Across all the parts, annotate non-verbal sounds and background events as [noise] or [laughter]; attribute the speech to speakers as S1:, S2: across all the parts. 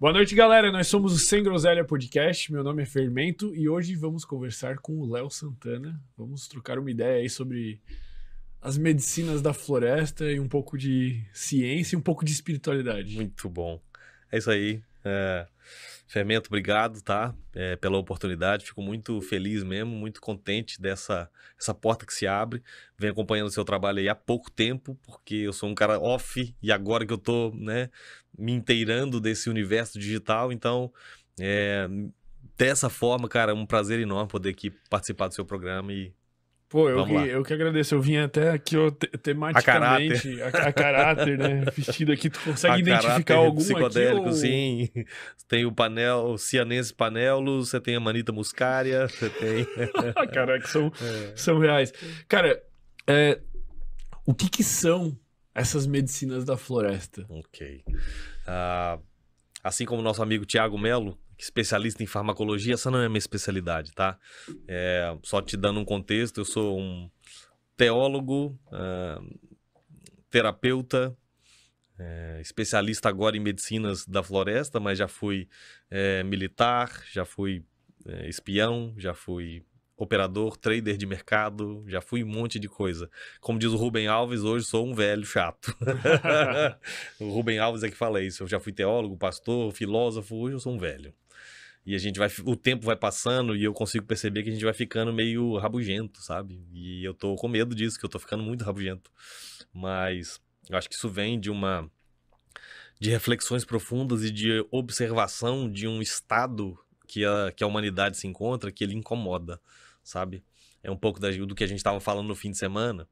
S1: Boa noite, galera. Nós somos o Sem Groselha Podcast. Meu nome é Fermento e hoje vamos conversar com o Léo Santana. Vamos trocar uma ideia aí sobre as medicinas da
S2: floresta e um pouco de ciência e um pouco de espiritualidade. Muito bom. É isso aí. É... Fermento, obrigado, tá? É, pela oportunidade. Fico muito feliz mesmo, muito contente dessa essa porta que se abre. Venho acompanhando o seu trabalho aí há pouco tempo, porque eu sou um cara off e agora que eu tô, né, me inteirando desse universo digital, então é, dessa forma, cara, é um prazer enorme poder aqui participar do seu programa e Pô, eu que, eu
S1: que, agradeço. Eu vim até aqui ó, te, tematicamente, a caráter. A, a caráter, né? [laughs] Vestido aqui, tu consegue a identificar algum psicodélico, aqui, ou... sim.
S2: Tem o panel, o cianense panelo, você tem a manita muscária, você tem... [laughs] Caraca, são, é. são reais. Cara, é, o que que
S1: são essas medicinas da floresta? Ok.
S2: Uh, assim como nosso amigo Tiago Melo, especialista em farmacologia, essa não é a minha especialidade, tá? É, só te dando um contexto, eu sou um teólogo, ah, terapeuta, é, especialista agora em medicinas da floresta, mas já fui é, militar, já fui é, espião, já fui operador, trader de mercado, já fui um monte de coisa. Como diz o Rubem Alves, hoje sou um velho chato. [laughs] o Rubem Alves é que fala isso. Eu já fui teólogo, pastor, filósofo, hoje eu sou um velho. E a gente vai, o tempo vai passando e eu consigo perceber que a gente vai ficando meio rabugento, sabe? E eu tô com medo disso, que eu tô ficando muito rabugento. Mas eu acho que isso vem de uma de reflexões profundas e de observação de um estado que a, que a humanidade se encontra que ele incomoda sabe? É um pouco da, do que a gente estava falando no fim de semana,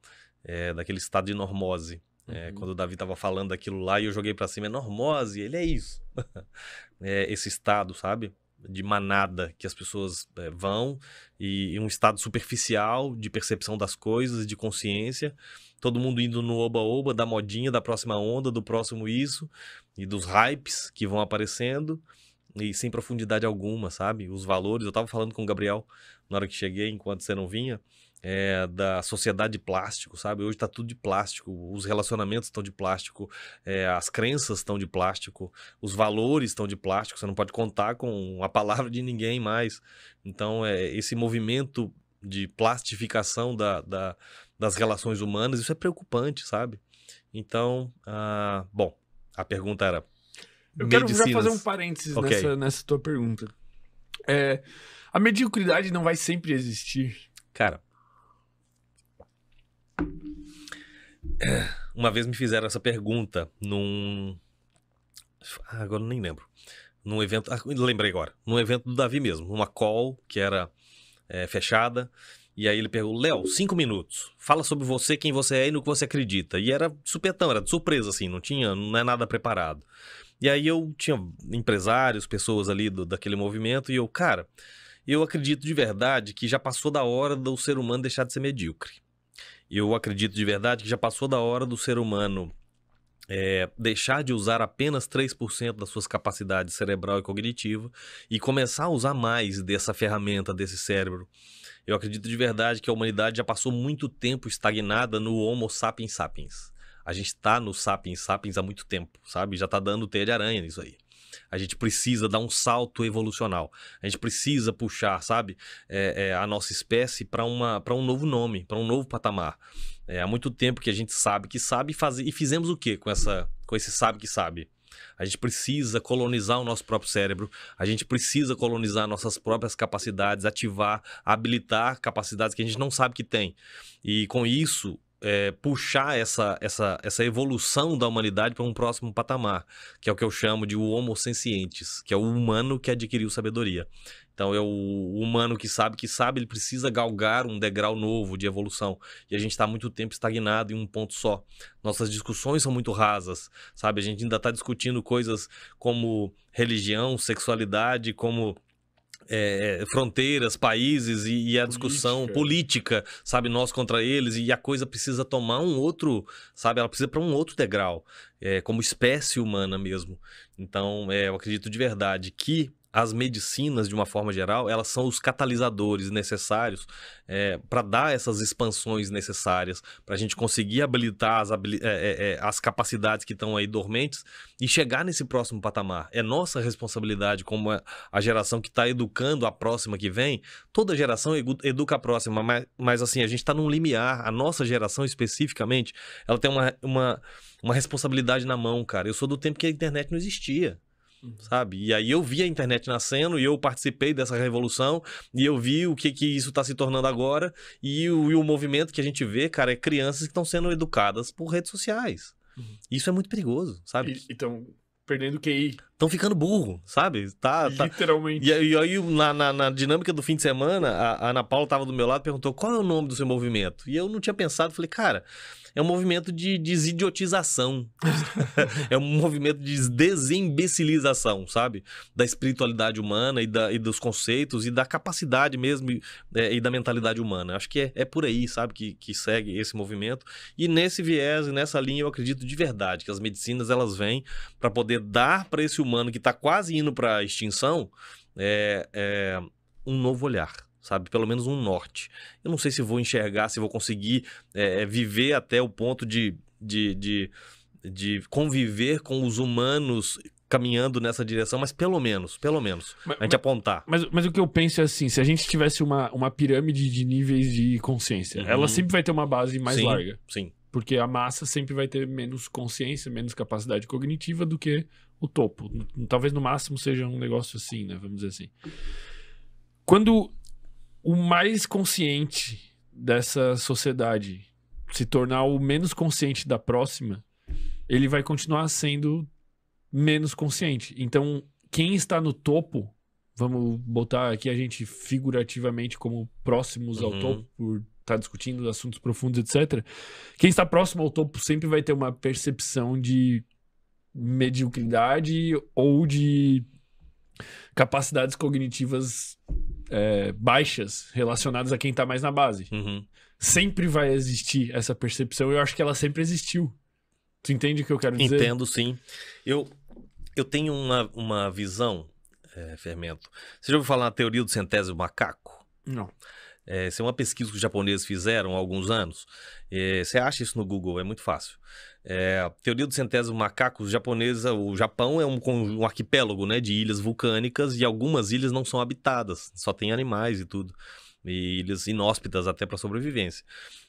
S2: é, daquele estado de normose. É, uhum. Quando o Davi estava falando daquilo lá e eu joguei para cima, é normose, ele é isso. [laughs] é, esse estado, sabe? De manada que as pessoas é, vão e, e, um estado superficial de percepção das coisas, de consciência. Todo mundo indo no oba-oba, da modinha, da próxima onda, do próximo isso e dos hypes que vão aparecendo e sem profundidade alguma, sabe? Os valores. Eu estava falando com o Gabriel na hora que cheguei, enquanto você não vinha, é, da sociedade de plástico, sabe? Hoje está tudo de plástico, os relacionamentos estão de plástico, é, as crenças estão de plástico, os valores estão de plástico. Você não pode contar com a palavra de ninguém mais. Então, é, esse movimento de plastificação da, da, das relações humanas, isso é preocupante, sabe? Então, ah, bom, a pergunta era eu medicinas. quero já fazer um parênteses okay. nessa,
S1: nessa tua pergunta. É, a mediocridade não vai sempre existir.
S2: Cara. Uma vez me fizeram essa pergunta num. Ah, agora nem lembro. Num evento. Ah, lembrei agora. Num evento do Davi mesmo. Uma call que era é, fechada. E aí ele perguntou, Léo, cinco minutos. Fala sobre você, quem você é e no que você acredita. E era supetão, era de surpresa, assim, não tinha, não é nada preparado. E aí eu tinha empresários, pessoas ali do, daquele movimento, e eu, cara, eu acredito de verdade que já passou da hora do ser humano deixar de ser medíocre. Eu acredito de verdade que já passou da hora do ser humano é, deixar de usar apenas 3% das suas capacidades cerebral e cognitiva e começar a usar mais dessa ferramenta, desse cérebro. Eu acredito de verdade que a humanidade já passou muito tempo estagnada no Homo sapiens sapiens. A gente tá no Sapiens Sapiens há muito tempo, sabe? Já tá dando teia de aranha nisso aí. A gente precisa dar um salto evolucional. A gente precisa puxar, sabe, é, é, a nossa espécie para um novo nome, para um novo patamar. É, há muito tempo que a gente sabe que sabe fazer. E fizemos o que com, essa, com esse sabe que sabe? A gente precisa colonizar o nosso próprio cérebro, a gente precisa colonizar nossas próprias capacidades, ativar, habilitar capacidades que a gente não sabe que tem. E com isso, é, puxar essa, essa, essa evolução da humanidade para um próximo patamar, que é o que eu chamo de o homo sensientes, que é o humano que adquiriu sabedoria. Então, é o humano que sabe que sabe, ele precisa galgar um degrau novo de evolução. E a gente está muito tempo estagnado em um ponto só. Nossas discussões são muito rasas, sabe? A gente ainda está discutindo coisas como religião, sexualidade, como é, é, fronteiras, países e, e a discussão política. política, sabe, nós contra eles, e a coisa precisa tomar um outro, sabe, ela precisa para um outro degrau, é, como espécie humana mesmo. Então, é, eu acredito de verdade que as medicinas, de uma forma geral, elas são os catalisadores necessários é, eh, para dar essas expansões necessárias, para a gente conseguir habilitar as, habili é, eh, é, eh, as capacidades que estão aí dormentes e chegar nesse próximo patamar. É nossa responsabilidade, como a geração que está educando a próxima que vem, toda geração educa a próxima, mas, mas assim, a gente está num limiar, a nossa geração especificamente, ela tem uma, uma, uma responsabilidade na mão, cara. Eu sou do tempo que a internet não existia. Uhum. sabe? E aí eu vi a internet nascendo e eu participei dessa revolução e eu vi o que que isso está se tornando agora e o, e o, movimento que a gente vê, cara, é crianças que estão sendo educadas por redes sociais. Uhum. Isso é muito perigoso, sabe? E, então perdendo QI. Estão ficando burro, sabe? Tá, tá. Literalmente. Tá... E, aí, na, na, na, dinâmica do fim de semana, a, a Ana Paula estava do meu lado e perguntou qual é o nome do seu movimento. E eu não tinha pensado, falei, cara, é um movimento de desidiotização. [laughs] é um movimento de desembecilização, sabe? Da espiritualidade humana e, da, e dos conceitos e da capacidade mesmo e, é, e da mentalidade humana. Acho que é, é por aí, sabe, que, que segue esse movimento. E nesse viés e nessa linha eu acredito de verdade que as medicinas elas vêm para poder dar para esse humano que está quase indo para a extinção é, é, um novo olhar sabe? Pelo menos um norte. Eu não sei se vou enxergar, se vou conseguir é, é, viver até o ponto de, de, de, de conviver com os humanos caminhando nessa direção, mas pelo menos, pelo menos, mas, a gente mas, apontar.
S1: Mas, mas o que eu penso é assim, se a gente tivesse uma, uma pirâmide de níveis de consciência, uhum. ela sempre vai ter uma base mais sim, larga.
S2: Sim. Porque a massa
S1: sempre vai ter menos consciência, menos capacidade cognitiva do que o topo. Talvez no máximo seja um negócio assim, né? Vamos dizer assim. Quando o mais consciente dessa sociedade se tornar o menos consciente da próxima, ele vai continuar sendo menos consciente. Então, quem está no topo, vamos botar aqui a gente figurativamente como próximos uhum. ao topo, por estar tá discutindo assuntos profundos, etc. Quem está próximo ao topo sempre vai ter uma percepção de mediocridade ou de capacidades cognitivas é, baixas relacionadas a quem tá mais na base. Uhum. Sempre vai existir essa percepção e eu acho que ela sempre existiu. Tu entende o que eu quero dizer? Entendo,
S2: sim. Eu, eu tenho uma, uma visão, é, Fermento. Você já ouviu falar na teoria do centésimo macaco? Não. É, isso é uma pesquisa que os japoneses fizeram há alguns anos. É, você acha isso no Google, é muito fácil. É, teoria do centésimo macaco japonesa, o Japão é um, um, arquipélago né, de ilhas vulcânicas e algumas ilhas não são habitadas, só tem animais e tudo. E ilhas inóspitas até para sobrevivência.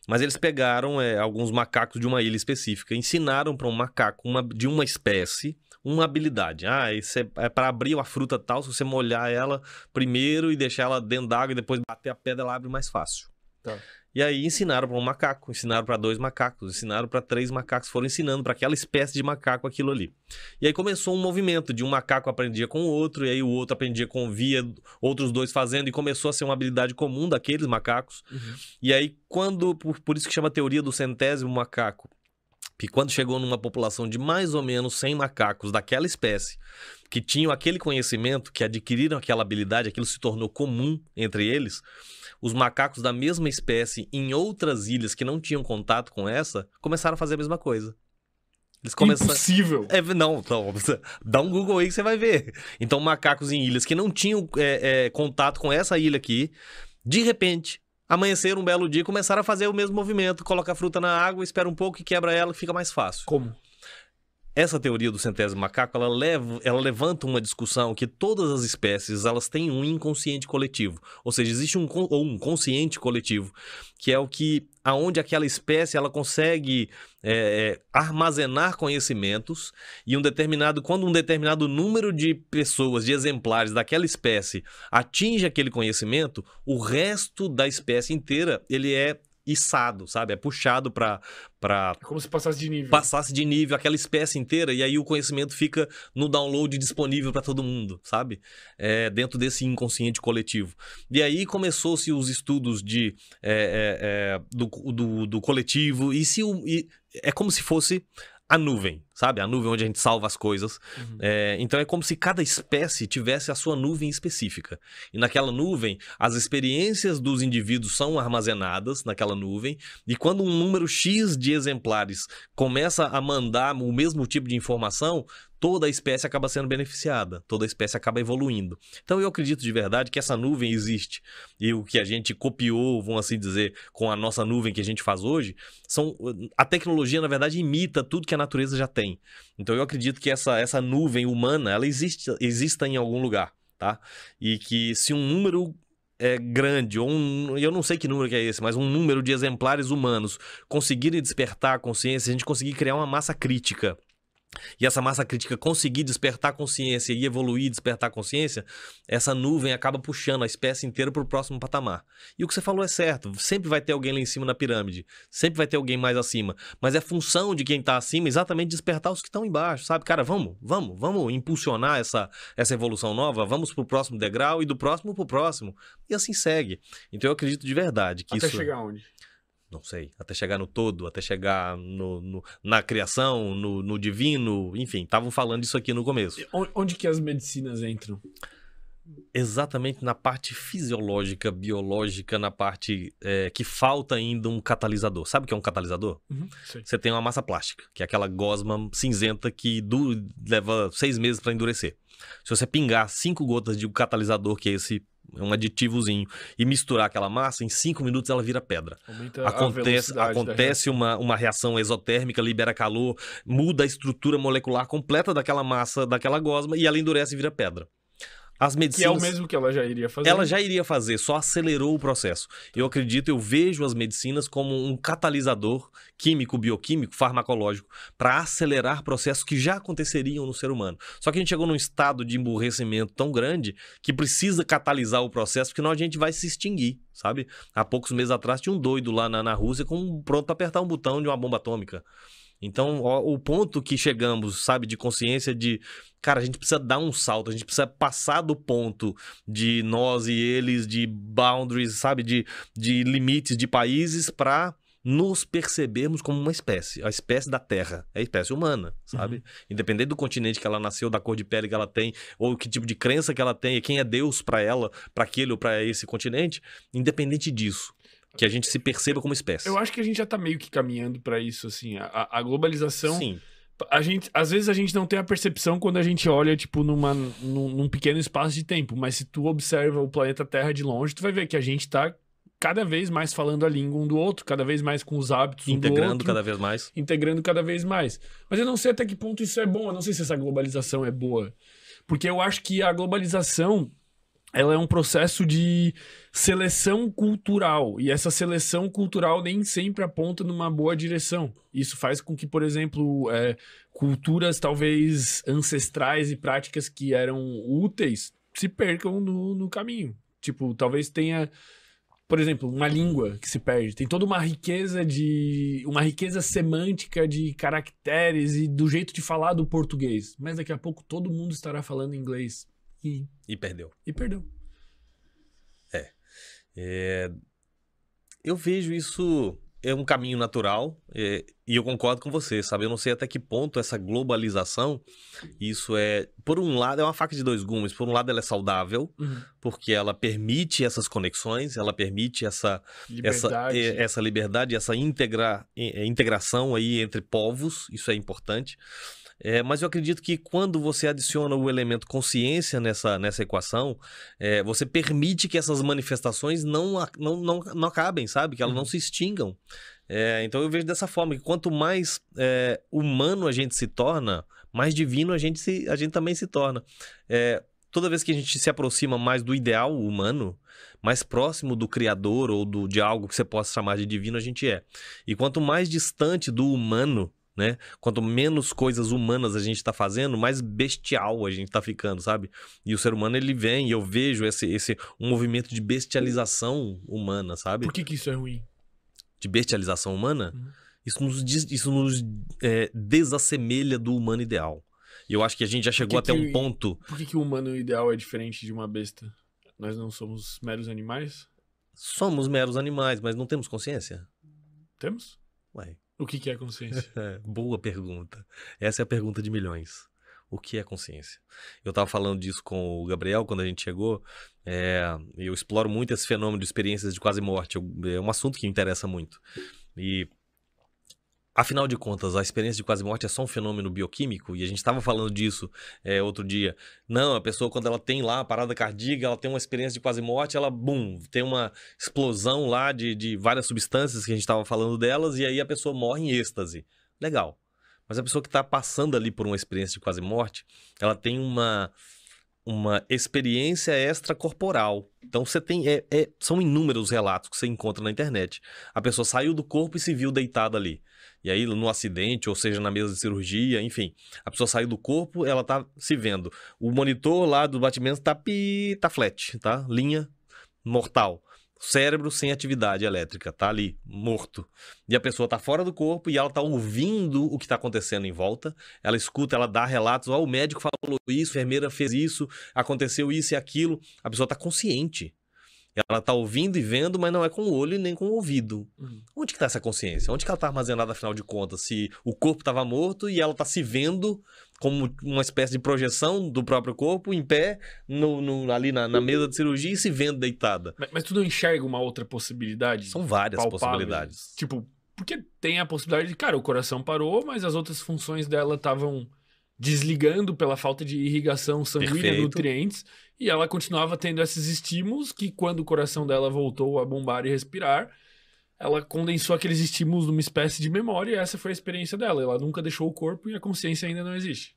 S2: Mas eles pegaram é, alguns macacos de uma ilha específica, ensinaram para um macaco uma, de uma espécie uma habilidade. Ah, isso é, é para abrir uma fruta tal, se você molhar ela primeiro e deixar ela dentro d'água e depois bater a pedra, ela abre mais fácil. Tá. E aí ensinaram para um macaco, ensinaram para dois macacos, ensinaram para três macacos, foram ensinando para aquela espécie de macaco aquilo ali. E aí começou um movimento de um macaco aprendia com o outro, e aí o outro aprendia com via outros dois fazendo, e começou a ser uma habilidade comum daqueles macacos. Uhum. E aí, quando. Por, por isso que chama teoria do centésimo macaco. Que quando chegou numa população de mais ou menos 100 macacos daquela espécie, que tinham aquele conhecimento, que adquiriram aquela habilidade, aquilo se tornou comum entre eles os macacos da mesma espécie em outras ilhas que não tinham contato com essa começaram a fazer a mesma coisa. Eles começam... Impossível! É, não, não, [laughs] dá um Google aí que você vai ver. Então, macacos em ilhas que não tinham é, é, contato com essa ilha aqui, de repente, amanheceram um belo dia, começaram a fazer o mesmo movimento. Coloca a fruta na água, espera um pouco e quebra ela, fica mais fácil. Como? Essa teoria do centésimo macaco, ela, leva, ela levanta uma discussão que todas as espécies, elas têm um inconsciente coletivo. Ou seja, existe um, ou um consciente coletivo, que é o que, aonde aquela espécie, ela consegue é, é, armazenar conhecimentos e um determinado, quando um determinado número de pessoas, de exemplares daquela espécie atinge aquele conhecimento, o resto da espécie inteira, ele é içado, sabe? É puxado para para é como se passasse de nível. Passasse de nível aquela espécie inteira e aí o conhecimento fica no download disponível para todo mundo, sabe? É, dentro desse inconsciente coletivo. E aí começou-se os estudos de é, é, é do, do, do, coletivo e se o, e é como se fosse a nuvem sabe? A nuvem onde a gente salva as coisas. Uhum. É, então é como se cada espécie tivesse a sua nuvem específica. E naquela nuvem, as experiências dos indivíduos são armazenadas naquela nuvem. E quando um número X de exemplares começa a mandar o mesmo tipo de informação, toda a espécie acaba sendo beneficiada, toda a espécie acaba evoluindo. Então eu acredito de verdade que essa nuvem existe. E o que a gente copiou, vamos assim dizer, com a nossa nuvem que a gente faz hoje, são a tecnologia na verdade imita tudo que a natureza já tem tem. Então eu acredito que essa, essa nuvem humana, ela existe, exista em algum lugar, tá? E que se um número é, grande, ou um, eu não sei que número que é esse, mas um número de exemplares humanos conseguirem despertar a consciência, a gente conseguir criar uma massa crítica e essa massa crítica conseguir despertar consciência e evoluir, despertar consciência, essa nuvem acaba puxando a espécie inteira para o próximo patamar. E o que você falou é certo, sempre vai ter alguém lá em cima na pirâmide, sempre vai ter alguém mais acima, mas é função de quem está acima exatamente despertar os que estão embaixo, sabe? Cara, vamos, vamos, vamos impulsionar essa, essa evolução nova, vamos para o próximo degrau e do próximo para o próximo, e assim segue. Então eu acredito de verdade que Até isso... chegar onde? Não sei. Até chegar no todo, até chegar no, no na criação, no, no divino, enfim, estavam falando isso aqui no começo.
S1: Onde que as medicinas
S2: entram? Exatamente na parte fisiológica, biológica, na parte é, que falta ainda um catalisador. Sabe o que é um catalisador? Uhum, Você tem uma massa plástica, que é aquela gosma cinzenta que leva seis meses para endurecer. Se você pingar cinco gotas de um catalisador, que é esse é um aditivozinho, e misturar aquela massa, em cinco minutos ela vira pedra.
S1: Aumenta acontece acontece
S2: uma, uma reação exotérmica, libera calor, muda a estrutura molecular completa daquela massa, daquela gosma, e ela endurece e vira pedra. As medicinas. Que é o mesmo
S1: que ela já iria fazer. Ela já
S2: iria fazer, só acelerou o processo. Eu acredito, eu vejo as medicinas como um catalisador químico, bioquímico, farmacológico, para acelerar processos que já aconteceriam no ser humano. Só que a gente chegou num estado de emburrecimento tão grande que precisa catalisar o processo, porque senão a gente vai se extinguir, sabe? Há poucos meses atrás tinha um doido lá na, na Rússia com pronto para apertar um botão de uma bomba atômica. Então, ó, o ponto que chegamos, sabe, de consciência de, cara, a gente precisa dar um salto, a gente precisa passar do ponto de nós e eles, de boundaries, sabe, de, de limites de países para nos percebermos como uma espécie, a espécie da Terra, é a espécie humana, sabe? Uhum. Independente do continente que ela nasceu, da cor de pele que ela tem, ou que tipo de crença que ela tem, quem é Deus para ela, para aquele ou para esse continente, independente disso, que a gente se perceba como espécie. Eu
S1: acho que a gente já tá meio que caminhando para isso, assim. A, a globalização. Sim. A gente, às vezes a gente não tem a percepção quando a gente olha, tipo, numa, num, num pequeno espaço de tempo. Mas se tu observa o planeta Terra de longe, tu vai ver que a gente tá cada vez mais falando a língua um do outro, cada vez mais com os hábitos um integrando outro, cada vez mais, integrando cada vez mais. Mas eu não sei até que ponto isso é bom, eu não sei se essa globalização é boa, porque eu acho que a globalização ela é um processo de seleção cultural e essa seleção cultural nem sempre aponta numa boa direção. Isso faz com que, por exemplo, é, culturas talvez ancestrais e práticas que eram úteis se percam no, no caminho. Tipo, talvez tenha por exemplo, uma língua que se perde. Tem toda uma riqueza de. uma riqueza semântica de caracteres e do jeito de falar do português. Mas daqui a pouco todo mundo estará falando inglês. E, e perdeu. E perdeu.
S2: É. é. Eu vejo isso é um caminho natural é, e eu concordo com você, sabe? Eu não sei até que ponto essa globalização, isso é, por um lado, é uma faca de dois gumes. Por um lado, ela é saudável, uhum. porque ela permite essas conexões, ela permite essa é, liberdade, essa, essa, liberdade, essa integra, é, é, integração aí entre povos, isso é importante. É, mas eu acredito que quando você adiciona o elemento consciência nessa, nessa equação, é, você permite que essas manifestações não, não, não, não acabem, sabe? Que elas uhum. não se extingam. É, então eu vejo dessa forma que quanto mais é, humano a gente se torna, mais divino a gente, se, a gente também se torna. É, toda vez que a gente se aproxima mais do ideal humano, mais próximo do Criador ou do, de algo que você possa chamar de divino, a gente é. E quanto mais distante do humano né? Quanto menos coisas humanas a gente está fazendo, mais bestial a gente está ficando, sabe? E o ser humano ele vem e eu vejo esse, esse um movimento de bestialização humana, sabe? Por que, que isso é ruim? De bestialização humana? Uhum. Isso nos, isso nos é, desassemelha do humano ideal. E eu acho que a gente já chegou que até que, um ponto. Por que, que o
S1: humano ideal é diferente de uma besta? Nós não somos meros animais? Somos
S2: meros animais, mas não temos consciência? Temos? Ué. O que, que é consciência? [laughs] É, boa pergunta. Essa é a pergunta de milhões. O que é consciência? Eu estava falando disso com o Gabriel quando a gente chegou. É, eu exploro muito esse fenômeno de experiências de quase morte. Eu, é um assunto que me interessa muito. E Afinal de contas, a experiência de quase morte é só um fenômeno bioquímico, e a gente estava falando disso é, outro dia. Não, a pessoa, quando ela tem lá a parada cardíaca, ela tem uma experiência de quase morte, ela, bum, tem uma explosão lá de, de várias substâncias que a gente estava falando delas, e aí a pessoa morre em êxtase. Legal. Mas a pessoa que está passando ali por uma experiência de quase morte, ela tem uma, uma experiência extracorporal. Então você tem. É, é, são inúmeros relatos que você encontra na internet. A pessoa saiu do corpo e se viu deitada ali. E aí, no acidente, ou seja, na mesa de cirurgia, enfim, a pessoa saiu do corpo, ela tá se vendo. O monitor lá do batimento tá pi, tá flat, tá? Linha mortal. Cérebro sem atividade elétrica, tá ali, morto. E a pessoa tá fora do corpo e ela tá ouvindo o que tá acontecendo em volta. Ela escuta, ela dá relatos, ó, oh, o médico falou isso, a enfermeira fez isso, aconteceu isso e aquilo. A pessoa tá consciente. Ela tá ouvindo e vendo, mas não é com o olho nem com o ouvido. Uhum. Onde que tá essa consciência? Onde que ela tá armazenada, afinal de contas? Se o corpo estava morto e ela tá se vendo como uma espécie de projeção do próprio corpo em pé, no, no ali na, na, mesa de cirurgia e se vendo deitada. Mas, mas tu não enxerga uma outra possibilidade? São várias palpável. possibilidades.
S1: Tipo, porque tem a possibilidade de, cara, o coração parou, mas as outras funções dela estavam desligando pela falta de irrigação sanguínea, nutrientes, e ela continuava tendo esses estímulos que, quando o coração dela voltou a bombar e respirar, ela condensou aqueles estímulos numa espécie de memória e essa foi a experiência dela. Ela
S2: nunca deixou o corpo e a consciência ainda não existe.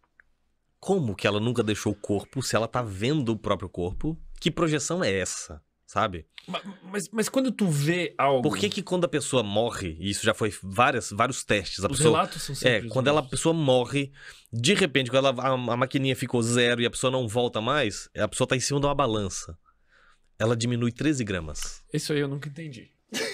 S2: Como que ela nunca deixou o corpo se ela tá vendo o próprio corpo? Que projeção é essa? sabe? Mas, mas, mas, quando tu vê algo. Por que, que quando a pessoa morre, e isso já foi várias, vários testes, a Os pessoa. relatos são É, quando ela, a pessoa morre, de repente, quando ela, a, a maquininha ficou zero e a pessoa não volta mais, a pessoa tá em cima de uma balança. Ela diminui 13 gramas.
S1: Isso aí eu nunca entendi.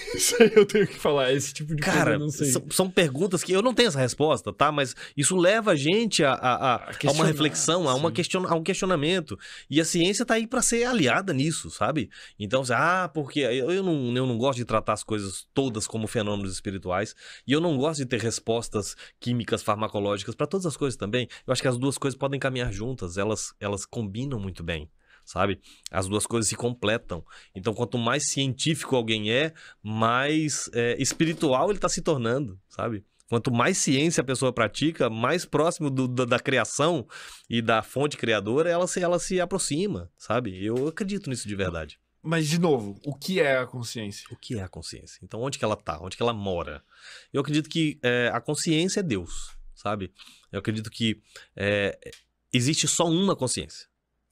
S2: [laughs] Isso aí eu tenho que falar, esse tipo de Cara, coisa São, são perguntas que eu não tenho essa resposta, tá? Mas isso leva a gente a, a, a, a uma reflexão, a, uma question, a um questionamento. E a ciência tá aí para ser aliada nisso, sabe? Então, assim, ah, porque eu não, eu não gosto de tratar as coisas todas como fenômenos espirituais. E eu não gosto de ter respostas químicas, farmacológicas para todas as coisas também. Eu acho que as duas coisas podem caminhar juntas, elas, elas combinam muito bem sabe? As duas coisas se completam. Então, quanto mais científico alguém é, mais é, espiritual ele está se tornando, sabe? Quanto mais ciência a pessoa pratica, mais próximo do, da, da, criação e da fonte criadora ela se, ela se aproxima, sabe? Eu acredito nisso de verdade. Mas, de novo, o que é a consciência? O que é a consciência? Então, onde que ela está? Onde que ela mora? Eu acredito que é, a consciência é Deus, sabe? Eu acredito que é, existe só uma consciência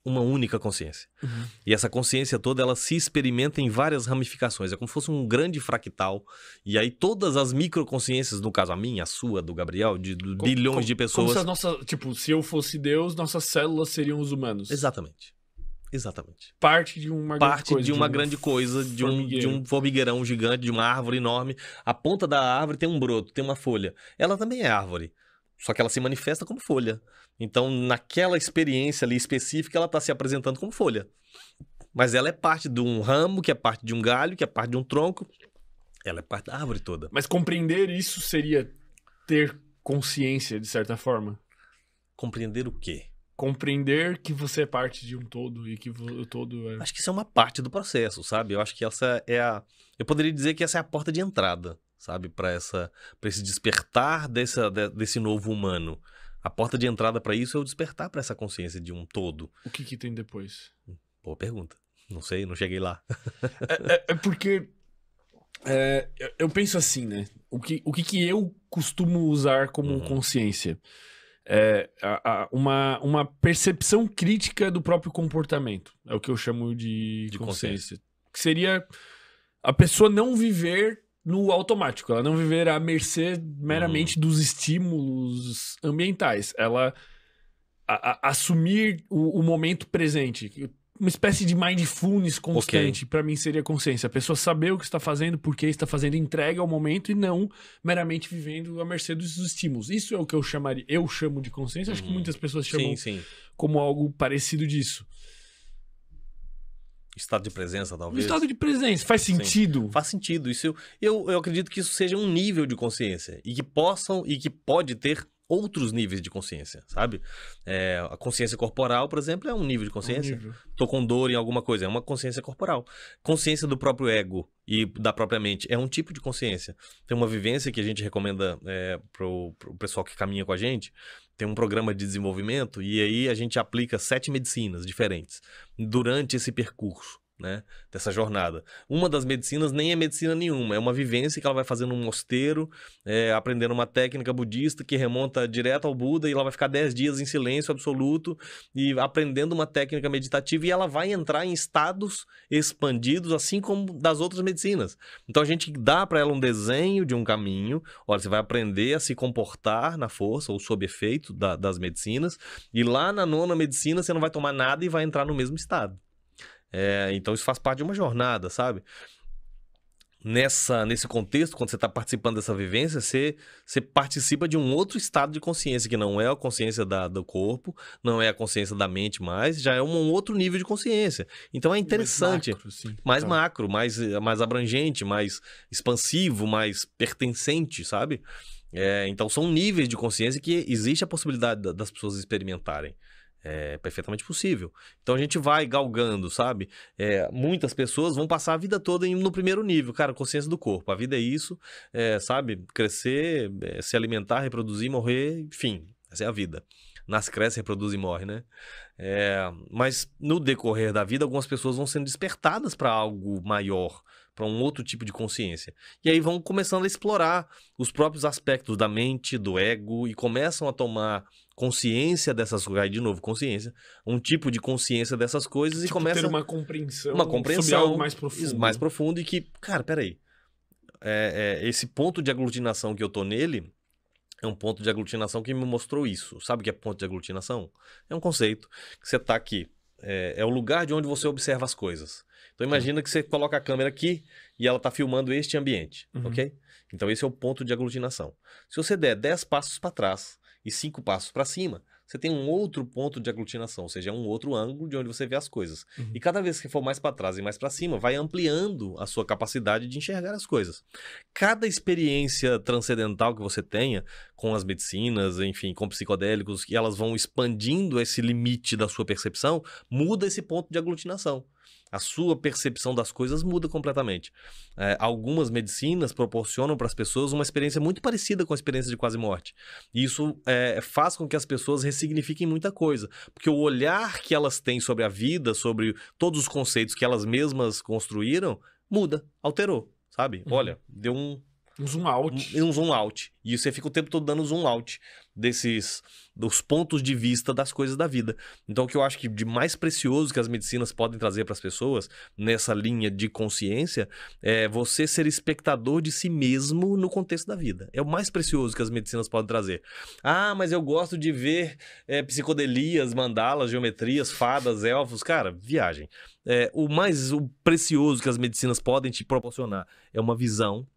S2: uma única consciência. Uhum. E essa consciência toda, ela se experimenta em várias ramificações. É como se fosse um grande fractal. E aí todas as microconsciências, no caso a minha, a sua, do Gabriel, de bilhões de pessoas... Como se
S1: nossa, tipo, se eu fosse Deus, nossas células seriam os humanos. Exatamente.
S2: Exatamente.
S1: Parte de uma Parte grande coisa, de uma de um grande coisa, de um, de um
S2: formigueirão gigante, de uma árvore enorme. A ponta da árvore tem um broto, tem uma folha. Ela também é árvore. Só que ela se manifesta como folha. Então, naquela experiência ali específica, ela está se apresentando como folha. Mas ela é parte de um ramo, que é parte de um galho, que é parte de um tronco. Ela é parte da árvore toda. Mas compreender isso seria ter
S1: consciência, de certa forma. Compreender o quê? Compreender que você é parte de um todo e que o todo é. Acho que isso é uma
S2: parte do processo, sabe? Eu acho que essa é a. Eu poderia dizer que essa é a porta de entrada sabe, para essa para esse despertar dessa, desse novo humano. A porta de entrada para isso é o despertar para essa consciência de um todo. O que, que tem depois? Boa pergunta. Não sei, não cheguei lá. é, é, é,
S1: porque é, eu penso assim, né? O que, o que, que eu costumo usar como uhum. consciência? É, a, a, uma, uma percepção crítica do próprio comportamento. É o que eu chamo de, de consciência. consciência. Que seria a pessoa não viver no automático. Ela não viverá à mercê meramente uhum. dos estímulos ambientais. Ela a, a, assumir o, o, momento presente. Uma espécie de mindfulness constante, okay. para mim, seria consciência. A pessoa saber o que está fazendo, por que está fazendo, entrega ao momento e não meramente vivendo à mercê dos estímulos. Isso é o que eu chamaria, eu chamo de consciência, uhum. acho que uhum. muitas pessoas chamam sim, sim. como algo parecido disso.
S2: Estado de presença, talvez. estado de presença, faz sentido. Sim. Faz sentido. Isso eu, eu, eu acredito que isso seja um nível de consciência e que possam e que pode ter outros níveis de consciência, sabe? É, a consciência corporal, por exemplo, é um nível de consciência. É um nível. Tô com dor em alguma coisa, é uma consciência corporal. Consciência do próprio ego e da própria mente é um tipo de consciência. Tem uma vivência que a gente recomenda é, pro, pro pessoal que caminha com a gente, tem um programa de desenvolvimento e aí a gente aplica sete medicinas diferentes durante esse percurso né? Dessa jornada. Uma das medicinas nem é medicina nenhuma, é uma vivência que ela vai fazer num mosteiro, é, aprendendo uma técnica budista que remonta direto ao Buda e ela vai ficar 10 dias em silêncio absoluto e aprendendo uma técnica meditativa e ela vai entrar em estados expandidos, assim como das outras medicinas. Então a gente dá para ela um desenho de um caminho, olha, você vai aprender a se comportar na força ou sob efeito da, das medicinas e lá na nona medicina você não vai tomar nada e vai entrar no mesmo estado. É, então isso faz parte de uma jornada, sabe? Nessa, nesse contexto, quando você está participando dessa vivência, você, você participa de um outro estado de consciência, que não é a consciência da, do corpo, não é a consciência da mente mais, já é um outro nível de consciência. Então é interessante. Mais macro, sim, mais, tá. macro mais, mais abrangente, mais expansivo, mais pertencente, sabe? É, então são níveis de consciência que existe a possibilidade das pessoas experimentarem. É perfeitamente possível. Então a gente vai galgando, sabe? É, muitas pessoas vão passar a vida toda no primeiro nível, cara, consciência do corpo. A vida é isso, é, sabe? Crescer, é, se alimentar, reproduzir, morrer, enfim, essa é a vida. Nasce, cresce, reproduz e morre, né? É, mas no decorrer da vida, algumas pessoas vão sendo despertadas para algo maior, para um outro tipo de consciência. E aí vão começando a explorar os próprios aspectos da mente, do ego e começam a tomar consciência dessas coisas, de novo, consciência, um tipo de consciência dessas coisas tipo, e começa... Ter uma compreensão. Uma compreensão. mais profunda. Mais profundo e que, cara, peraí, é, é, esse ponto de aglutinação que eu tô nele é um ponto de aglutinação que me mostrou isso. Sabe o que é ponto de aglutinação? É um conceito que você tá aqui, é, é o lugar de onde você observa as coisas. Então imagina uhum. que você coloca a câmera aqui e ela tá filmando este ambiente, uhum. ok? Então esse é o ponto de aglutinação. Se você der 10 passos para trás e cinco passos para cima, você tem um outro ponto de aglutinação, ou seja, é um outro ângulo de onde você vê as coisas. Uhum. E cada vez que for mais para trás e mais para cima, vai ampliando a sua capacidade de enxergar as coisas. Cada experiência transcendental que você tenha com as medicinas, enfim, com psicodélicos, que elas vão expandindo esse limite da sua percepção, muda esse ponto de aglutinação a sua percepção das coisas muda completamente. É, algumas medicinas proporcionam para as pessoas uma experiência muito parecida com a experiência de quase morte. E isso é, faz com que as pessoas ressignifiquem muita coisa, porque o olhar que elas têm sobre a vida, sobre todos os conceitos que elas mesmas construíram, muda, alterou, sabe? Uhum. Olha, deu um um zoom out. Um, um zoom out. E você fica o tempo todo dando zoom out desses dos pontos de vista das coisas da vida. Então, o que eu acho que de mais precioso que as medicinas podem trazer para as pessoas nessa linha de consciência é você ser espectador de si mesmo no contexto da vida. É o mais precioso que as medicinas podem trazer. Ah, mas eu gosto de ver é, psicodelias, mandalas, geometrias, fadas, elfos. Cara, viagem. É, o mais o precioso que as medicinas podem te proporcionar é uma visão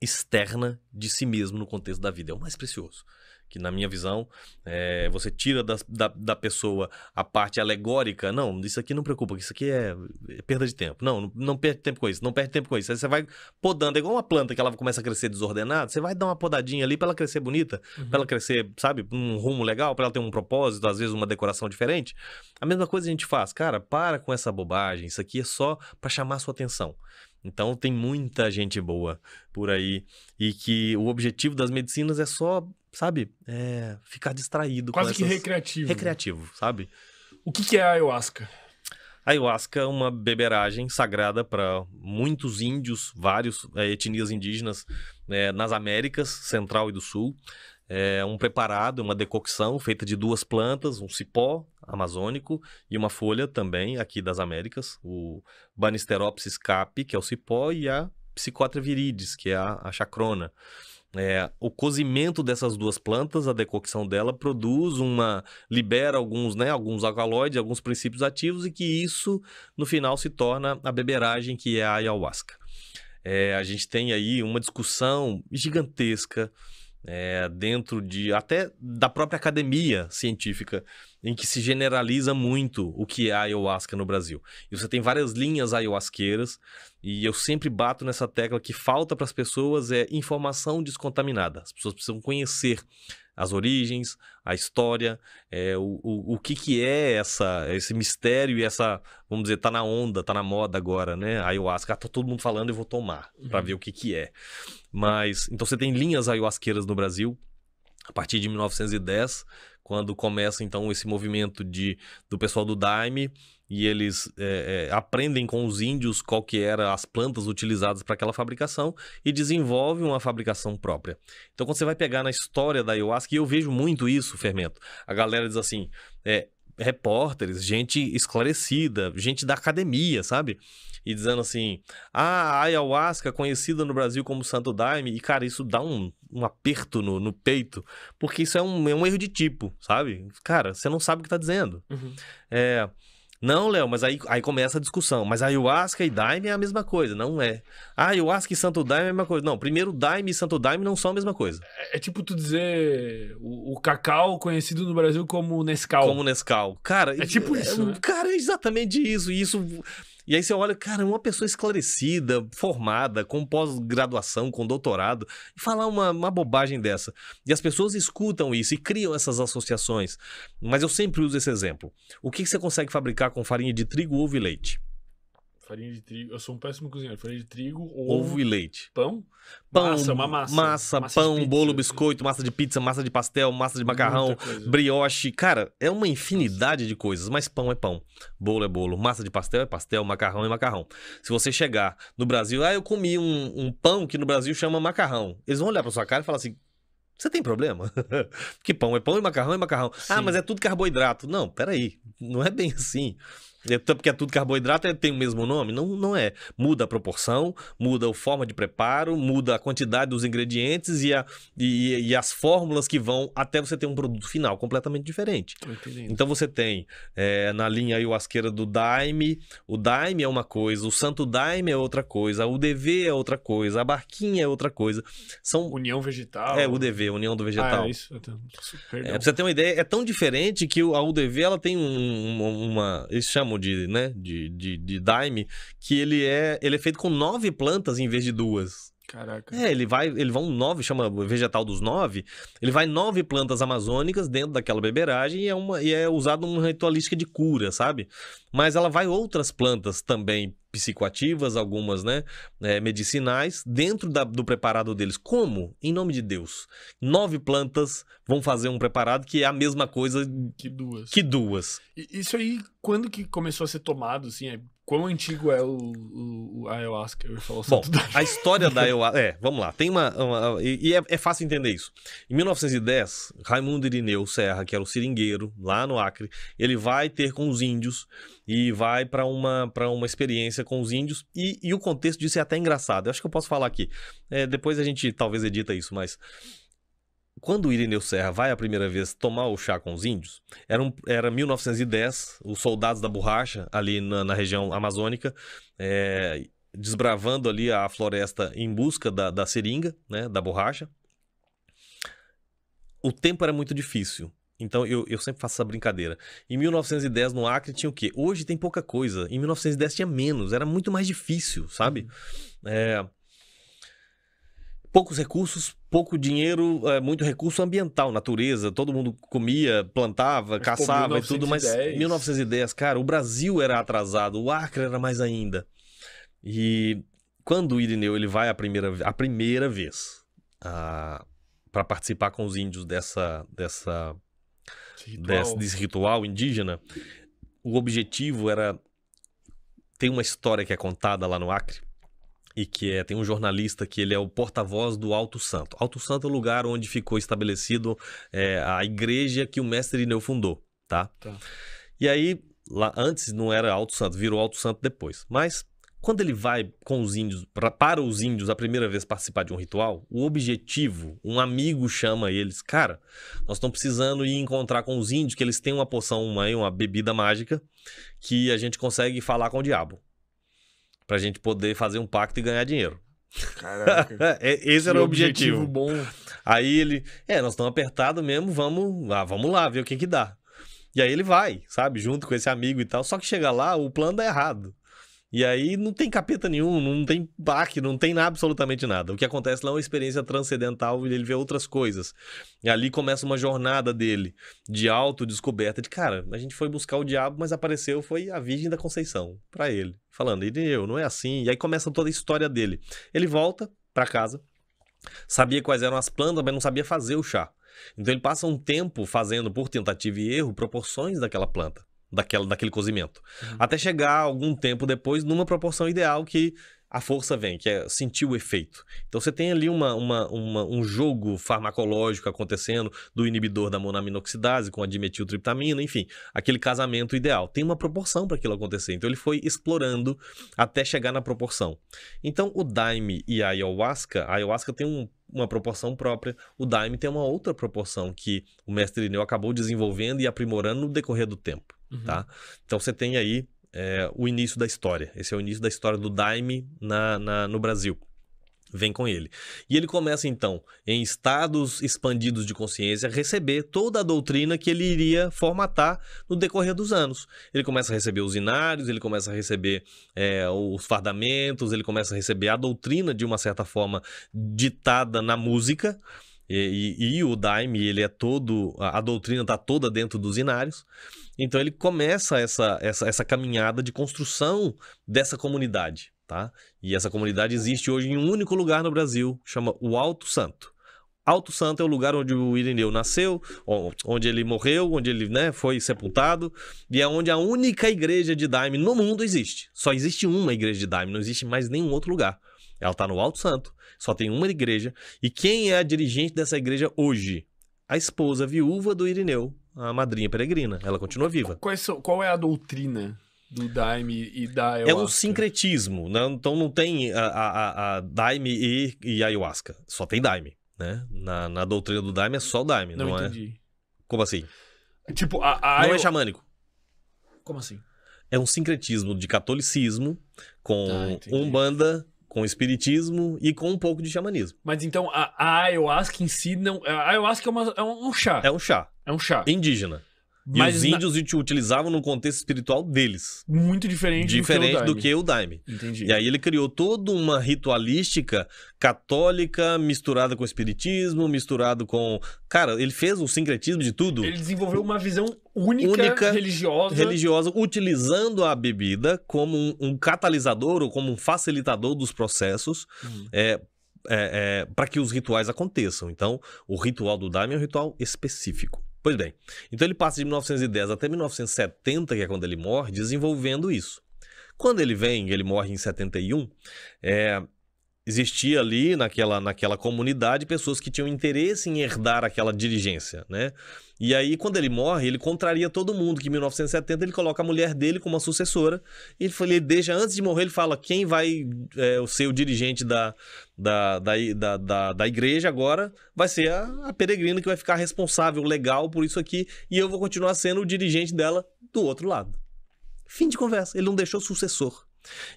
S2: externa de si mesmo no contexto da vida. É o mais precioso que na minha visão, é, você tira da, da, da, pessoa a parte alegórica. Não, isso aqui não preocupa, isso aqui é, é perda de tempo. Não, não, não, perde tempo com isso, não perde tempo com isso. Aí você vai podando, é igual uma planta que ela começa a crescer desordenada, você vai dar uma podadinha ali para ela crescer bonita, uhum. para ela crescer, sabe, um rumo legal, para ela ter um propósito, às vezes uma decoração diferente. A mesma coisa a gente faz. Cara, para com essa bobagem, isso aqui é só para chamar a sua atenção. Então tem muita gente boa por aí e que o objetivo das medicinas é só sabe, é, ficar distraído. Quase que recreativo. Recreativo, sabe? O que, que é a ayahuasca? A ayahuasca é uma beberagem sagrada para muitos índios, várias é, eh, etnias indígenas é, nas Américas Central e do Sul. É um preparado, uma decocção feita de duas plantas, um cipó amazônico e uma folha também aqui das Américas, o Banisteropsis capi, que é o cipó, e a Psicotra viridis, que é a, a chacrona. É, o cozimento dessas duas plantas, a decocção dela, produz uma. libera alguns, né, alguns alcaloides, alguns princípios ativos, e que isso, no final, se torna a beberagem que é a ayahuasca. É, a gente tem aí uma discussão gigantesca é, dentro de até da própria academia científica, em que se generaliza muito o que é a ayahuasca no Brasil. E você tem várias linhas ayahuasqueiras, e eu sempre bato nessa tecla que falta para as pessoas é informação descontaminada. As pessoas precisam conhecer as origens, a história, é, o, o, o que, que é essa, esse mistério e essa, vamos dizer, tá na onda, tá na moda agora, né? A ayahuasca, ah, tá todo mundo falando, e vou tomar para uhum. ver o que, que é. Mas, então você tem linhas ayahuasqueiras no Brasil, a partir de 1910, quando começa então esse movimento de, do pessoal do Daime e eles é, é, aprendem com os índios qual que eram as plantas utilizadas para aquela fabricação e desenvolvem uma fabricação própria. Então, quando você vai pegar na história da ayahuasca, e eu vejo muito isso, Fermento, a galera diz assim, é, repórteres, gente esclarecida, gente da academia, sabe? E dizendo assim, ah, a ayahuasca conhecida no Brasil como Santo Daime, e cara, isso dá um, um aperto no, no peito, porque isso é um, é um erro de tipo, sabe? Cara, você não sabe o que está dizendo. Uhum. É... Não, Léo, mas aí, aí começa a discussão. Mas ayahuasca e daime é a mesma coisa, não é? Ayahuasca e santo daime é a mesma coisa. Não, primeiro daime e santo daime não são a mesma coisa.
S1: É, é tipo tu dizer
S2: o, o, cacau conhecido no Brasil como Nescau. Como Nescau. Cara, é tipo é, isso. É, né? Cara, é exatamente isso. E isso e aí você olha, cara, uma pessoa esclarecida, formada, com pós-graduação, com doutorado, e falar uma, uma bobagem dessa. E as pessoas escutam isso e criam essas associações. Mas eu sempre uso esse exemplo. O que você consegue fabricar com farinha de trigo, ovo e leite?
S1: farinha de trigo. Eu sou um péssimo cozinheiro. Farinha de trigo, ovo, ovo e leite. Pão?
S2: Pão. Massa, uma massa. Massa, massa pão, pizza, bolo, assim. biscoito, massa de pizza, massa de pastel, massa de macarrão, brioche. Cara, é uma infinidade de coisas, mas pão é pão. Bolo é bolo, massa de pastel é pastel, macarrão é macarrão. Se você chegar no Brasil, ah, eu comi um, um pão que no Brasil chama macarrão. Eles vão olhar pra sua cara e falar assim: você tem problema? [laughs] que pão é pão e macarrão é macarrão. Ah, Sim. Ah, mas é tudo carboidrato. Não, peraí. Não é bem assim. É, porque é tudo carboidrato, é, tem o mesmo nome? Não, não é. Muda a proporção, muda a forma de preparo, muda a quantidade dos ingredientes e, a, e, e as fórmulas que vão até você ter um produto final completamente diferente. Então você tem é, na linha ayahuasqueira do daime, o daime é uma coisa, o santo daime é outra coisa, o DV é outra coisa, a barquinha é outra coisa. São... União vegetal. É, o DV, União do Vegetal. Ah, é isso. É, pra você ter uma ideia, é tão diferente que a UDV ela tem um, uma. Eles chamam de, né, de, de, de daime, que ele é, ele é feito com nove plantas em vez de duas. Caraca. É, ele vai, ele vão nove, chama vegetal dos nove, ele vai nove plantas amazônicas dentro daquela beberagem e é, uma, e é usado numa ritualística de cura, sabe? Mas ela vai outras plantas também psicoativas, algumas, né, é, medicinais, dentro da, do preparado deles. Como? Em nome de Deus. Nove plantas vão fazer um preparado que é a mesma coisa que duas. Que duas.
S1: E, isso aí, quando que começou a ser tomado, assim, é Quão antigo é o, o a ayahuasca? Eu falo Bom,
S2: a história da ayahuasca. É, vamos lá. Tem uma. uma e, e é, é, fácil entender isso. Em 1910, Raimundo Irineu Serra, que era o seringueiro lá no Acre, ele vai ter com os índios e vai para uma, uma experiência com os índios. E, e, o contexto disso é até engraçado. Eu acho que eu posso falar aqui. É, depois a gente talvez edita isso, mas quando o Irineu Serra vai a primeira vez tomar o chá com os índios, era, um, era 1910, os soldados da borracha ali na, na região amazônica, é, desbravando ali a floresta em busca da, da seringa, né, da borracha. O tempo era muito difícil, então eu, eu sempre faço essa brincadeira. Em 1910 no Acre tinha o quê? Hoje tem pouca coisa. Em 1910 tinha menos, era muito mais difícil, sabe? É, poucos recursos, pouco dinheiro, é, muito recurso ambiental, natureza. Todo mundo comia, plantava, mas caçava e tudo, mas 1910, cara, o Brasil era atrasado, o Acre era mais ainda. E quando o Irineu ele vai a primeira, a primeira vez para participar com os índios dessa dessa ritual. Desse, desse ritual indígena, o objetivo era tem uma história que é contada lá no Acre e que é, tem um jornalista que ele é o porta-voz do Alto Santo. Alto Santo é o lugar onde ficou estabelecido é, a igreja que o mestre Irineu fundou, tá? tá? E aí, lá antes não era Alto Santo, virou Alto Santo depois. Mas quando ele vai com os índios, pra, para os índios a primeira vez participar de um ritual, o objetivo, um amigo chama eles, cara, nós estamos precisando ir encontrar com os índios que eles têm uma poção mãe, uma bebida mágica que a gente consegue falar com o diabo pra gente poder fazer um pacto e ganhar dinheiro. Caraca. [laughs] É, esse era o objetivo. objetivo. bom. Aí ele, é, nós estamos apertados mesmo, vamos, ah, vamos lá ver o que que dá. E aí ele vai, sabe, junto com esse amigo e tal. Só que chega lá, o plano dá errado. E aí não tem capeta nenhum, não tem baque, não tem absolutamente nada. O que acontece lá é uma experiência transcendental, e ele vê outras coisas. E ali começa uma jornada dele de autodescoberta de cara, a gente foi buscar o diabo, mas apareceu foi a Virgem da Conceição para ele, falando, e eu, não é assim. E aí começa toda a história dele. Ele volta para casa, sabia quais eram as plantas, mas não sabia fazer o chá. Então ele passa um tempo fazendo por tentativa e erro proporções daquela planta daquela, daquele cozimento. Uhum. Até chegar algum tempo depois numa proporção ideal que a força vem, que é sentir o efeito. Então você tem ali uma, uma, uma, um jogo farmacológico acontecendo do inibidor da monaminoxidase com a dimetiltriptamina, enfim, aquele casamento ideal. Tem uma proporção para aquilo acontecer. Então ele foi explorando até chegar na proporção. Então o daime e a ayahuasca, a ayahuasca tem um uma proporção própria. O Daime tem uma outra proporção que o mestre Irineu acabou desenvolvendo e aprimorando no decorrer do tempo, uhum. tá? Então você tem aí é, o início da história. Esse é o início da história do Daime na, na no Brasil vem com ele. E ele começa então, em estados expandidos de consciência, a receber toda a doutrina que ele iria formatar no decorrer dos anos. Ele começa a receber os inários, ele começa a receber é, os fardamentos, ele começa a receber a doutrina de uma certa forma ditada na música. E, e, e o Daime, ele é todo, a, a doutrina está toda dentro dos inários. Então ele começa essa, essa, essa caminhada de construção dessa comunidade tá? E essa comunidade existe hoje em um único lugar no Brasil, chama o Alto Santo. Alto Santo é o lugar onde o Irineu nasceu, onde ele morreu, onde ele né, foi sepultado, e é onde a única igreja de Daime no mundo existe. Só existe uma igreja de Daime, não existe mais nenhum outro lugar. Ela está no Alto Santo, só tem uma igreja. E quem é a dirigente dessa igreja hoje? A esposa viúva do Irineu, a madrinha peregrina. Ela continua viva. Qual é, qual é a doutrina do Daime e da ayahuasca. É um sincretismo, né? Então não tem a, a, a Daime e, e ayahuasca. Só tem Daime, né? Na, na doutrina do Daime é só o Daime, não, não é? entendi. É... Como assim? Tipo, a, a Não é xamânico. Como assim? É um sincretismo de catolicismo com ah, umbanda, com espiritismo e com um pouco de xamanismo. Mas então a, a ayahuasca em si não. A ayahuasca é, uma, é um chá. É um chá. É um chá. Indígena.
S1: E Mas os índios
S2: na... utilizavam no contexto espiritual deles.
S1: Muito diferente, diferente do que o
S2: Daime. Entendi. E aí ele criou toda uma ritualística católica misturada com espiritismo, misturado com... Cara, ele fez um sincretismo de tudo. Ele
S1: desenvolveu uma visão única, única religiosa. religiosa.
S2: utilizando a bebida como um, um, catalisador ou como um facilitador dos processos uhum. é, é, é, para que os rituais aconteçam. Então, o ritual do Daime é um ritual específico. Pois bem, então ele passa de 1910 até 1970, que é quando ele morre, desenvolvendo isso. Quando ele vem, ele morre em 71, é, existia ali naquela, naquela comunidade pessoas que tinham interesse em herdar aquela dirigência, né? E aí, quando ele morre, ele contraria todo mundo, que em 1970 ele coloca a mulher dele como a sucessora. E ele, ele deixa, antes de morrer, ele fala quem vai é, ser o dirigente da, da, da, da, da, igreja agora vai ser a, a peregrina que vai ficar responsável, legal por isso aqui, e eu vou continuar sendo o dirigente dela do outro lado. Fim de conversa. Ele não deixou sucessor.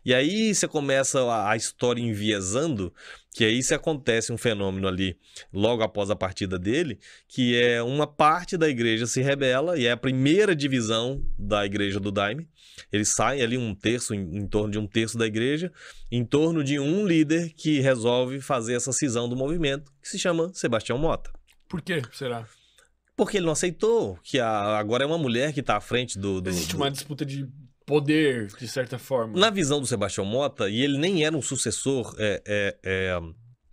S2: E aí você começa a, história enviesando, que aí se acontece um fenômeno ali logo após a partida dele, que é uma parte da igreja se rebela e é a primeira divisão da igreja do Daime. Ele sai ali um terço, em, em torno de um terço da igreja, em torno de um líder que resolve fazer essa cisão do movimento, que se chama Sebastião Mota.
S1: Por que será?
S2: Porque ele não aceitou que a, agora é uma mulher que está à frente do. do Existe uma disputa de
S1: poder, de certa forma.
S2: Na visão do Sebastião Mota, e ele nem era um sucessor é, é, é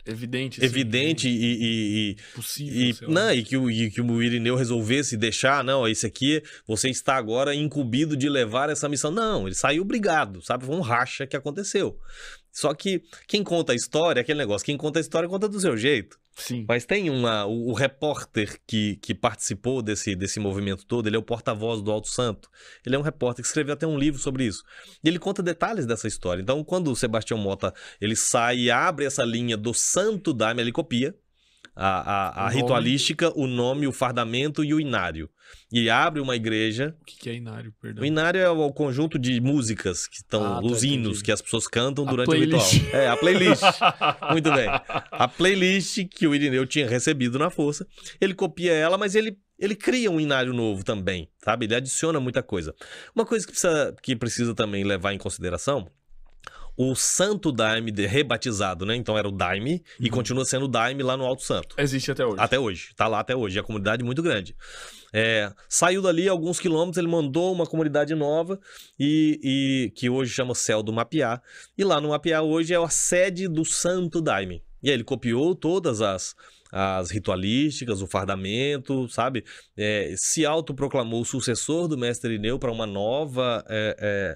S2: evidente, sim, evidente e, e, possível, e, não, e que o e que o Irineu resolvesse deixar, não, esse é aqui você está agora incumbido de levar essa missão. Não, ele saiu obrigado, sabe? Foi um racha que aconteceu. Só que quem conta a história, é aquele negócio, quem conta a história conta do seu jeito. Sim. Mas tem uma. O, o, repórter que, que participou desse, desse movimento todo, ele é o porta-voz do Alto Santo. Ele é um repórter que escreveu até um livro sobre isso. E ele conta detalhes dessa história. Então, quando o Sebastião Mota ele sai e abre essa linha do santo da ele copia a, a, a o ritualística, nome. o nome, o fardamento e o inário e abre uma igreja. O que, que é inário, perdão? O inário é o conjunto de músicas que estão, ah, tá, os hinos que as pessoas cantam durante o ritual. É, a playlist. [laughs] Muito bem. A playlist que o Irineu tinha recebido na força. Ele copia ela, mas ele, ele cria um inário novo também, sabe? Ele adiciona muita coisa. Uma coisa que precisa, que precisa também levar em consideração o santo daime de, rebatizado, né? Então era o daime uhum. e continua sendo o daime lá no Alto Santo. Existe até hoje. Até hoje. Tá lá até hoje. É comunidade comunidade muito grande. É, saiu dali alguns quilômetros, ele mandou uma comunidade nova e, e que hoje chama Céu do Mapiá. E lá no Mapiá hoje é a sede do Santo Daime. E aí ele copiou todas as, as ritualísticas, o fardamento, sabe? É, se autoproclamou o sucessor do mestre Ineu para uma nova é,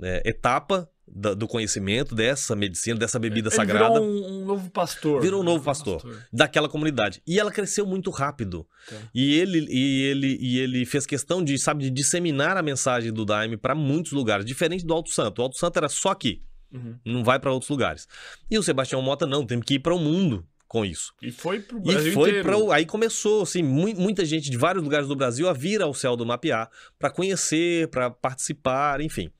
S2: é, é etapa do conhecimento dessa medicina, dessa bebida Ele sagrada. Virou um, um, novo pastor. Virou um né? novo pastor, pastor, daquela comunidade. E ela cresceu muito rápido. Tá. E, ele, e, ele, e ele fez questão de, sabe, de disseminar a mensagem do Daime para muitos lugares, diferente do Alto Santo. O Alto Santo era só aqui, uhum. não vai para outros lugares. E o Sebastião Mota não, tem que ir para o mundo com isso. E foi o Brasil e foi Pra, aí começou, assim, mu muita gente de vários lugares do Brasil a vir ao céu do Mapear para conhecer, para participar, enfim.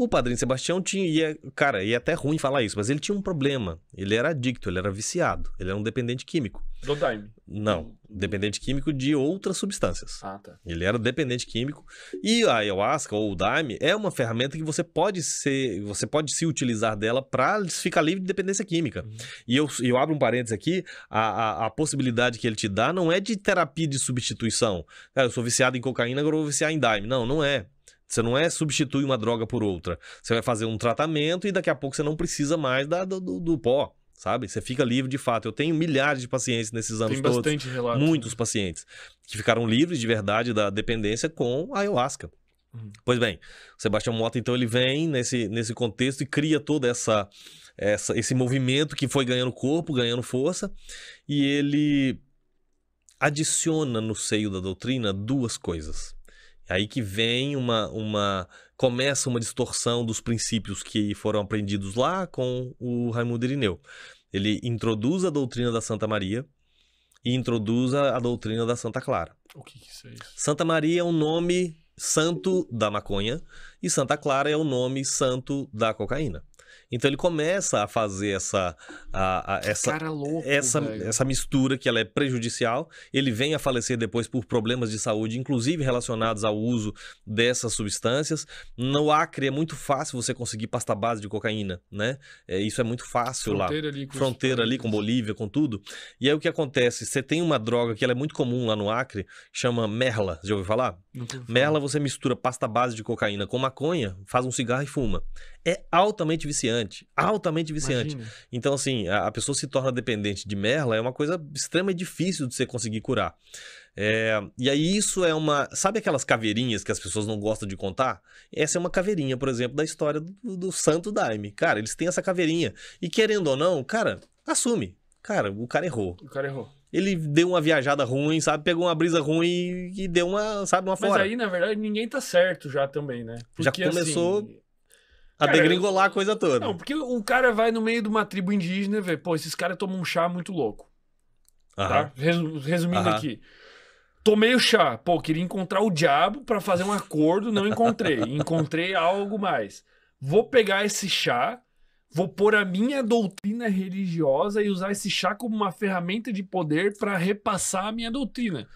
S2: O padrinho Sebastião tinha, ia, cara, e é até ruim falar isso, mas ele tinha um problema. Ele era adicto, ele era viciado, ele era um dependente químico. Do Daime? Não, dependente químico de outras substâncias. Ah, tá. Ele era dependente químico e a ayahuasca ou o Daime é uma ferramenta que você pode ser, você pode se utilizar dela para ficar livre de dependência química. Uhum. E eu, eu abro um parênteses aqui, a, a, a, possibilidade que ele te dá não é de terapia de substituição. Cara, eu sou viciado em cocaína, agora eu vou viciar em Daime. Não, não é. Você não é substituir uma droga por outra. Você vai fazer um tratamento e daqui a pouco você não precisa mais da, do, do, do pó sabe? Você fica livre de fato. Eu tenho milhares de pacientes nesses anos Tem todos. Bastante muitos né? pacientes que ficaram livres de verdade da dependência com a ayahuasca. Uhum. Pois bem, o Sebastião Mota então ele vem nesse, nesse contexto e cria toda essa, essa esse movimento que foi ganhando corpo, ganhando força, e ele adiciona no seio da doutrina duas coisas. É aí que vem uma, uma. Começa uma distorção dos princípios que foram aprendidos lá com o Raimundo Irineu. Ele introduz a doutrina da Santa Maria e introduz a doutrina da Santa Clara.
S1: O que, que isso é isso?
S2: Santa Maria é um nome santo da maconha e Santa Clara é o um nome santo da cocaína. Então ele começa a fazer essa a, a, essa louco, essa, essa mistura que ela é prejudicial. Ele vem a falecer depois por problemas de saúde, inclusive relacionados ao uso dessas substâncias. No Acre é muito fácil você conseguir pasta base de cocaína, né? É, isso é muito fácil Fronteira lá. Ali com Fronteira ali com Bolívia, com tudo. E aí o que acontece? Você tem uma droga que é muito comum lá no Acre, chama merla. Já ouviu falar? Merla você mistura pasta base de cocaína com maconha, faz um cigarro e fuma. É altamente viciante viciante, altamente viciante. Imagina. Então, assim, a, a, pessoa se torna dependente de merla é uma coisa extremamente difícil de você conseguir curar. É, e aí isso é uma... Sabe aquelas caveirinhas que as pessoas não gostam de contar? Essa é uma caveirinha, por exemplo, da história do, do Santo Daime. Cara, eles têm essa caveirinha. E querendo ou não, cara, assume. Cara, o cara errou. O cara errou ele deu uma viajada ruim, sabe? Pegou uma brisa ruim e deu uma, sabe, uma fora. Mas aí, na
S1: verdade, ninguém tá certo já também, né? Porque, já assim, começou assim,
S2: a degringolar a coisa toda. Não,
S1: porque o cara vai no meio de uma tribo indígena, vê, Pô, esses caras tomam um chá muito louco.
S2: Uh -huh. Tá? Resumindo uh -huh. aqui.
S1: Tomei o chá. Pô, queria encontrar o diabo para fazer um acordo, não encontrei. [laughs] encontrei algo mais. Vou pegar esse chá, vou pôr a minha doutrina religiosa e usar esse chá como uma ferramenta de poder para repassar a minha doutrina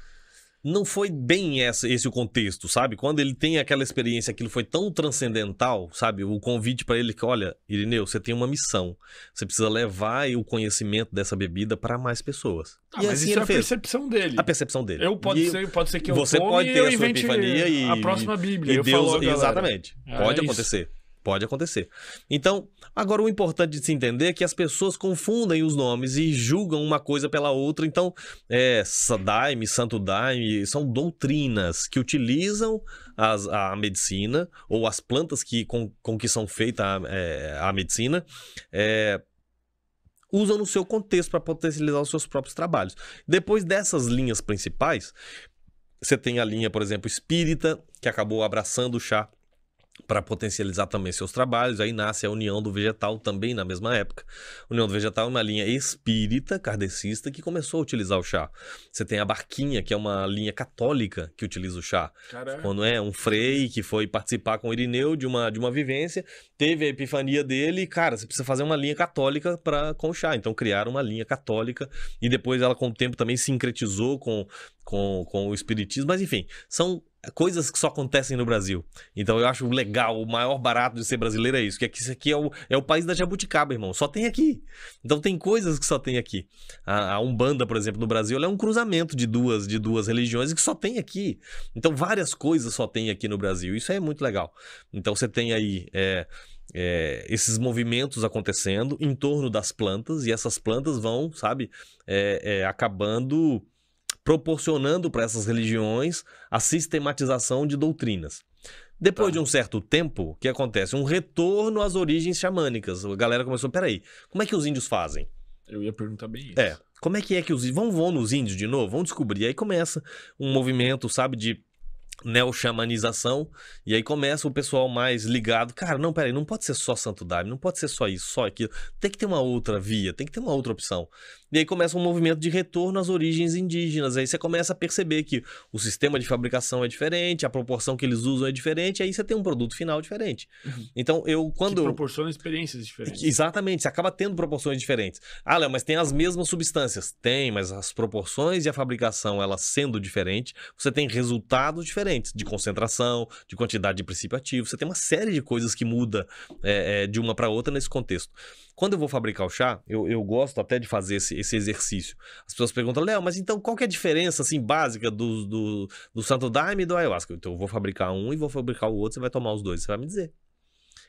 S2: não foi bem essa, esse o contexto, sabe? Quando ele tem aquela experiência, aquilo foi tão transcendental, sabe? O convite para ele que, olha, Irineu, você tem uma missão. Você precisa levar o conhecimento dessa bebida para mais pessoas. Ah, e mas assim isso é a fez. percepção dele. A percepção dele. Eu pode, ser, pode ser que eu Você pode ter a sua epifania e... A próxima Bíblia, e Deus, falo, Exatamente. É, pode acontecer. Pode acontecer. Então, agora o importante de se entender é que as pessoas confundem os nomes e julgam uma coisa pela outra. Então, é, Daime, Santo Daime, são doutrinas que utilizam as, a medicina ou as plantas que, com, com que são feitas a, é, a medicina. É, usam no seu contexto para potencializar os seus próprios trabalhos. Depois dessas linhas principais, você tem a linha, por exemplo, espírita, que acabou abraçando o chá para potencializar também seus trabalhos. Aí nasce a União do Vegetal, também na mesma época. A União do Vegetal é uma linha espírita, kardecista, que começou a utilizar o chá. Você tem a Barquinha, que é uma linha católica que utiliza o chá. Caraca. Quando é um frei que foi participar com o Irineu de uma, de uma vivência, teve a epifania dele, e, cara, você precisa fazer uma linha católica para com o chá. Então criaram uma linha católica e depois ela com o tempo também sincretizou com, com, com o espiritismo. Mas enfim, são coisas que só acontecem no Brasil. Então eu acho legal, o maior barato de ser brasileiro é isso, que isso aqui é o, é o país da jabuticaba, irmão, só tem aqui. Então tem coisas que só tem aqui. A, a Umbanda, por exemplo, no Brasil, é um cruzamento de duas de duas religiões que só tem aqui. Então várias coisas só tem aqui no Brasil, isso é muito legal. Então você tem aí... É, é, esses movimentos acontecendo em torno das plantas e essas plantas vão, sabe, é, é, acabando proporcionando para essas religiões a sistematização de doutrinas. Depois tá. de um certo tempo, o que acontece? Um retorno às origens xamânicas. A galera começou, peraí, como é que os índios fazem? Eu ia perguntar bem isso. É, como é que é que os índios... Vão, vão nos índios de novo? Vão descobrir. Aí começa um movimento, sabe, de neo-xamanização, e aí começa o pessoal mais ligado, cara, não, peraí, não pode ser só Daime. não pode ser só isso, só aquilo, tem que ter uma outra via, tem que ter uma outra opção. E aí começa um movimento de retorno às origens indígenas. Aí você começa a perceber que o sistema de fabricação é diferente, a proporção que eles usam é diferente, aí você tem um produto final diferente. Uhum. Então, eu quando. Que
S1: proporciona experiências
S2: diferentes. Exatamente, você acaba tendo proporções diferentes. Ah, Léo, mas tem as mesmas substâncias. Tem, mas as proporções e a fabricação, ela sendo diferente, você tem resultados diferentes de concentração, de quantidade de princípio ativo. Você tem uma série de coisas que muda é, é, de uma para outra nesse contexto. Quando eu vou fabricar o chá, eu, eu gosto até de fazer esse, esse exercício. As pessoas perguntam, Léo, mas então qual que é a diferença assim, básica do, do, do Santo Daime e do Ayahuasca? Então eu vou fabricar um e vou fabricar o outro, você vai tomar os dois, você vai me dizer.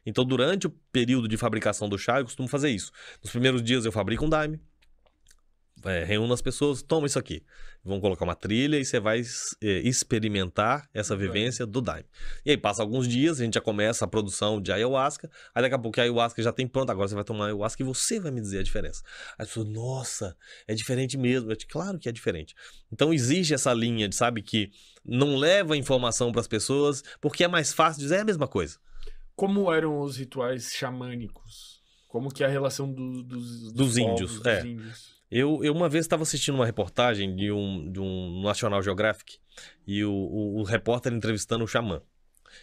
S2: Então, durante o período de fabricação do chá, eu costumo fazer isso. Nos primeiros dias eu fabrico um daime, é, reúna as pessoas, toma isso aqui. Vão colocar uma trilha e você vai é, experimentar essa vivência do Daime. E aí passa alguns dias, a gente já começa a produção de ayahuasca. Aí daqui a pouco a ayahuasca já tem pronto. agora você vai tomar ayahuasca e você vai me dizer a diferença. Aí as pessoas, nossa, é diferente mesmo. Eu, claro que é diferente. Então exige essa linha de, sabe, que não leva informação para as pessoas, porque é mais fácil dizer é a mesma coisa.
S1: Como eram os rituais xamânicos? Como que é a relação do, dos, dos, dos, índios, dos é.
S2: índios? Eu, eu uma vez estava assistindo uma reportagem de um, de um National Geographic e o, o, o repórter entrevistando o xamã.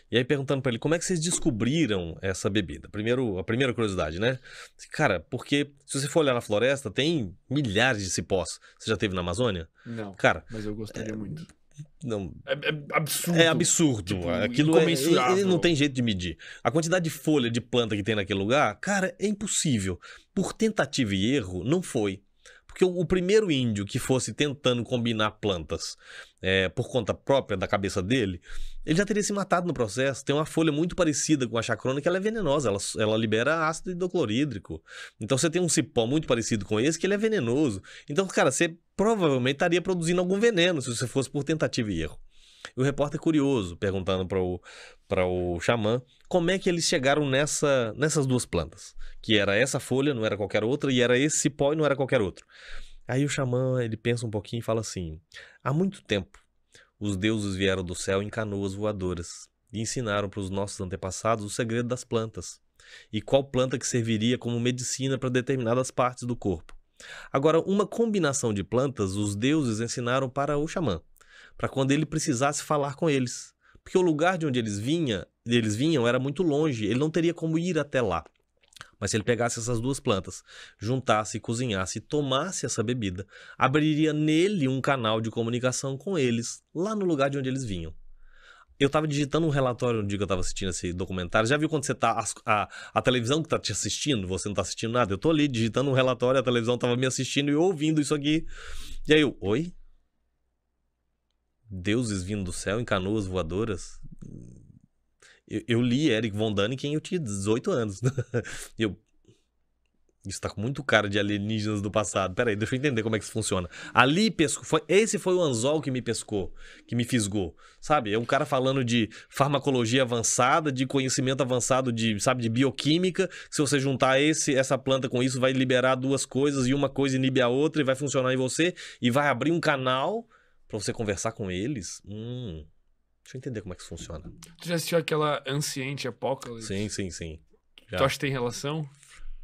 S2: E aí perguntando para ele, como é que vocês descobriram essa bebida? Primeiro, a primeira curiosidade, né? Cara, porque se você for olhar na floresta, tem milhares de cipós. Você já teve na Amazônia? Não. Cara, mas eu gostaria é... muito. Não, é, é, absurdo. É absurdo. Tipo, é, Aquilo é, ele não tem jeito de medir. A quantidade de folha de planta que tem naquele lugar, cara, é impossível. Por tentativa e erro, não foi. Porque o, primeiro índio que fosse tentando combinar plantas é, por conta própria da cabeça dele, ele já teria se matado no processo. Tem uma folha muito parecida com a chacrona que ela é venenosa, ela, ela libera ácido hidroclorídrico. Então você tem um cipó muito parecido com esse que ele é venenoso. Então, cara, você provavelmente estaria produzindo algum veneno se você fosse por tentativa e erro. E o repórter curioso, perguntando para o, o xamã como é que eles chegaram nessa, nessas duas plantas. Que era essa folha, não era qualquer outra, e era esse cipó e não era qualquer outro. Aí o xamã, ele pensa um pouquinho e fala assim: Há muito tempo, os deuses vieram do céu em canoas voadoras e ensinaram para os nossos antepassados o segredo das plantas e qual planta que serviria como medicina para determinadas partes do corpo. Agora, uma combinação de plantas os deuses ensinaram para o xamã para quando ele precisasse falar com eles. Porque o lugar de onde eles, vinha, eles vinham era muito longe, ele não teria como ir até lá. Mas se ele pegasse essas duas plantas, juntasse, cozinhasse e tomasse essa bebida, abriria nele um canal de comunicação com eles, lá no lugar de onde eles vinham. Eu estava digitando um relatório no dia que eu estava assistindo esse documentário. Já viu quando você tá. A, a televisão que está te assistindo, você não está assistindo nada. Eu estou ali digitando um relatório, a televisão estava me assistindo e ouvindo isso aqui. E aí eu, oi? deuses vindo do céu em canoas voadoras. Eu, eu li Eric von Däniken eu tinha 18 anos. [laughs] eu, isso tá com muito cara de alienígenas do passado. Peraí, deixa eu entender como é que isso funciona. Ali pescou. Foi, esse foi o anzol que me pescou, que me fisgou. Sabe? É um cara falando de farmacologia avançada, de conhecimento avançado de, sabe, de bioquímica. Se você juntar esse, essa planta com isso, vai liberar duas coisas e uma coisa inibe a outra e vai funcionar em você e vai abrir um canal para você conversar com eles, hum, deixa eu entender como é que isso funciona.
S1: Tu já assistiu aquela Anciente Apocalypse?
S2: Sim, sim, sim. Já. Tu acha que tem relação?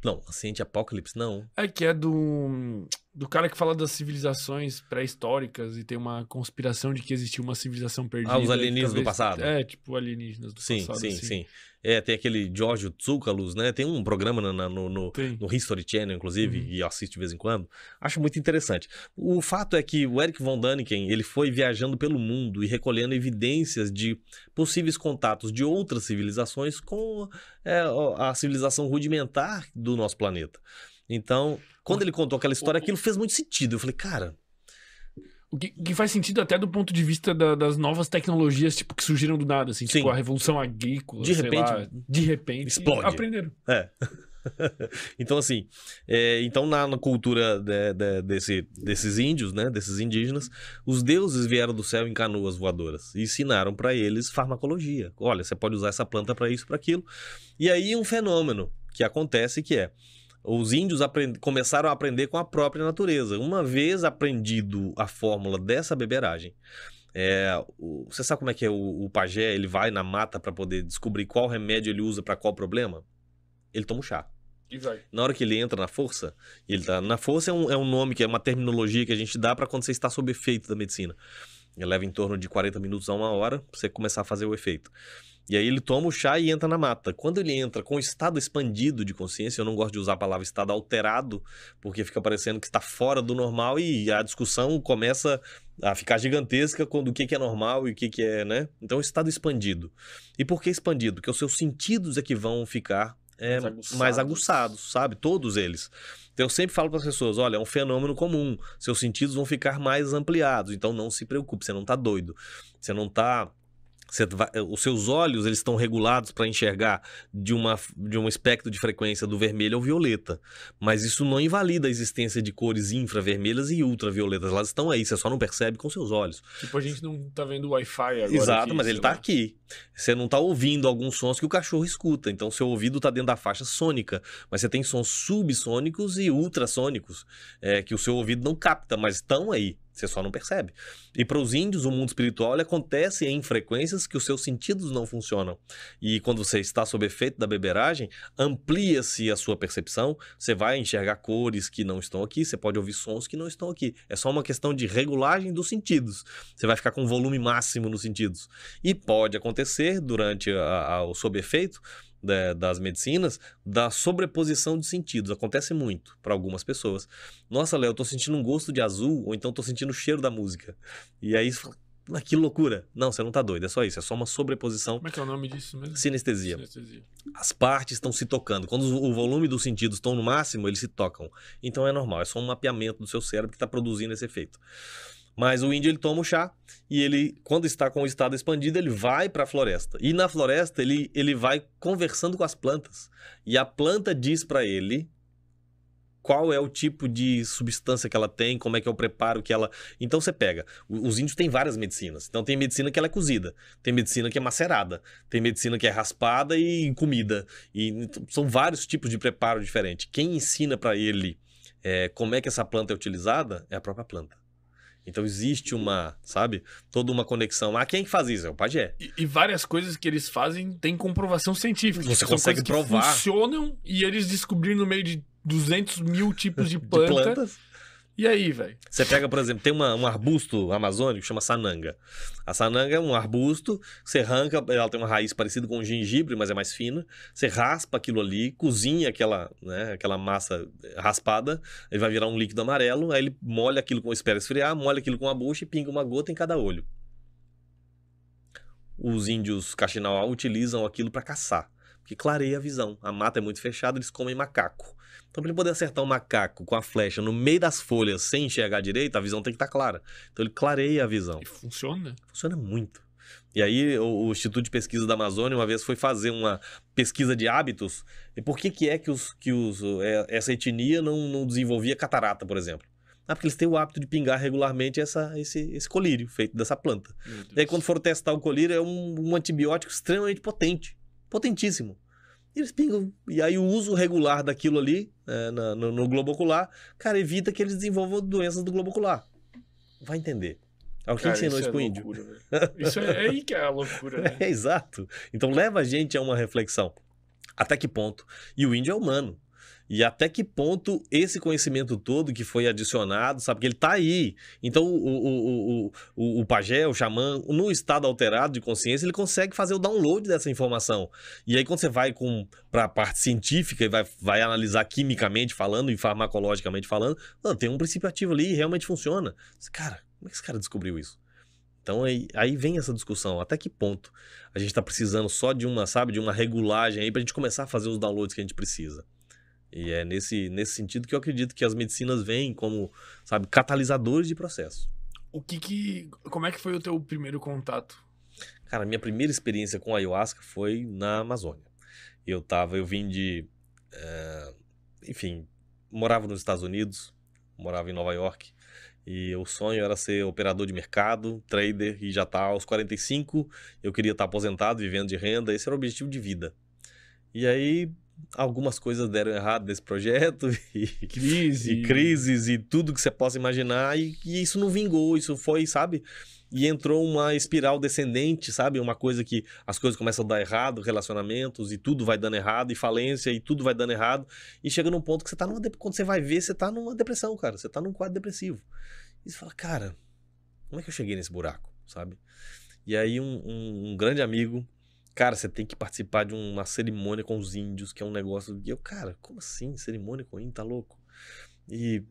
S2: Não, Anciente Apocalypse não.
S1: É que é do do cara que fala das civilizações pré-históricas e tem uma conspiração de que existia uma civilização perdida. Ah, os alienígenas talvez, do passado. É,
S2: tipo alienígenas do sim, passado. Sim, assim. sim, sim. É, tem aquele Giorgio Tsoukalos, né? Tem um programa na, na, no, no, no, History Channel, inclusive, uhum. e assisto de vez em quando. Acho muito interessante. O fato é que o Eric von Däniken, ele foi viajando pelo mundo e recolhendo evidências de possíveis contatos de outras civilizações com é, a civilização rudimentar do nosso planeta. Então, quando ele contou aquela história, aquilo fez muito sentido. Eu falei, cara,
S1: o que, que, faz sentido até do ponto de vista da, das novas tecnologias tipo, que surgiram do nada, assim, tipo, Sim. tipo a revolução agrícola, de repente, lá, de repente explode. aprenderam.
S2: É. [laughs] então, assim, é, então na, na cultura de, de, desse, desses índios, né, desses indígenas, os deuses vieram do céu em canoas voadoras e ensinaram para eles farmacologia. Olha, você pode usar essa planta para isso, para aquilo. E aí um fenômeno que acontece que é os índios aprend... começaram a aprender com a própria natureza. Uma vez aprendido a fórmula dessa beberagem, é, o, você sabe como é que é o, o pajé? Ele vai na mata para poder descobrir qual remédio ele usa para qual problema? Ele toma um chá. E vai. Na hora que ele entra na força, ele tá. Na força é um, é um nome que é uma terminologia que a gente dá para quando você está sob efeito da medicina. Ele leva em torno de 40 minutos a uma hora pra você começar a fazer o efeito. E aí ele toma o chá e entra na mata. Quando ele entra com o estado expandido de consciência, eu não gosto de usar a palavra estado alterado, porque fica parecendo que está fora do normal e a discussão começa a ficar gigantesca quando o que, que é normal e o que, que é, né? Então, estado expandido. E por que expandido? Porque os seus sentidos é que vão ficar é, mais, aguçados. mais aguçados, sabe? Todos eles. Então eu sempre falo para as pessoas, olha, é um fenômeno comum, seus sentidos vão ficar mais ampliados, então não se preocupe, você não está doido, você não está eh, os seus olhos eles estão regulados para enxergar de, uma, de um espectro de frequência do vermelho ao violeta. Mas isso não invalida a existência de cores infravermelhas e ultravioletas. Elas estão aí, você só não percebe com seus olhos.
S1: Tipo, a gente não tá vendo o Wi-Fi agora. Exato, aqui, mas ele tá lá.
S2: aqui. Você não tá ouvindo alguns sons que o cachorro escuta. Então, seu ouvido tá dentro da faixa sônica. Mas você tem sons subsônicos e ultrassônicos é, que o seu ouvido não capta, mas estão aí. Você só não percebe. E para os índios, o mundo espiritual acontece em frequências que os seus sentidos não funcionam. E quando você está sob efeito da beberagem, amplia-se a sua percepção. Você vai enxergar cores que não estão aqui, você pode ouvir sons que não estão aqui. É só uma questão de regulagem dos sentidos. Você vai ficar com volume máximo nos sentidos. E pode acontecer, durante a, a, o sob efeito, da, das medicinas da sobreposição de sentidos. Acontece muito para algumas pessoas. Nossa, Léo, eu tô sentindo um gosto de azul, ou então tô sentindo o cheiro da música. E aí você fala, que loucura. Não, você não tá doido, é só isso, é só uma sobreposição. Como é que é
S1: o nome disso mesmo?
S2: Sinestesia. Sinestesia. As partes estão se tocando. Quando o volume dos sentidos estão no máximo, eles se tocam. Então é normal, é só um mapeamento do seu cérebro que está produzindo esse efeito. Mas o índio ele toma o chá e ele, quando está com o estado expandido, ele vai para a floresta. E na floresta ele, ele vai conversando com as plantas. E a planta diz para ele qual é o tipo de substância que ela tem, como é que é o preparo que ela. Então você pega. Os índios têm várias medicinas. Então tem medicina que ela é cozida, tem medicina que é macerada, tem medicina que é raspada e comida. E então, são vários tipos de preparo diferente. Quem ensina para ele é, como é que essa planta é utilizada é a própria planta. Então existe uma, sabe, toda uma conexão. Ah, quem faz isso? É o pajé. E, e várias coisas que eles fazem têm comprovação científica. Você consegue provar.
S1: funcionam e eles descobriram no meio de 200 mil tipos de, planta, de plantas
S2: e aí, velho? Você pega, por exemplo, tem uma, um arbusto amazônico que chama sananga. A sananga é um arbusto, você arranca, ela tem uma raiz parecida com gengibre, mas é mais fina. Você raspa aquilo ali, cozinha aquela, né, aquela massa raspada, ele vai virar um líquido amarelo, aí ele molha aquilo com espera esfriar, molha aquilo com a bucha e pinga uma gota em cada olho. Os índios caxinauá utilizam aquilo para caçar, porque clareia a visão. A mata é muito fechada, eles comem macaco. Então, para ele poder acertar um macaco com a flecha no meio das folhas sem enxergar direito, a visão tem que estar tá clara. Então, ele clareia a visão. E funciona? Funciona muito. E aí, o, o Instituto de Pesquisa da Amazônia, uma vez, foi fazer uma pesquisa de hábitos. E por que, que é que, os, que os, é, essa etnia não, não desenvolvia catarata, por exemplo? Ah, porque eles têm o hábito de pingar regularmente essa, esse, esse colírio feito dessa planta. E aí, quando foram testar o colírio, é um, um antibiótico extremamente potente. Potentíssimo. E eles pingam. E aí, o uso regular daquilo ali é, no, no, no globo ocular, cara, evita que eles desenvolvam doenças do globo ocular. Vai entender. É o que cara, ensinou isso, com é índio. Loucura, isso é, é aí que é
S1: a loucura, né? [laughs] É,
S2: exato. Então leva a gente a uma reflexão. Até que ponto? E o índio é humano. E até que ponto esse conhecimento todo que foi adicionado, sabe, que ele tá aí. Então, o, o, o, o, o pajé, o xamã, no estado alterado de consciência, ele consegue fazer o download dessa informação. E aí, quando você vai para a parte científica e vai, vai analisar quimicamente falando e farmacologicamente falando, não, tem um princípio ativo ali e realmente funciona. Cara, como é que esse cara descobriu isso? Então aí, aí, vem essa discussão, até que ponto a gente está precisando só de uma, sabe, de uma regulagem aí para a gente começar a fazer os downloads que a gente precisa. E é nesse, nesse sentido que eu acredito que as medicinas vêm como, sabe, catalisadores de processo. O que que... Como é que foi o teu primeiro contato? Cara, minha primeira experiência com ayahuasca foi na Amazônia. Eu tava... Eu vim de... Uh, enfim, morava nos Estados Unidos, morava em Nova York. E o sonho era ser operador de mercado, trader, e já tá aos 45, eu queria estar tá aposentado, vivendo de renda, esse era o objetivo de vida. E aí algumas coisas deram errado desse projeto [laughs] e, Crise. e crises e tudo que você possa imaginar e, e, isso não vingou isso foi sabe e entrou uma espiral descendente sabe uma coisa que as coisas começam a dar errado relacionamentos e tudo vai dando errado e falência e tudo vai dando errado e chega num ponto que você tá numa quando você vai ver você tá numa depressão cara você tá num quadro depressivo e você fala cara como é que eu cheguei nesse buraco sabe e aí um, um, um grande amigo cara, você tem que participar de uma cerimônia com os índios, que é um negócio. E eu, cara, como assim? Cerimônia com índio? Tá louco? E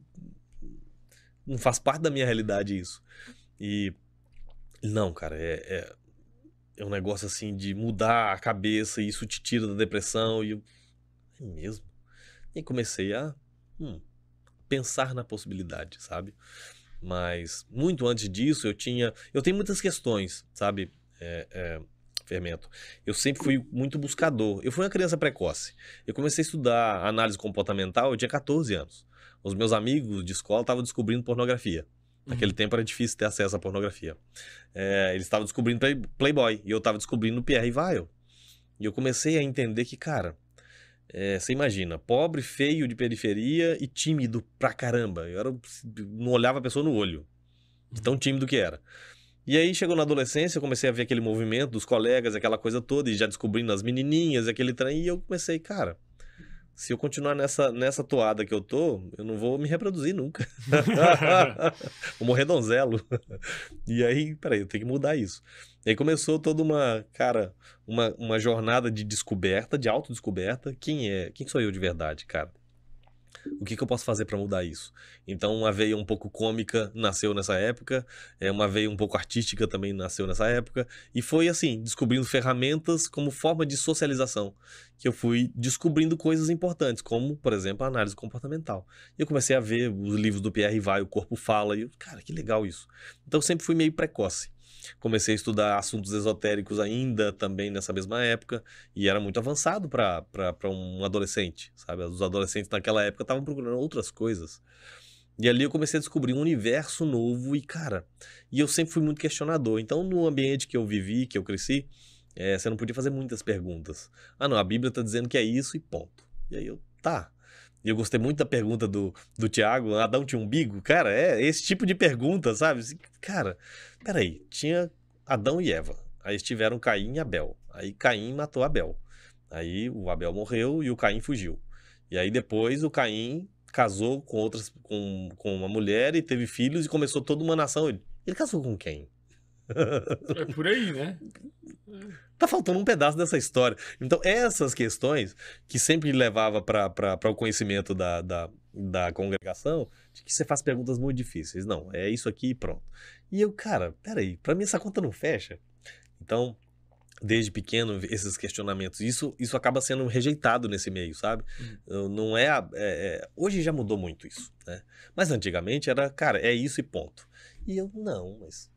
S2: não faz parte da minha realidade isso. E não, cara, é, é, é um negócio assim de mudar a cabeça e isso te tira da depressão. E eu, é mesmo. E comecei a hum, pensar na possibilidade, sabe? Mas muito antes disso eu tinha. Eu tenho muitas questões, sabe? É, é, fermento. Eu sempre fui muito buscador. Eu fui uma criança precoce. Eu comecei a estudar análise comportamental, eu tinha 14 anos. Os meus amigos de escola estavam descobrindo pornografia. Uhum. Naquele uhum. tempo era difícil ter acesso à pornografia. É, eles estavam descobrindo play, Playboy e eu estava descobrindo Pierre Vail. E eu comecei a entender que, cara, é, você imagina, pobre, feio de periferia e tímido pra caramba. Eu era, não olhava a pessoa no olho, de tão uhum. tímido que era. E aí chegou na adolescência, eu comecei a ver aquele movimento dos colegas, aquela coisa toda, e já descobrindo as menininhas, aquele trem, e eu comecei, cara, se eu continuar nessa, nessa toada que eu tô, eu não vou me reproduzir nunca. [laughs] [laughs] vou morrer donzelo. E aí, peraí, eu tenho que mudar isso. E aí começou toda uma, cara, uma, uma jornada de descoberta, de autodescoberta. Quem é? Quem sou eu de verdade, cara? o que, que eu posso fazer para mudar isso? Então, uma veia um pouco cômica nasceu nessa época, é uma veia um pouco artística também nasceu nessa época, e foi assim, descobrindo ferramentas como forma de socialização, que eu fui descobrindo coisas importantes, como, por exemplo, a análise comportamental. E eu comecei a ver os livros do Pierre Vai, O Corpo Fala, e eu, cara, que legal isso. Então, eu sempre fui meio precoce. Comecei a estudar assuntos esotéricos ainda também nessa mesma época e era muito avançado para um adolescente, sabe? Os adolescentes naquela época estavam procurando outras coisas. E ali eu comecei a descobrir um universo novo e, cara, e eu sempre fui muito questionador. Então, no ambiente que eu vivi, que eu cresci, é, você não podia fazer muitas perguntas. Ah, não, a Bíblia está dizendo que é isso e ponto. E aí eu, tá, e eu gostei muito da pergunta do, do Tiago, Adão tinha umbigo? Cara, é esse tipo de pergunta, sabe? Assim, cara, peraí, tinha Adão e Eva. Aí tiveram Caim e Abel. Aí Caim matou Abel. Aí o Abel morreu e o Caim fugiu. E aí depois o Caim casou com outras com, com uma mulher e teve filhos e começou toda uma nação. Ele, ele casou com quem? É por aí, né? Tá faltando um pedaço dessa história. Então, essas questões que sempre levava para o conhecimento da, da, da, congregação, de que você faz perguntas muito difíceis. Não, é isso aqui e pronto. E eu, cara, peraí, para mim essa conta não fecha. Então, desde pequeno, esses questionamentos, isso, isso acaba sendo rejeitado nesse meio, sabe? Uhum. Não é, é, é. Hoje já mudou muito isso, né? Mas antigamente era, cara, é isso e ponto. E eu, não, mas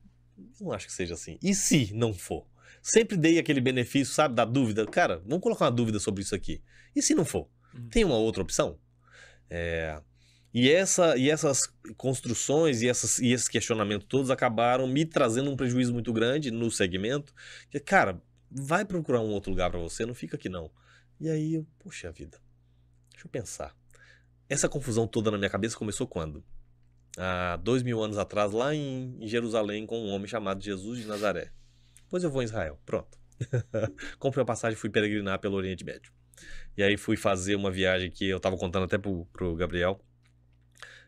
S2: eu não acho que seja assim. E se não for? Sempre dei aquele benefício, sabe, da dúvida. Cara, vamos colocar uma dúvida sobre isso aqui. E se não for? Hum. Tem uma outra opção? É... E, essa, e essas construções e, essas, e esses questionamentos todos acabaram me trazendo um prejuízo muito grande no segmento. Que, cara, vai procurar um outro lugar para você, não fica aqui não. E aí, eu, poxa vida, deixa eu pensar. Essa confusão toda na minha cabeça começou quando? há dois mil anos atrás, lá em Jerusalém, com um homem chamado Jesus de Nazaré. Pois eu vou em Israel. Pronto. [laughs] Comprei uma passagem e fui peregrinar pelo Oriente Médio. E aí fui fazer uma viagem que eu estava contando até pro, pro Gabriel,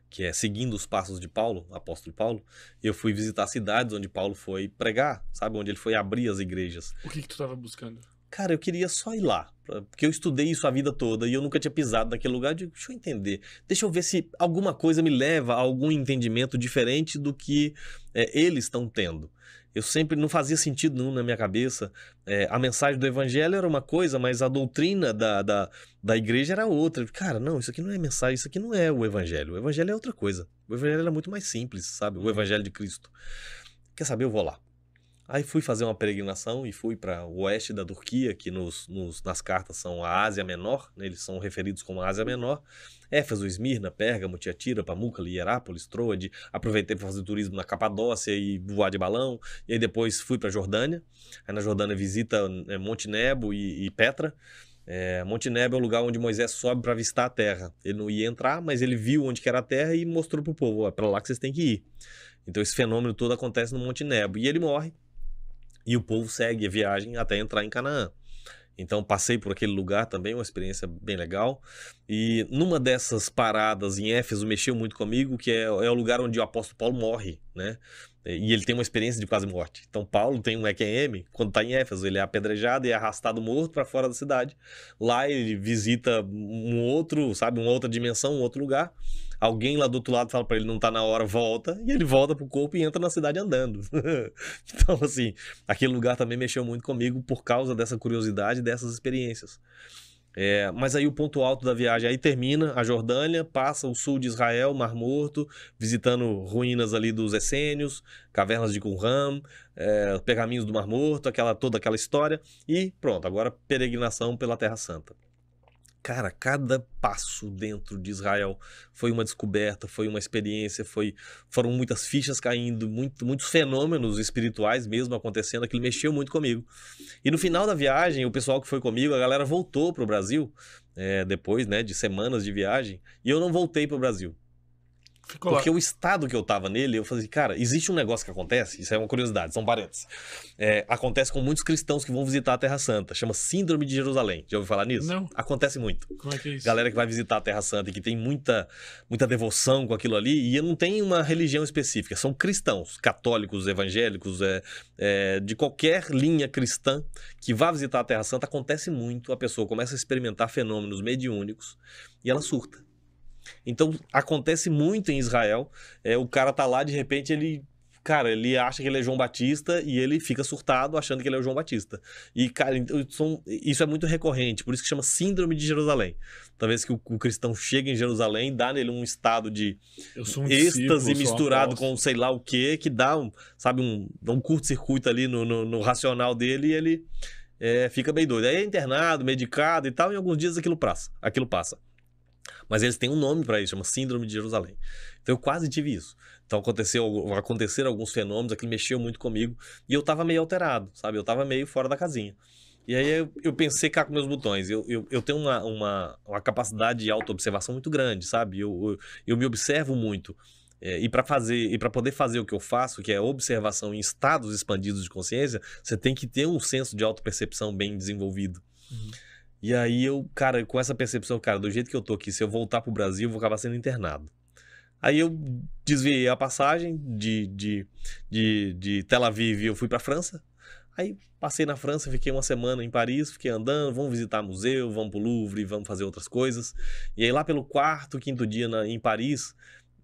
S2: que é seguindo os passos de Paulo, apóstolo Paulo, eu fui visitar cidades onde Paulo foi pregar, sabe? Onde ele foi abrir as igrejas.
S1: O que, que tu estava buscando?
S2: cara, eu queria só ir lá, porque eu estudei isso a vida toda e eu nunca tinha pisado naquele lugar. Eu digo, deixa eu entender, deixa eu ver se alguma coisa me leva a algum entendimento diferente do que é, eles estão tendo. Eu sempre não fazia sentido nenhum na minha cabeça. É, a mensagem do evangelho era uma coisa, mas a doutrina da, da, da igreja era outra. Cara, não, isso aqui não é mensagem, isso aqui não é o evangelho. O evangelho é outra coisa. O evangelho era é muito mais simples, sabe? O evangelho de Cristo. Quer saber? Eu vou lá. Aí fui fazer uma peregrinação e fui para o oeste da Turquia, que nos, nos, nas cartas são a Ásia Menor, né? eles são referidos como Ásia uhum. Menor. Éfeso, Esmirna, Pérgamo, Tiatira, Pamukkale, Hierápolis, Troade. Aproveitei para fazer turismo na Capadócia e voar de balão. E aí depois fui para Jordânia. Aí na Jordânia visita é, Monte e, e Petra. É, Nebo é o lugar onde Moisés sobe para avistar a terra. Ele não ia entrar, mas ele viu onde era a terra e mostrou para o povo: é para lá que vocês têm que ir. Então esse fenômeno todo acontece no Monte Nebo E ele morre e o povo segue a viagem até entrar em Canaã. Então passei por aquele lugar também, uma experiência bem legal. E numa dessas paradas em Éfeso mexeu muito comigo, que é, é o lugar onde o apóstolo Paulo morre, né? E ele tem uma experiência de quase morte. Então Paulo tem um EQM, quando está em Éfeso, ele é apedrejado e é arrastado morto para fora da cidade. Lá ele visita um outro, sabe, uma outra dimensão, um outro lugar alguém lá do outro lado fala para ele não tá na hora, volta, e ele volta pro corpo e entra na cidade andando. [laughs] então, assim, aquele lugar também mexeu muito comigo por causa dessa curiosidade, dessas experiências. É, mas aí o ponto alto da viagem aí termina a Jordânia, passa o sul de Israel, Mar Morto, visitando ruínas ali dos Essênios, cavernas de Qumran, é, pergaminhos do Mar Morto, aquela toda aquela história e pronto, agora peregrinação pela Terra Santa cara, cada passo dentro de Israel foi uma descoberta, foi uma experiência, foi foram muitas fichas caindo, muito, muitos fenômenos espirituais mesmo acontecendo, aquilo mexeu muito comigo. E no final da viagem, o pessoal que foi comigo, a galera voltou pro Brasil é, depois, né, de semanas de viagem, e eu não voltei pro Brasil. Ficou porque lá. o estado que eu tava nele, eu falei, assim, cara, existe um negócio que acontece, isso é uma curiosidade, são parênteses. É, acontece com muitos cristãos que vão visitar a Terra Santa, chama Síndrome de Jerusalém. Já ouviu falar nisso? Não. Acontece muito. Como é que é isso? Galera que vai visitar a Terra Santa e que tem muita, muita devoção com aquilo ali, e não tem uma religião específica, são cristãos, católicos, evangélicos, é, é, de qualquer linha cristã que vá visitar a Terra Santa, acontece muito, a pessoa começa a experimentar fenômenos mediúnicos e ela surta. Então acontece muito em Israel. É, o cara tá lá, de repente ele cara, ele acha que ele é João Batista e ele fica surtado achando que ele é o João Batista. E, cara, então, isso é muito recorrente, por isso que chama Síndrome de Jerusalém. Talvez que o, cristão chega em Jerusalém, dá nele um estado de um êxtase misturado com sei lá o que, que dá um, sabe, um, um curto-circuito ali no, no, no, racional dele e ele é, fica bem doido. Aí é internado, medicado e tal, e em alguns dias aquilo passa. Aquilo passa. Mas eles têm um nome para isso, chama Síndrome de Jerusalém. Então eu quase tive isso. Então aconteceu, aconteceram alguns fenômenos, aquilo mexeu muito comigo e eu tava meio alterado, sabe? Eu tava meio fora da casinha. E aí eu, eu pensei cá com meus botões. Eu, eu, eu tenho uma, uma, uma, capacidade de autoobservação muito grande, sabe? Eu, eu, eu me observo muito. É, e para fazer e para poder fazer o que eu faço, que é observação em estados expandidos de consciência, você tem que ter um senso de autopercepção bem desenvolvido. Uhum. E aí eu, cara, com essa percepção, cara, do jeito que eu tô aqui, se eu voltar pro Brasil, eu vou acabar sendo internado. Aí eu desviei a passagem de, de, de, de Tel Aviv e eu fui pra França. Aí passei na França, fiquei uma semana em Paris, fiquei andando, vamos visitar museu, vamos pro Louvre, vamos fazer outras coisas. E aí lá pelo quarto, quinto dia na, em Paris,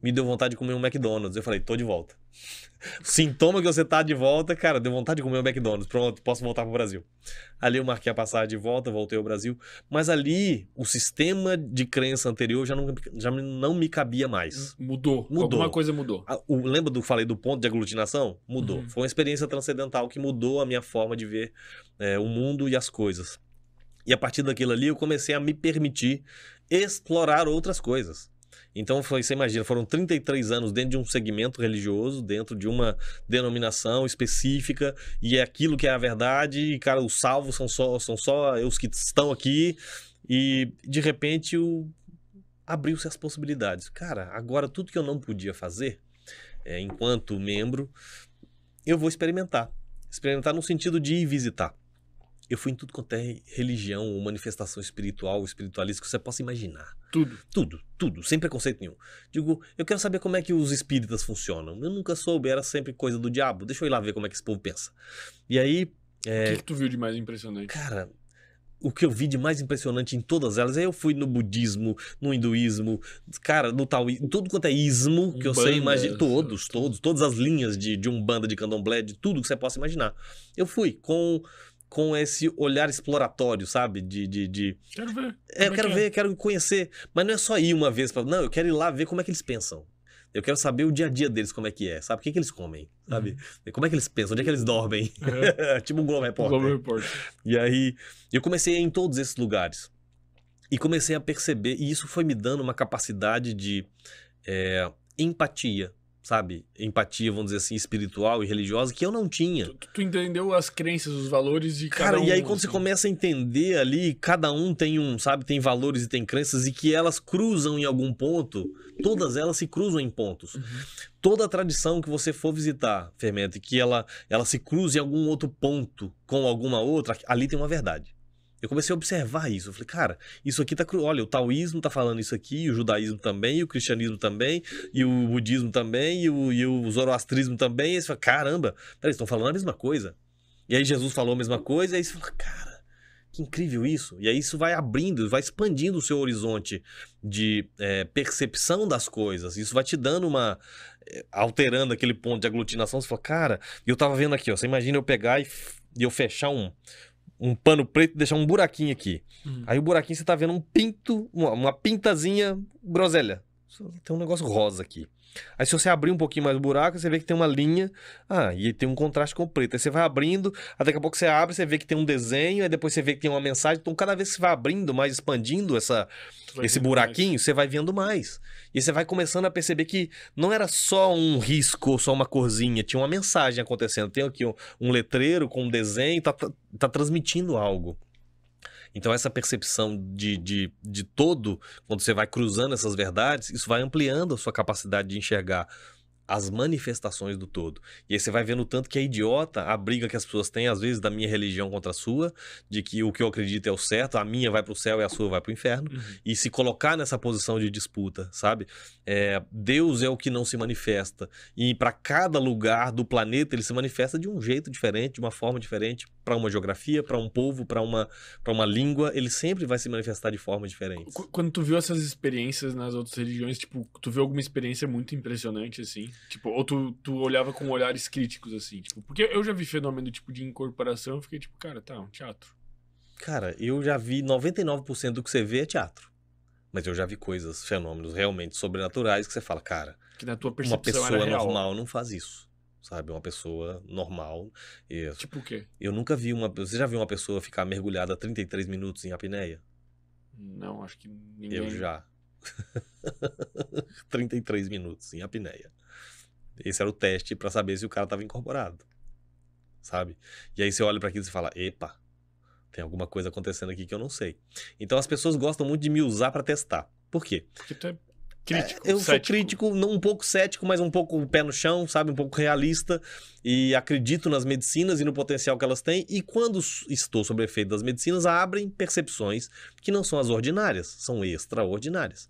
S2: me deu vontade de comer um McDonald's. Eu falei, tô de volta. Sintoma que você tá de volta, cara, deu vontade de comer um McDonald's. Pronto, posso voltar pro Brasil. Ali eu marquei a passagem de volta, voltei ao Brasil. Mas ali o sistema de crença anterior já não, já não me cabia mais. Mudou. Mudou. Alguma coisa mudou. A, o, lembra do falei do ponto de aglutinação? Mudou. Uhum. Foi uma experiência transcendental que mudou a minha forma de ver é, o mundo e as coisas. E a partir daquilo ali eu comecei a me permitir explorar outras coisas. Então, foi, você imagina, foram 33 anos dentro de um segmento religioso, dentro de uma denominação específica, e é aquilo que é a verdade, e, cara, os salvos são só, são só os que estão aqui, e de repente o... abriu-se as possibilidades. Cara, agora tudo que eu não podia fazer, é, enquanto membro, eu vou experimentar. Experimentar no sentido de ir visitar. Eu fui em tudo quanto é religião, ou manifestação espiritual, espiritualista que você possa imaginar. Tudo. Tudo, tudo, sem preconceito nenhum. Digo, eu quero saber como é que os espíritas funcionam. Eu nunca soube, era sempre coisa do diabo. Deixa eu ir lá ver como é que esse povo pensa. E aí. É... O que, é, que tu viu de mais impressionante? Cara, o que eu vi de mais impressionante em todas elas, aí eu fui no budismo, no hinduísmo, cara, no taoísmo, tudo quanto é ismo que Umbanda, eu sei imaginar, todos, todos, todas as linhas de, de banda de candomblé, de tudo que você possa imaginar. Eu fui com com esse olhar exploratório, sabe? De. de, de... Quero ver. É, eu é quero é? ver, quero conhecer. Mas não é só ir uma vez. Pra... Não, eu quero ir lá ver como é que eles pensam. Eu quero saber o dia a dia deles, como é que é, sabe? O que, é que eles comem, sabe? Uhum. Como é que eles pensam, onde é que eles dormem. Uhum. [laughs] tipo um Globo Repórter. Globo Repórter. E aí, eu comecei em todos esses lugares. E comecei a perceber, e isso foi me dando uma capacidade de é, empatia sabe, empatia, vamos dizer assim, espiritual e religiosa, que eu não tinha. Tu, tu
S1: entendeu as crenças, os valores de cada Cara, um, e aí quando assim.
S2: você começa a entender ali, cada um tem um, sabe, tem valores e tem crenças e que elas cruzam em algum ponto, todas elas se cruzam em pontos. Uhum. Toda a tradição que você for visitar, Fermento, e que ela, ela se cruze em algum outro ponto com alguma outra, ali tem uma verdade. Eu comecei a observar isso. Eu falei, cara, isso aqui tá cru. Olha, o taoísmo tá falando isso aqui, o judaísmo também, o cristianismo também, e o budismo também, e o, e o zoroastrismo também. E aí você fala, caramba, peraí, estão falando a mesma coisa. E aí Jesus falou a mesma coisa, e aí você fala, cara, que incrível isso. E aí isso vai abrindo, vai expandindo o seu horizonte de é, percepção das coisas. Isso vai te dando uma. É, alterando aquele ponto de aglutinação. Você fala, cara, eu tava vendo aqui, ó. Você imagina eu pegar e, e eu fechar um um pano preto deixar um buraquinho aqui. Uhum. Aí o buraquinho você tá vendo um pinto, uma, uma pintazinha groselha. Tem um negócio rosa aqui. Aí se você abrir um pouquinho mais o buraco, você vê que tem uma linha, ah, e tem um contraste com o preto. Aí você vai abrindo, daqui a pouco você abre, você vê que tem um desenho, aí depois você vê que tem uma mensagem. Então cada vez que você vai abrindo mais, expandindo essa, esse buraquinho, mais. você vai vendo mais. E você vai começando a perceber que não era só um risco ou só uma corzinha, tinha uma mensagem acontecendo. Tem aqui um, um letreiro com um desenho, tá, tá, tá transmitindo algo. Então, essa percepção de, de, de todo, quando você vai cruzando essas verdades, isso vai ampliando a sua capacidade de enxergar as manifestações do todo. E aí você vai vendo tanto que é idiota a briga que as pessoas têm, às vezes, da minha religião contra a sua, de que o que eu acredito é o certo, a minha vai para o céu e a sua vai para o inferno, uhum. e se colocar nessa posição de disputa, sabe? É, Deus é o que não se manifesta, e para cada lugar do planeta ele se manifesta de um jeito diferente, de uma forma diferente, para uma geografia, para um povo, para uma, para uma língua, ele sempre vai se manifestar de forma diferente.
S1: Quando tu viu essas experiências nas outras religiões, tipo, tu viu alguma experiência muito impressionante, assim? Tipo, ou tu, tu olhava com olhares críticos, assim? Tipo, porque eu já vi fenômeno tipo de incorporação, eu fiquei tipo, cara, tá, um teatro.
S2: Cara, eu já vi 99% do que você vê é teatro. Mas eu já vi coisas, fenômenos realmente sobrenaturais que você fala, cara, que na tua percepção uma pessoa normal não faz isso sabe? Uma pessoa normal. E... Tipo o quê? Eu nunca vi uma. Você já viu uma pessoa ficar mergulhada 33 minutos em apneia? Não, acho que ninguém. Eu já. 33 [laughs] minutos em apneia. Esse era o teste para saber se o cara tava incorporado. Sabe? E aí você olha para aquilo e fala: "Epa, tem alguma coisa acontecendo aqui que eu não sei". Então as pessoas gostam muito de me usar para testar. Por quê? Porque tu é Crítico, eu cético. sou crítico, um pouco cético, mas um pouco pé no chão, sabe? Um pouco realista. E acredito nas medicinas e no potencial que elas têm. E quando estou sob efeito das medicinas, abrem percepções que não são as ordinárias, são extraordinárias.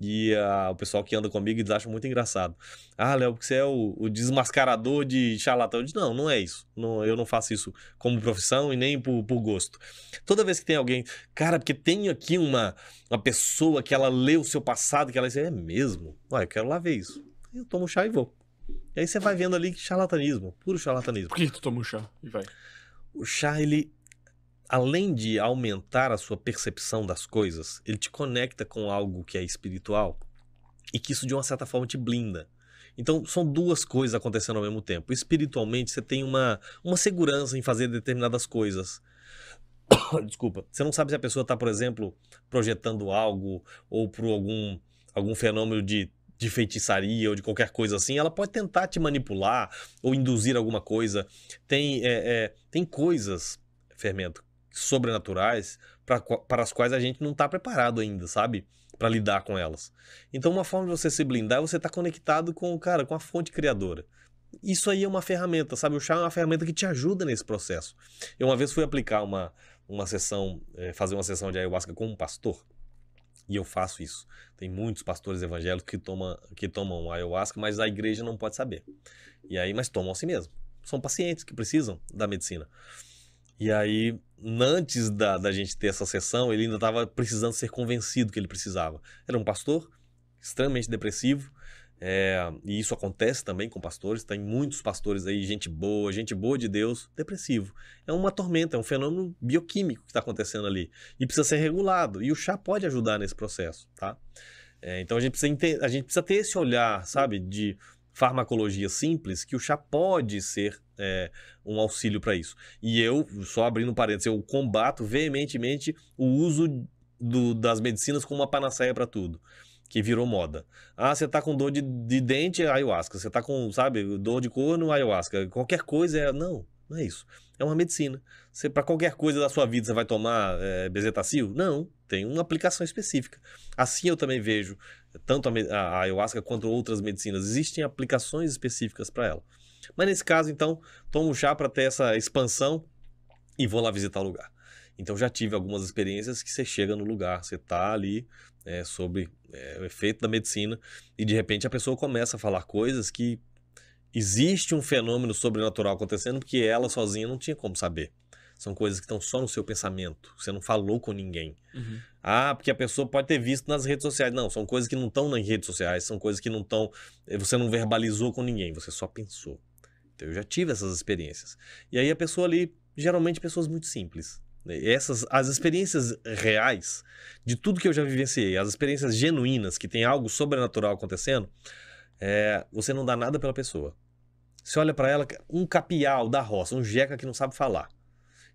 S2: E uh, o pessoal que anda comigo, eles acham muito engraçado. Ah, Léo, porque você é o, o, desmascarador de charlatão. Eu digo, não, não é isso. Não, eu não faço isso como profissão e nem por, por gosto. Toda vez que tem alguém, cara, porque tem aqui uma, uma pessoa que ela lê o seu passado, que ela diz, é mesmo? Ué, eu quero lá ver isso. Eu tomo chá e vou. E aí você vai vendo ali que charlatanismo, puro charlatanismo. Por que tu toma um chá e vai? O chá, ele além de aumentar a sua percepção das coisas, ele te conecta com algo que é espiritual e que isso de uma certa forma te blinda. Então, são duas coisas acontecendo ao mesmo tempo. Espiritualmente, você tem uma, uma segurança em fazer determinadas coisas. [coughs] Desculpa. Você não sabe se a pessoa está, por exemplo, projetando algo ou por algum, algum fenômeno de de feitiçaria ou de qualquer coisa assim, ela pode tentar te manipular ou induzir alguma coisa. Tem, é, é, tem coisas, Fermento, sobrenaturais pra, para as quais a gente não está preparado ainda, sabe? Para lidar com elas. Então, uma forma de você se blindar é você estar tá conectado com, cara, com a fonte criadora. Isso aí é uma ferramenta, sabe? O chá é uma ferramenta que te ajuda nesse processo. Eu uma vez fui aplicar uma, uma sessão, eh, fazer uma sessão de ayahuasca com um pastor. E eu faço isso. Tem muitos pastores evangélicos que, toma, que tomam ayahuasca, mas a igreja não pode saber. E aí, mas tomam assim mesmo. São pacientes que precisam da medicina. E aí, antes da, da gente ter essa sessão, ele ainda estava precisando ser convencido que ele precisava. Era um pastor extremamente depressivo, é, e isso acontece também com pastores, tem muitos pastores aí, gente boa, gente boa de Deus, depressivo. É uma tormenta, é um fenômeno bioquímico que está acontecendo ali e precisa ser regulado. E o chá pode ajudar nesse processo, tá? É, então a gente, precisa a gente precisa ter esse olhar, sabe, de farmacologia simples, que o chá pode ser é, um auxílio para isso. E eu, só abrindo parênteses, eu combato veementemente o uso do, das medicinas como uma panaceia para tudo que virou moda. Ah, você tá com dor de, de dente, ayahuasca. Você tá com, sabe, dor de corno, ayahuasca. Qualquer coisa é. Não, não é isso. É uma medicina. Você, para qualquer coisa da sua vida, você vai tomar é, bezetacil? Não, tem uma aplicação específica. Assim eu também vejo tanto a, a ayahuasca quanto outras medicinas. Existem aplicações específicas para ela. Mas nesse caso, então, tomo chá para ter essa expansão e vou lá visitar o lugar. Então já tive algumas experiências que você chega no lugar, você está ali é, sobre é, o efeito da medicina e de repente a pessoa começa a falar coisas que existe um fenômeno sobrenatural acontecendo porque ela sozinha não tinha como saber. São coisas que estão só no seu pensamento. Você não falou com ninguém. Uhum. Ah, porque a pessoa pode ter visto nas redes sociais. Não, são coisas que não estão nas redes sociais, são coisas que não estão. Eh, você não verbalizou com ninguém, você só pensou. Então, eu já tive essas experiências. E aí a pessoa ali, geralmente pessoas muito simples. Né? Essas, as experiências reais, de tudo que eu já vivenciei, as experiências genuínas, que tem algo sobrenatural acontecendo, é, você não dá nada pela pessoa. Você olha para ela, um capial da roça, um jeca que não sabe falar.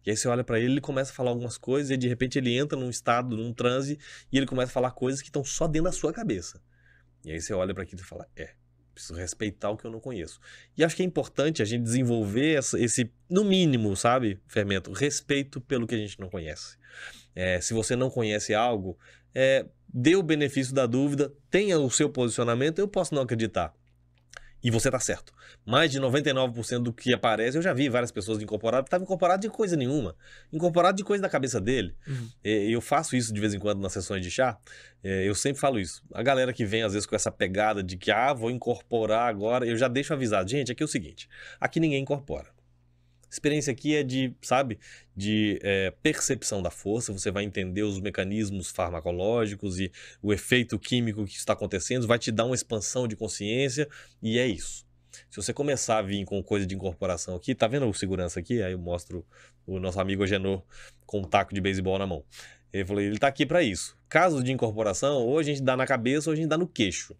S2: E aí você olha para ele, ele começa a falar algumas coisas, e de repente ele entra num estado, num transe, e ele começa a falar coisas que estão só dentro da sua cabeça. E aí você olha para aquilo e fala: é, preciso respeitar o que eu não conheço. E acho que é importante a gente desenvolver essa, esse, no mínimo, sabe, fermento, respeito pelo que a gente não conhece. É, se você não conhece algo, é, dê o benefício da dúvida, tenha o seu posicionamento, eu posso não acreditar. E você tá certo. Mais de 99% do que aparece, eu já vi várias pessoas incorporadas, estavam incorporado de coisa nenhuma. Incorporado de coisa da cabeça dele. Uhum. Eu faço isso de vez em quando nas sessões de chá. É, eu sempre falo isso. A galera que vem, às vezes, com essa pegada de que, ah, vou incorporar agora, eu já deixo avisado. Gente, aqui é o seguinte: aqui ninguém incorpora. Experiência aqui é de, sabe, de é, percepção da força, você vai entender os mecanismos farmacológicos e o efeito químico que está acontecendo, vai te dar uma expansão de consciência e é isso. Se você começar a vir com coisa de incorporação aqui, tá vendo o segurança aqui? Aí eu mostro o nosso amigo Agenor com um taco de beisebol na mão. Ele falou, ele tá aqui para isso. Caso de incorporação, ou a gente dá na cabeça ou a gente dá no queixo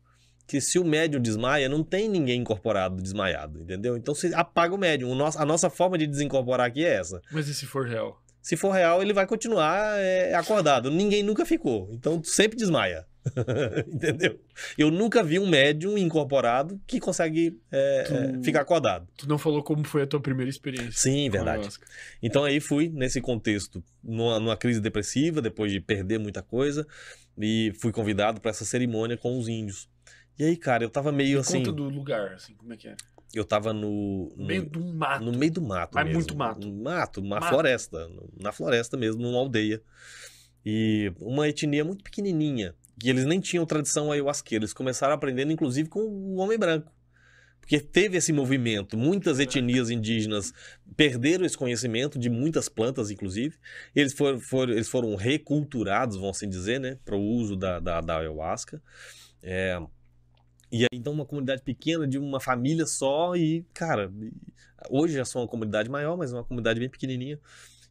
S2: que se o médium desmaia, não tem ninguém incorporado desmaiado, entendeu? Então você apaga o médium. O nosso, a nossa forma de desincorporar aqui é essa. Mas e se for real? Se for real, ele vai continuar é, acordado. Ninguém nunca ficou. Então sempre desmaia. [laughs] entendeu? Eu nunca vi um médium incorporado que consegue é, tu... É, ficar acordado.
S1: Tu não falou como foi a tua primeira experiência. Sim, verdade.
S2: Então aí fui nesse contexto, numa, numa crise depressiva, depois de perder muita coisa, e fui convidado para essa cerimônia com os índios. E aí, cara, eu tava meio Me assim. Conta
S1: do lugar, assim, como é que é?
S2: Eu tava no. no meio do mato. No meio do mato. Mas mesmo. muito mato. mato, uma mato. floresta. Na floresta mesmo, numa aldeia. E uma etnia muito pequenininha. E eles nem tinham tradição ayahuasqueira. Eles começaram aprendendo, inclusive, com o homem branco. Porque teve esse movimento. Muitas né? etnias indígenas perderam esse conhecimento, de muitas plantas, inclusive. Eles foram, foram, eles foram reculturados, vão assim dizer, né? Para o uso da, da, da ayahuasca. É, e aí, então, uma comunidade pequena de uma família só e, cara, hoje já sou uma comunidade maior, mas uma comunidade bem pequenininha.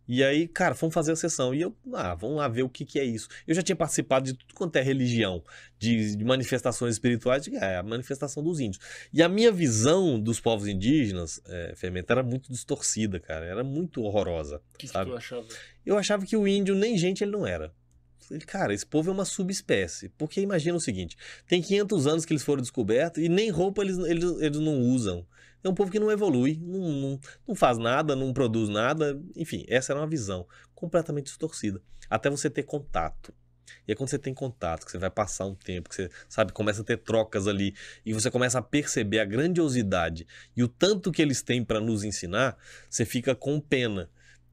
S2: E aí, cara, fomos fazer a sessão. E eu, ah, vamos lá ver o que, que é isso. Eu já tinha participado de tudo quanto é religião, de, de manifestações espirituais, de, é, a manifestação dos índios. E a minha visão dos povos indígenas, é, Fermenta, era muito distorcida, cara. Era muito horrorosa. O que, que tu achava? Eu achava que o índio, nem gente ele não era cara, esse povo é uma subespécie. Porque imagina o seguinte: tem 500 anos que eles foram descobertos e nem roupa eles, eles, eles não usam. É um povo que não evolui, não, não, não faz nada, não produz nada. Enfim, essa era uma visão completamente distorcida. Até você ter contato. E é quando você tem contato, que você vai passar um tempo, que você, sabe, começa a ter trocas ali e você começa a perceber a grandiosidade e o tanto que eles têm para nos ensinar, você fica com pena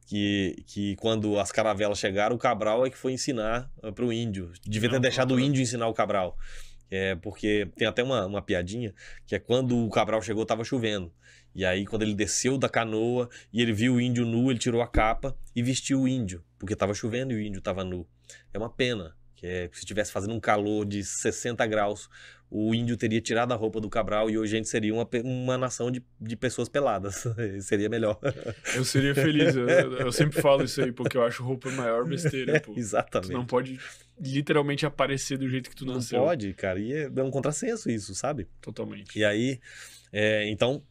S2: que, que quando as caravelas chegaram, o Cabral é que foi ensinar ah, para o índio. Devia ter não, deixado não, o índio ensinar o Cabral. É porque tem até uma, uma piadinha que é quando o Cabral chegou, estava chovendo. E aí, quando ele desceu da canoa e ele viu o índio nu, ele tirou a capa e vestiu o índio, porque estava chovendo e o índio estava nu. É uma pena, que é, se estivesse fazendo um calor de 60 graus, o índio teria tirado a roupa do Cabral e hoje a gente seria uma, uma nação de, de pessoas peladas. [laughs] seria melhor. Eu seria feliz. Eu, eu, sempre falo isso aí, porque eu acho
S1: roupa a maior besteira. [laughs] Pô. Exatamente. Tu não pode literalmente aparecer do jeito que tu não nasceu. Não pode,
S2: cara. E é um contrassenso isso, sabe? Totalmente. E aí, é, então,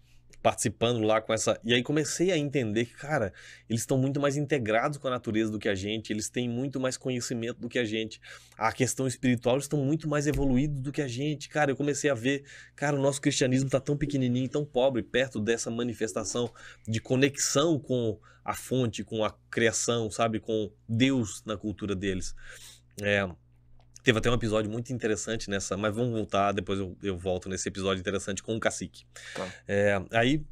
S2: participando lá com essa. E aí comecei a entender que, cara, eles estão muito mais integrados com a natureza do que a gente, eles têm muito mais conhecimento do que a gente. A questão espiritual, eles estão muito mais evoluídos do que a gente. Cara, eu comecei a ver, cara, o nosso cristianismo está tão pequenininho, tão pobre, perto dessa manifestação de conexão com a fonte, com a criação, sabe? Com Deus na cultura deles. É, Teve até um episódio muito interessante nessa, mas vamos voltar, depois eu, eu volto nesse episódio interessante com o cacique. Tá. É, aí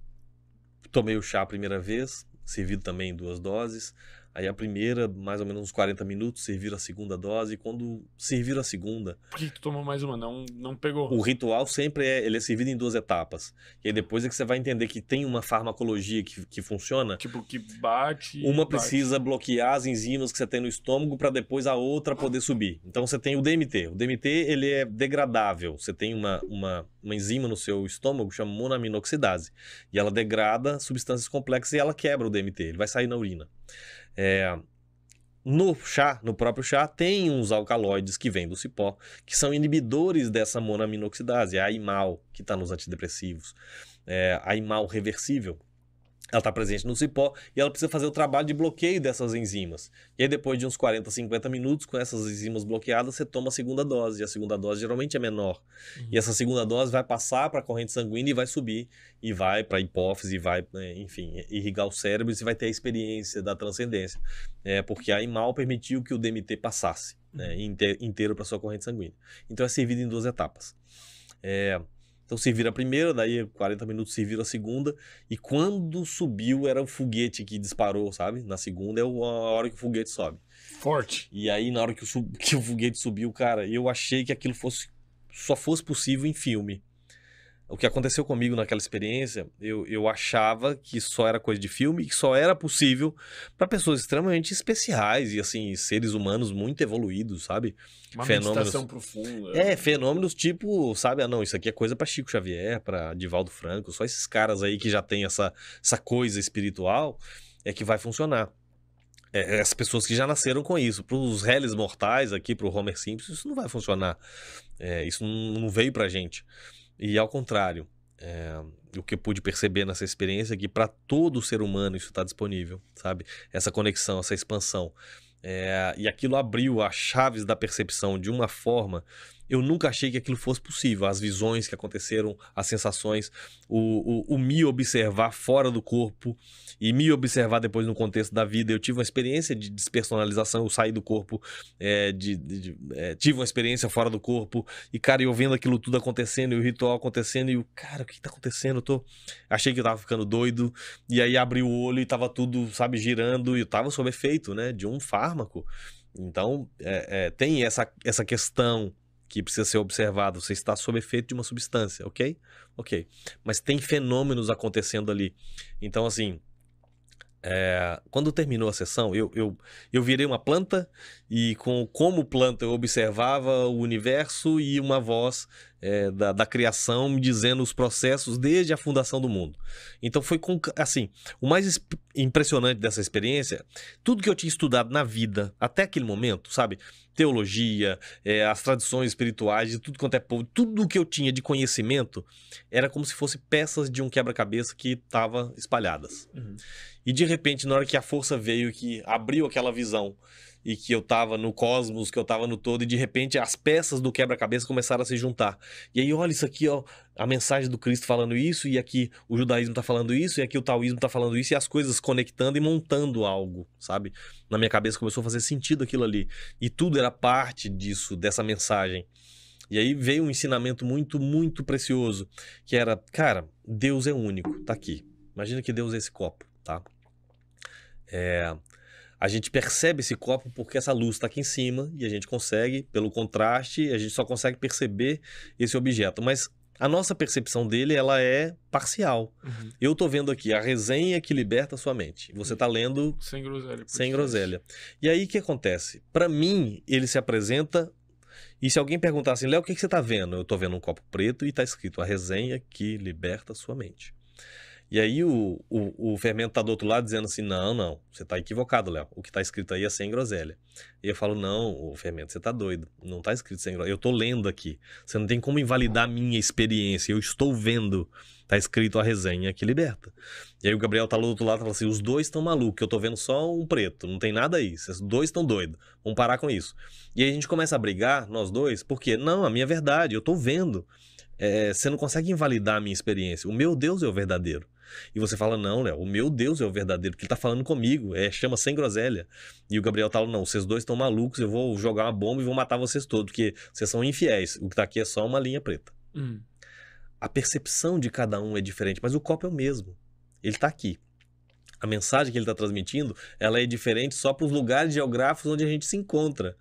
S2: tomei o chá a primeira vez, servido também em duas doses. Aí a primeira, mais ou menos uns 40 minutos, serviram a segunda dose. E quando serviram a segunda.
S1: Por que tu tomou mais uma? Não, não
S2: pegou? O ritual sempre é, ele é servido em duas etapas. E aí depois é que você vai entender que tem uma farmacologia que, que funciona. Tipo, que bate. Uma bate. precisa bloquear as enzimas que você tem no estômago para depois a outra poder subir. Então você tem o DMT. O DMT, ele é degradável. Você tem uma, uma, uma enzima no seu estômago, chama monaminoxidase. E ela degrada substâncias complexas e ela quebra o DMT. Ele vai sair na urina. É, no chá, no próprio chá, tem uns alcaloides que vêm do cipó, que são inibidores dessa monaminoxidase, é a IMAL, que está nos antidepressivos, é, a IMAL reversível, ela está presente no cipó e ela precisa fazer o trabalho de bloqueio dessas enzimas. E aí, depois de uns 40, 50 minutos, com essas enzimas bloqueadas, você toma a segunda dose. E a segunda dose geralmente é menor. Uhum. E essa segunda dose vai passar para a corrente sanguínea e vai subir, e vai para a hipófise, e vai, né, enfim, irrigar o cérebro e você vai ter a experiência da transcendência. É, porque a IMAL permitiu que o DMT passasse né, uhum. inteiro para sua corrente sanguínea. Então, é servido em duas etapas. É, então se a primeira, daí 40 minutos se a segunda. E quando subiu, era o foguete que disparou, sabe? Na segunda é a hora que o foguete sobe. Forte. E aí, na hora que o, [laughs] que o foguete subiu, cara, eu achei que aquilo fosse só fosse possível em filme o que aconteceu comigo naquela experiência, eu, eu achava que só era coisa de filme, que só era possível para pessoas extremamente especiais e assim, seres humanos muito evoluídos, sabe? Uma fenômenos profunda. É, fenômenos tipo, sabe, ah não, isso aqui é coisa para Chico Xavier, para Divaldo Franco, só esses caras aí que já tem essa essa coisa espiritual é que vai funcionar. É, é as pessoas que já nasceram com isso. Para os réis mortais aqui, para o Homer Simpson, isso não vai funcionar. É, isso não, veio para gente. E ao contrário, é, o que eu pude perceber nessa experiência é que para todo ser humano isso está disponível, sabe? Essa conexão, essa expansão. É, e aquilo abriu as chaves da percepção de uma forma eu nunca achei que aquilo fosse possível. As visões que aconteceram, as sensações, o, o, o me observar fora do corpo e me observar depois no contexto da vida. Eu tive uma experiência de despersonalização, eu saí do corpo, é, de, de, é, tive uma experiência fora do corpo. E, cara, eu vendo aquilo tudo acontecendo, e o ritual acontecendo, e o cara, o que tá acontecendo? Eu tô... Achei que eu tava ficando doido. E aí abri o olho e tava tudo, sabe, girando, e eu tava sob efeito, né, de um fármaco. Então, é, é, tem essa, essa questão que precisa ser observado. Você está sob efeito de uma substância, ok? Ok. Mas tem fenômenos acontecendo ali. Então, assim, é, quando terminou a sessão, eu, eu, eu virei uma planta e com como Planta eu observava o universo e uma voz é, da, da, criação me dizendo os processos desde a fundação do mundo. Então foi com, assim, o mais impressionante dessa experiência, tudo que eu tinha estudado na vida até aquele momento, sabe, teologia, é, as tradições espirituais, tudo quanto é povo, tudo que eu tinha de conhecimento era como se fosse peças de um quebra-cabeça que estava espalhadas. Uhum. E de repente, na hora que a força veio, que abriu aquela visão e que eu tava no cosmos, que eu tava no todo, e de repente as peças do quebra-cabeça começaram a se juntar. E aí, olha isso aqui, ó, a mensagem do Cristo falando isso, e aqui o judaísmo tá falando isso, e aqui o taoísmo tá falando isso, e as coisas conectando e montando algo, sabe? Na minha cabeça começou a fazer sentido aquilo ali. E tudo era parte disso, dessa mensagem. E aí veio um ensinamento muito, muito precioso, que era, cara, Deus é único, tá aqui. Imagina que Deus é esse copo, tá? É, a gente percebe esse copo porque essa luz está aqui em cima e a gente consegue, pelo contraste, a gente só consegue perceber esse objeto. Mas a nossa percepção dele ela é parcial. Uhum. Eu estou vendo aqui a resenha que liberta a sua mente. Você está lendo sem groselha. Sem groselha. E aí o que acontece? Para mim, ele se apresenta e se alguém perguntar assim, Léo, o que, que você está vendo? Eu estou vendo um copo preto e está escrito a resenha que liberta a sua mente. E aí o, o, o fermento tá do outro lado dizendo assim: não, não, você tá equivocado, Léo. O que tá escrito aí é sem groselha. E eu falo: não, o fermento, você tá doido. Não tá escrito sem groselha. Eu tô lendo aqui. Você não tem como invalidar minha experiência. Eu estou vendo. Tá escrito a resenha que liberta. E aí o Gabriel tá do outro lado e fala assim: os dois estão malucos, eu tô vendo só um preto, não tem nada aí. Os dois estão doidos, vamos parar com isso. E aí a gente começa a brigar, nós dois, porque, não, a minha é verdade, eu tô vendo. É, você não consegue invalidar a minha experiência. O meu Deus é o verdadeiro. E você fala, não, Léo, o meu Deus é o verdadeiro, porque ele tá falando comigo, é chama sem groselha. E o Gabriel tá não, vocês dois estão malucos, eu vou jogar uma bomba e vou matar vocês todos, porque vocês são infiéis. O que tá aqui é só uma linha preta. Hum. A percepção de cada um é diferente, mas o copo é o mesmo. Ele tá aqui a mensagem que ele está transmitindo, ela é diferente só para os lugares geográficos onde a gente se encontra.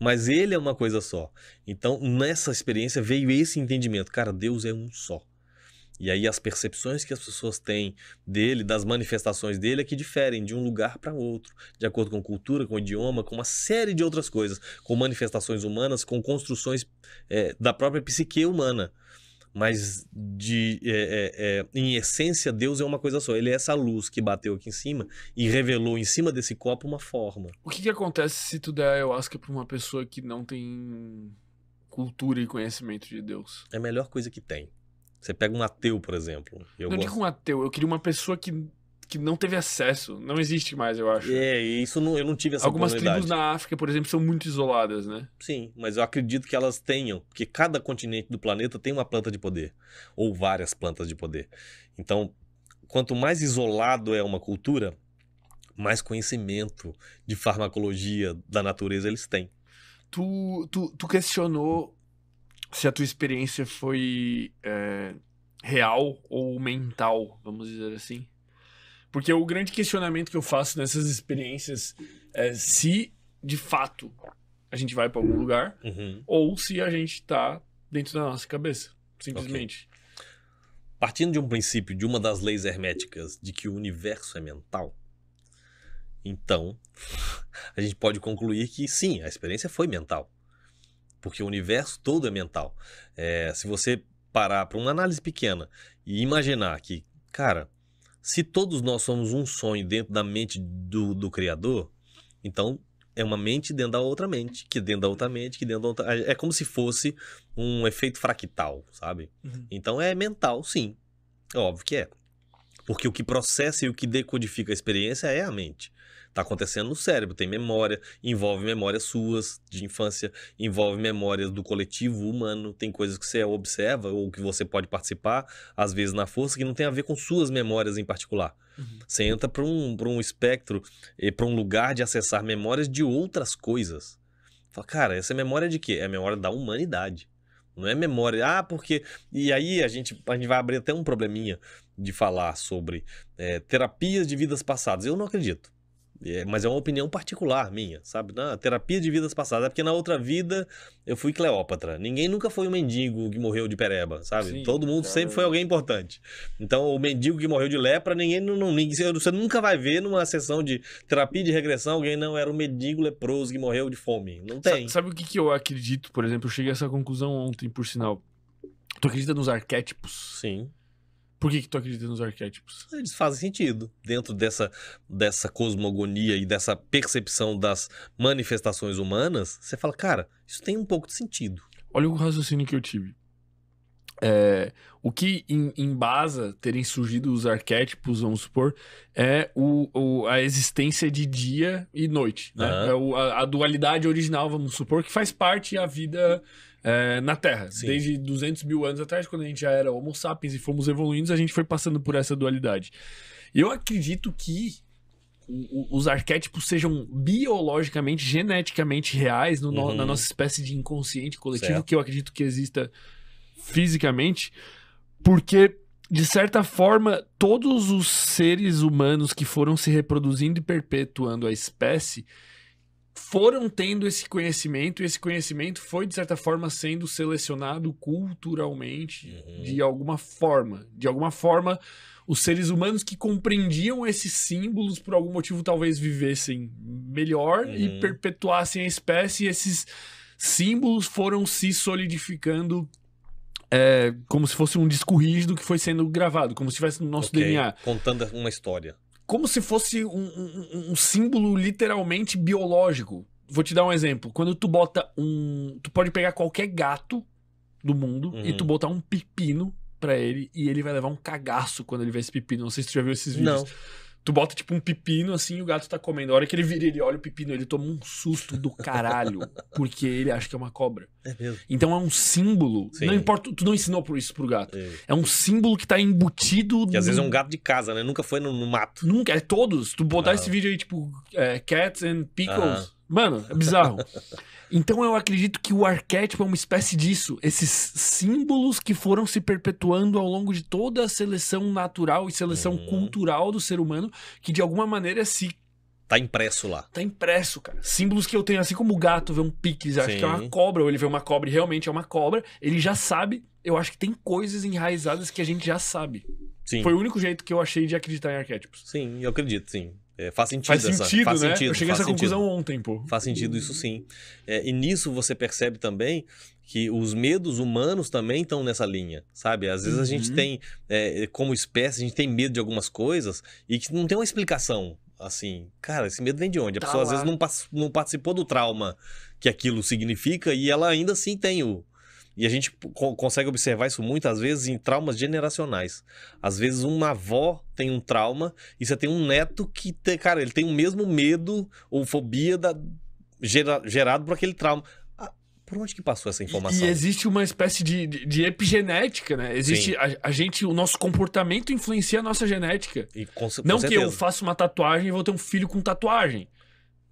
S2: Mas ele é uma coisa só. Então, nessa experiência veio esse entendimento. Cara, Deus é um só. E aí as percepções que as pessoas têm dele, das manifestações dele, é que diferem de um lugar para outro, de acordo com cultura, com idioma, com uma série de outras coisas, com manifestações humanas, com construções é, da própria psique humana. Mas de, é, é, é, em essência, Deus é uma coisa só. Ele é essa luz que bateu aqui em cima e revelou em cima desse copo uma forma.
S1: O que, que acontece se tu der ayahuasca para uma pessoa que não
S2: tem cultura e conhecimento de Deus? É a melhor coisa que tem. Você pega um ateu, por exemplo. Eu não gosto... digo um
S1: ateu, eu queria uma pessoa que, que não teve acesso. Não existe
S2: mais, eu acho. É, isso não, eu não tive essa Algumas tribos na África, por exemplo, são muito isoladas, né? Sim, mas eu acredito que elas tenham, porque cada continente do planeta tem uma planta de poder, ou várias plantas de poder. Então, quanto mais isolado é uma cultura, mais conhecimento de farmacologia da natureza eles têm. Tu,
S1: tu, tu questionou se a tua experiência foi é, real ou mental, vamos dizer assim. Porque o grande questionamento que eu faço nessas experiências é se, de fato, a gente vai para algum lugar uhum. ou se a gente está dentro da nossa cabeça, simplesmente.
S2: Okay. Partindo de um princípio, de uma das leis herméticas, de que o universo é mental, então [laughs] a gente pode concluir que sim, a experiência foi mental porque o universo todo é mental. É, se você parar para uma análise pequena e imaginar que, cara, se todos nós somos um sonho dentro da mente do, do Criador, então é uma mente dentro da outra mente, que dentro da outra mente, que dentro da outra. É, é como se fosse um efeito fractal, sabe? Uhum. Então é mental, sim. É óbvio que é. Porque o que processa e o que decodifica a experiência é a mente. Tá acontecendo no cérebro, tem memória, envolve memórias suas de infância, envolve memórias do coletivo humano, tem coisas que você observa ou que você pode participar, às vezes na força, que não tem a ver com suas memórias em particular. Uhum. Você entra para um, pra um espectro, eh, para um lugar de acessar memórias de outras coisas. Fala, cara, essa memória de quê? É a memória da humanidade. Não é memória. Ah, porque. E aí a gente, a gente vai abrir até um probleminha de falar sobre é, terapias de vidas passadas. Eu não acredito. É, mas é uma opinião particular minha, sabe? Na terapia de vidas passadas. É porque na outra vida eu fui Cleópatra. Ninguém nunca foi um mendigo que morreu de pereba, sabe? Sim, Todo mundo sempre foi alguém importante. Então, o mendigo que morreu de lepra, ninguém não, não ninguém, você nunca vai ver numa sessão de terapia de regressão alguém não era um mendigo leproso que morreu de fome. Não tem. Sabe, sabe o que, que eu
S1: acredito, por exemplo? Eu cheguei a essa conclusão ontem, por sinal. Tu acredita nos arquétipos? Sim. Por que, que tu acredita nos arquétipos?
S2: Eles fazem sentido dentro dessa, dessa cosmogonia e dessa percepção das manifestações humanas. Você fala, cara, isso tem um pouco de sentido.
S1: Olha o raciocínio que eu tive. É, o que embasa terem surgido os arquétipos, vamos supor, é o, o a existência de dia e noite, né? Uhum. É o, a, a, dualidade original, vamos supor, que faz parte da vida é, na Terra. Sim. Desde 200 mil anos atrás, quando a gente já era Homo sapiens e fomos evoluindo, a gente foi passando por essa dualidade. Eu acredito que os arquétipos sejam biologicamente, geneticamente reais no, uhum. na nossa espécie de inconsciente coletivo, certo. que eu acredito que exista fisicamente, porque de certa forma, todos os seres humanos que foram se reproduzindo e perpetuando a espécie foram tendo esse conhecimento e esse conhecimento foi, de certa forma, sendo selecionado culturalmente uhum. de alguma forma. De alguma forma, os seres humanos que compreendiam esses símbolos, por algum motivo, talvez vivessem melhor uhum. e perpetuassem a espécie. E esses símbolos foram se solidificando é, como se fosse um disco rígido que foi sendo gravado, como se estivesse no nosso okay. DNA.
S2: Contando uma história
S1: como se fosse um, um, um, símbolo literalmente biológico. Vou te dar um exemplo. Quando tu bota um. Tu pode pegar qualquer gato do mundo uhum. e tu botar um pepino para ele e ele vai levar um cagaço quando ele vê esse pepino. Não sei se tu já viu esses vídeos. Não. Tu bota tipo um pepino assim e o gato tá comendo. A hora que ele vira, ele olha o pepino, ele toma um susto do caralho, [laughs] porque ele acha que é uma cobra. É mesmo. Então é um símbolo. Sim. Não importa, tu não ensinou isso pro gato. É, é um símbolo que tá embutido. Que no... às vezes é um gato de casa, né? Nunca foi no, no mato. Nunca, é todos. Tu botar ah. esse vídeo aí, tipo, é, Cats and Pickles. Ah. Mano, é bizarro. Então eu acredito que o arquétipo é uma espécie disso. Esses símbolos que foram se perpetuando ao longo de toda a seleção natural e seleção uhum. cultural do ser humano, que de alguma maneira se.
S2: Tá impresso lá.
S1: Tá impresso, cara. Símbolos que eu tenho, assim como o gato vê um pique, acho acha que é uma cobra, ou ele vê uma cobra e realmente é uma cobra, ele já sabe. Eu acho que tem coisas enraizadas que a gente já
S2: sabe. Sim. Foi o
S1: único jeito que eu achei de acreditar em arquétipos.
S2: Sim, eu acredito, sim. É, faz sentido. Faz essa, sentido, faz né? Sentido, eu cheguei a essa sentido. conclusão ontem, pô. Faz sentido isso sim. É, e nisso você percebe também que os medos humanos também estão nessa linha, sabe? Às vezes uhum. a gente uhum. tem, é, é, como espécie, a gente tem medo de algumas coisas e que não tem uma explicação. Assim, cara, esse medo vem de onde? A tá pessoa lá. às vezes não, não participou do trauma que aquilo significa e ela ainda assim tem o, e a gente co consegue observar isso muitas vezes em traumas generacionais. Às vezes uma avó tem um trauma e você tem um neto que, tem, cara, ele tem o mesmo medo ou fobia da, gera, gerado por aquele trauma. Ah, por onde que passou essa informação? E, e
S1: existe uma espécie de, de, de epigenética, né? Existe a, a, gente, o nosso comportamento influencia a nossa genética. E com, com Não certeza. que eu faça uma tatuagem e vou ter um filho com
S2: tatuagem.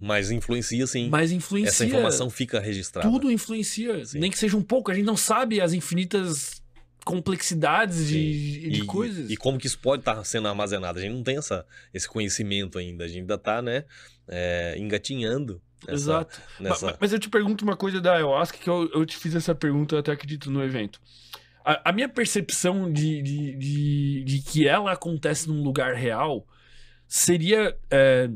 S2: Mas influencia sim. Mas influencia. Essa informação fica registrada.
S1: Tudo influencia. Sim. Nem que seja um pouco. A gente não sabe as infinitas complexidades de,
S2: de e, coisas. E como que isso pode estar tá sendo armazenado? A gente não tem essa, esse conhecimento ainda. A gente ainda está né, é, engatinhando. Nessa, Exato. Nessa... Mas,
S1: mas, eu te pergunto uma coisa da ayahuasca que eu, eu te fiz essa pergunta, eu até acredito, no evento. A, a minha percepção de, de, de, de, que ela acontece num lugar real seria. É,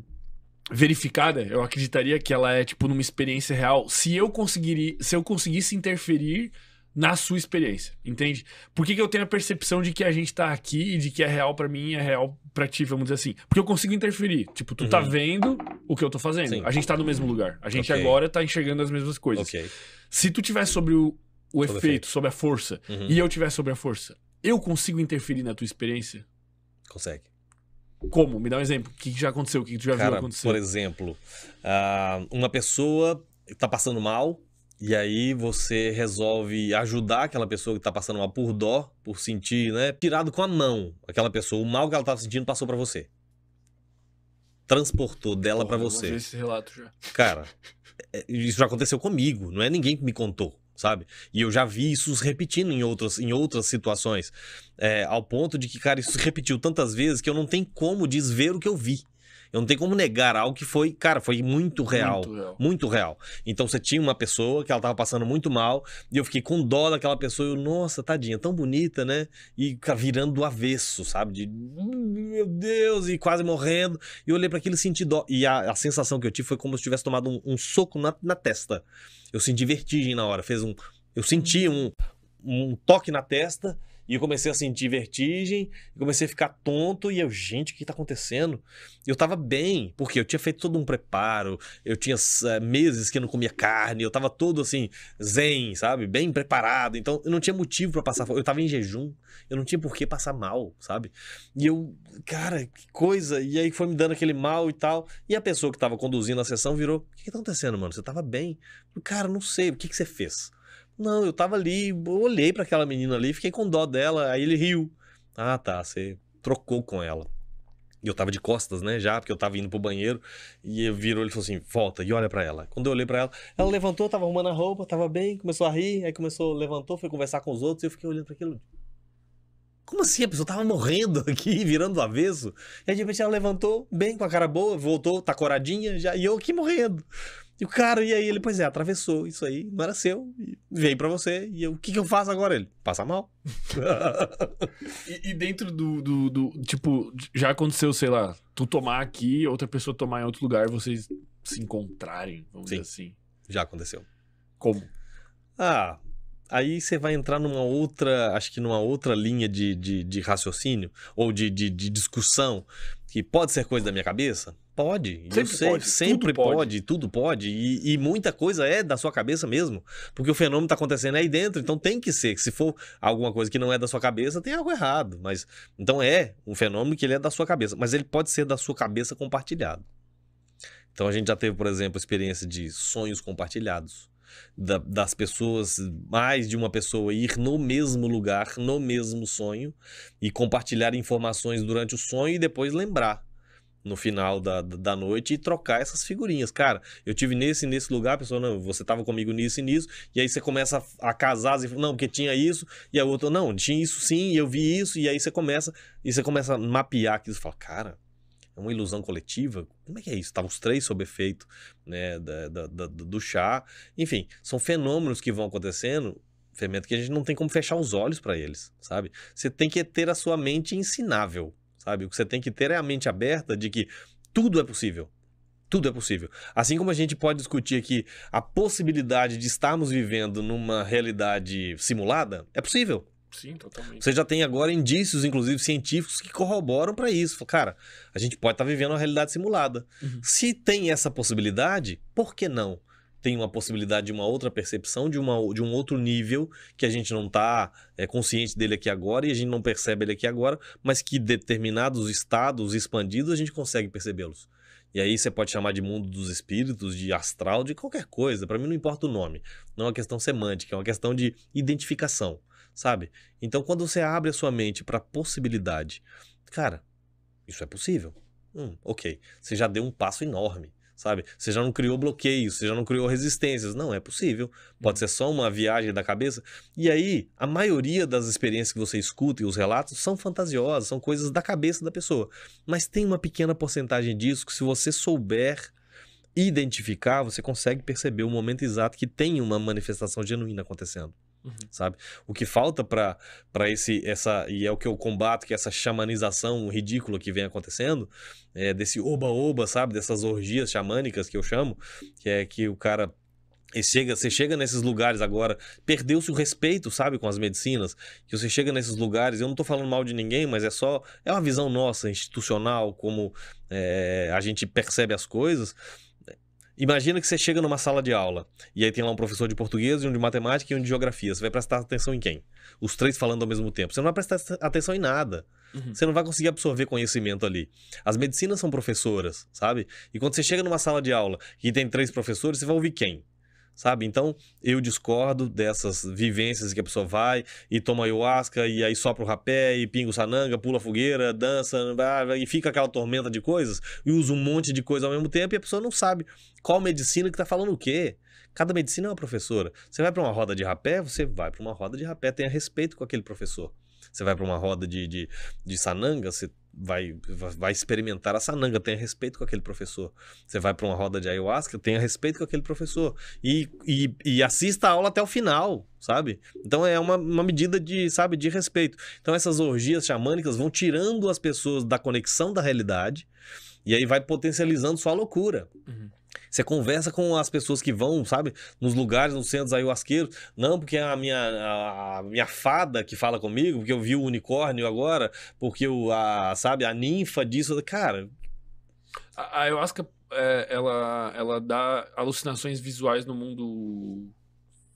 S1: verificada, eu acreditaria que ela é tipo numa experiência real, se eu conseguiria, se eu conseguisse interferir na sua experiência, entende? Por que, que eu tenho a percepção de que a gente tá aqui e de que é real para mim é real pra ti, vamos dizer assim? Porque eu consigo interferir. Tipo, tu tá uhum. tá vendo o que eu tô fazendo. Sim. A gente tá no mesmo lugar. A gente okay. agora tá enxergando as mesmas coisas. Okay. Se tu tiver sobre o, o efeito, efeito, sobre a força, uhum. e eu tiver sobre a força, eu consigo interferir
S2: na tua experiência? Consegue. Como? Me dá um exemplo. O que já aconteceu? O que tu já Cara, viu acontecer? Por exemplo, ah, uma pessoa está passando mal e aí você resolve ajudar aquela pessoa que está passando mal por dó, por sentir, né? Tirado com a mão aquela pessoa. O mal que ela estava tá sentindo passou para você. Transportou dela para você. Eu esse relato já. Cara, é, isso já aconteceu comigo. Não é ninguém que me contou sabe? E eu já vi isso repetindo em outras, em outras situações. É, ao ponto de que, cara, isso se repetiu tantas vezes que eu não tenho como desver o que eu vi. Eu não tenho como negar algo que foi, cara, foi muito real, muito real. Muito real. Então você tinha uma pessoa que ela tava passando muito mal, e eu fiquei com dó daquela pessoa, e eu, nossa, tadinha, tão bonita, né? E virando do avesso, sabe? De meu Deus, e quase morrendo. E eu olhei para aquilo e senti dó. E a, a, sensação que eu tive foi como se eu tivesse tomado um, um soco na, na testa. Eu senti vertigem na hora, fez um. Eu senti hum. um, um toque na testa e eu comecei a sentir vertigem, comecei a ficar tonto, e eu, gente, o que tá acontecendo? Eu tava bem, porque eu tinha feito todo um preparo, eu tinha eh, meses que eu não comia carne, eu tava todo assim, zen, sabe? Bem preparado. Então eu não tinha motivo para passar fome. Eu tava em jejum, eu não tinha por que passar mal, sabe? E eu, cara, que coisa. E aí foi me dando aquele mal e tal. E a pessoa que tava conduzindo a sessão virou: O que, que tá acontecendo, mano? Você tava bem? cara, não sei, o que, que você fez? Não, eu tava ali, eu olhei para aquela menina ali, fiquei com dó dela, aí ele riu. Ah, tá, você trocou com ela. E eu tava de costas, né, já, porque eu tava indo pro banheiro. E eu virou, ele falou assim, volta e olha para ela. Quando eu olhei para ela, ela levantou, tava arrumando a roupa, tava bem, começou a rir. Aí começou, levantou, foi conversar com os outros. E eu fiquei olhando para aquilo. Como assim? A pessoa tava morrendo [laughs] aqui, virando do avesso. E aí, de repente ela levantou, bem, com a cara boa, voltou, tá coradinha, já, e eu aqui morrendo. E o cara, e aí ele, pois é, atravessou isso aí, não era seu, veio para você, e eu, o que, que eu faço agora? Ele, passa mal. [laughs]
S1: e, e, dentro do, do, do, tipo, já aconteceu, sei lá, tu tomar aqui, outra pessoa tomar em outro lugar, vocês se
S2: encontrarem, vamos Sim, dizer assim. já aconteceu. Como? Ah, aí você vai entrar numa outra, acho que numa outra linha de, de, de raciocínio, ou de, de, de discussão, que pode ser coisa da minha cabeça, Pode, sempre eu sei, pode, sempre tudo pode. pode. tudo pode. E, e, muita coisa é da sua cabeça mesmo. Porque o fenômeno está acontecendo aí dentro, então tem que ser. Se for alguma coisa que não é da sua cabeça, tem algo errado. Mas Então é um fenômeno que ele é da sua cabeça, mas ele pode ser da sua cabeça compartilhado. Então a gente já teve, por exemplo, a experiência de sonhos compartilhados. Da, das pessoas, mais de uma pessoa, ir no mesmo lugar, no mesmo sonho, e compartilhar informações durante o sonho e depois lembrar no final da, da noite e trocar essas figurinhas. Cara, eu tive nesse nesse lugar, a pessoa, não, você tava comigo nisso e nisso, e aí você começa a, a casar, você, assim, não, porque tinha isso, e a outra, não, tinha isso sim, e eu vi isso, e aí você começa, e você começa a mapear aquilo, você fala, cara, é uma ilusão coletiva? Como é que é isso? Estavam os três sob efeito né, da, da, da, do chá. Enfim, são fenômenos que vão acontecendo, fermento, que a gente não tem como fechar os olhos para eles, sabe? Você tem que ter a sua mente ensinável sabe? O que você tem que ter é a mente aberta de que tudo é possível. Tudo é possível. Assim como a gente pode discutir aqui a possibilidade de estarmos vivendo numa realidade simulada, é possível. Sim, totalmente. Você já tem agora indícios, inclusive científicos, que corroboram para isso. Cara, a gente pode estar tá vivendo uma realidade simulada. Uhum. Se tem essa possibilidade, por que não? tem uma possibilidade de uma outra percepção, de, uma, de um outro nível que a gente não está é, consciente dele aqui agora e a gente não percebe ele aqui agora, mas que determinados estados expandidos a gente consegue percebê-los. E aí você pode chamar de mundo dos espíritos, de astral, de qualquer coisa. Para mim não importa o nome. Não é uma questão semântica, é uma questão de identificação, sabe? Então quando você abre a sua mente para possibilidade, cara, isso é possível. Hum, ok, você já deu um passo enorme sabe? Você já não criou bloqueios, você já não criou resistências. Não, é possível. Pode uhum. ser só uma viagem da cabeça. E aí, a maioria das experiências que você escuta e os relatos são fantasiosas, são coisas da cabeça da pessoa. Mas tem uma pequena porcentagem disso que, se você souber identificar, você consegue perceber o momento exato que tem uma manifestação genuína acontecendo uhum. sabe? O que falta para esse essa e é o que eu combato que é essa xamanização ridícula que vem acontecendo, é desse oba-oba, sabe? Dessas orgias xamânicas que eu chamo, que é que o cara e chega, você chega nesses lugares agora, perdeu-se o respeito, sabe, com as medicinas. Que você chega nesses lugares, eu não tô falando mal de ninguém, mas é só. É uma visão nossa, institucional, como é, a gente percebe as coisas. Imagina que você chega numa sala de aula e aí tem lá um professor de português, um de matemática e um de geografia. Você vai prestar atenção em quem? Os três falando ao mesmo tempo. Você não vai prestar atenção em nada. Uhum. Você não vai conseguir absorver conhecimento ali. As medicinas são professoras, sabe? E quando você chega numa sala de aula e tem três professores, você vai ouvir quem? sabe? Então, eu discordo dessas vivências que a pessoa vai e toma ayahuasca e aí sopra o rapé e pinga o sananga, pula a fogueira, dança e fica aquela tormenta de coisas e usa um monte de coisa ao mesmo tempo e a pessoa não sabe qual medicina que tá falando o quê. Cada medicina é uma professora. Você vai para uma roda de rapé, você vai para uma roda de rapé, tenha respeito com aquele professor. Você vai para uma roda de, de, de sananga, você vai, vai experimentar a sananga, tenha respeito com aquele professor. Você vai para uma roda de ayahuasca, tenha respeito com aquele professor. E, e, e assista a aula até o final, sabe? Então é uma, uma medida de, sabe, de respeito. Então essas orgias xamânicas vão tirando as pessoas da conexão da realidade e aí vai potencializando sua loucura. Uhum. Você conversa com as pessoas que vão, sabe, nos lugares, nos centros ayahuasqueiros. Não, porque a minha, a, a minha fada que fala comigo, porque eu vi o unicórnio agora, porque o a, sabe, a ninfa disso. Cara. A, a ayahuasca, é, ela, ela dá alucinações visuais no mundo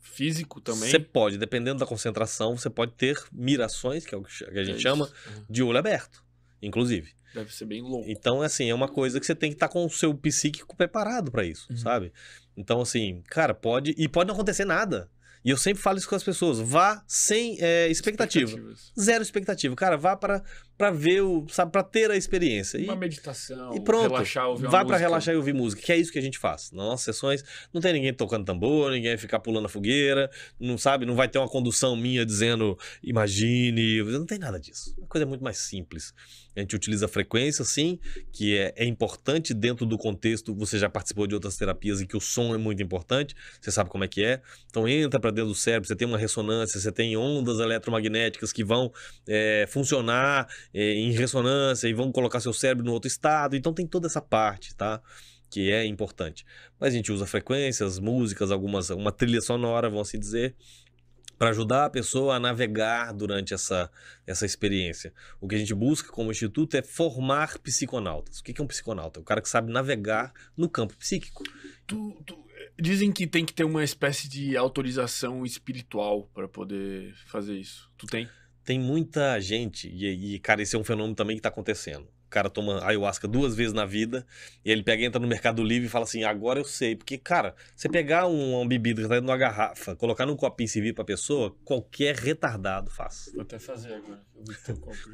S2: físico também. Você pode, dependendo da concentração, você pode ter mirações, que é o que a gente é chama, uhum. de olho aberto inclusive. Deve ser bem longo. Então, assim, é uma coisa que você tem que estar tá com o seu psíquico preparado para isso, uhum. sabe? Então, assim, cara, pode. E pode não acontecer nada. E eu sempre falo isso com as pessoas: vá sem é, expectativa. Zero expectativa. Cara, vá para para ver o, sabe, para ter a experiência. E, Uma
S1: meditação, e pronto, relaxar, ouvir vai para relaxar
S2: e ouvir música, que é isso que a gente faz. Nas nossas é sessões não tem ninguém tocando tambor, ninguém ficar pulando a fogueira, não sabe, não vai ter uma condução minha dizendo imagine, não tem nada disso. É a coisa é muito mais simples. A gente utiliza a frequência, sim, que é, é importante dentro do contexto. Você já participou de outras terapias em que o som é muito importante, você sabe como é que é. Então entra para dentro do cérebro, você tem uma ressonância, você tem ondas eletromagnéticas que vão é, funcionar é, em ressonância e vão colocar seu cérebro no outro estado. Então tem toda essa parte, tá? Que é importante. Mas a gente usa frequências, músicas, algumas, uma trilha sonora, vão assim dizer, para ajudar a pessoa a navegar durante essa, essa experiência. O que a gente busca como instituto é formar psiconautas. O que é um psiconauta? É o cara que sabe navegar no campo psíquico. Tu, tu, dizem que tem que ter uma espécie de autorização espiritual para poder fazer isso. Tu tem? tem muita gente, e, e cara, esse é um fenômeno também que está acontecendo cara toma ayahuasca duas vezes na vida, e ele pega entra no Mercado Livre e fala assim: agora eu sei. Porque, cara, você pegar um, uma bebida que tá dentro de uma garrafa, colocar num copinho e servir pra pessoa, qualquer retardado faz. Vou
S1: até fazer agora.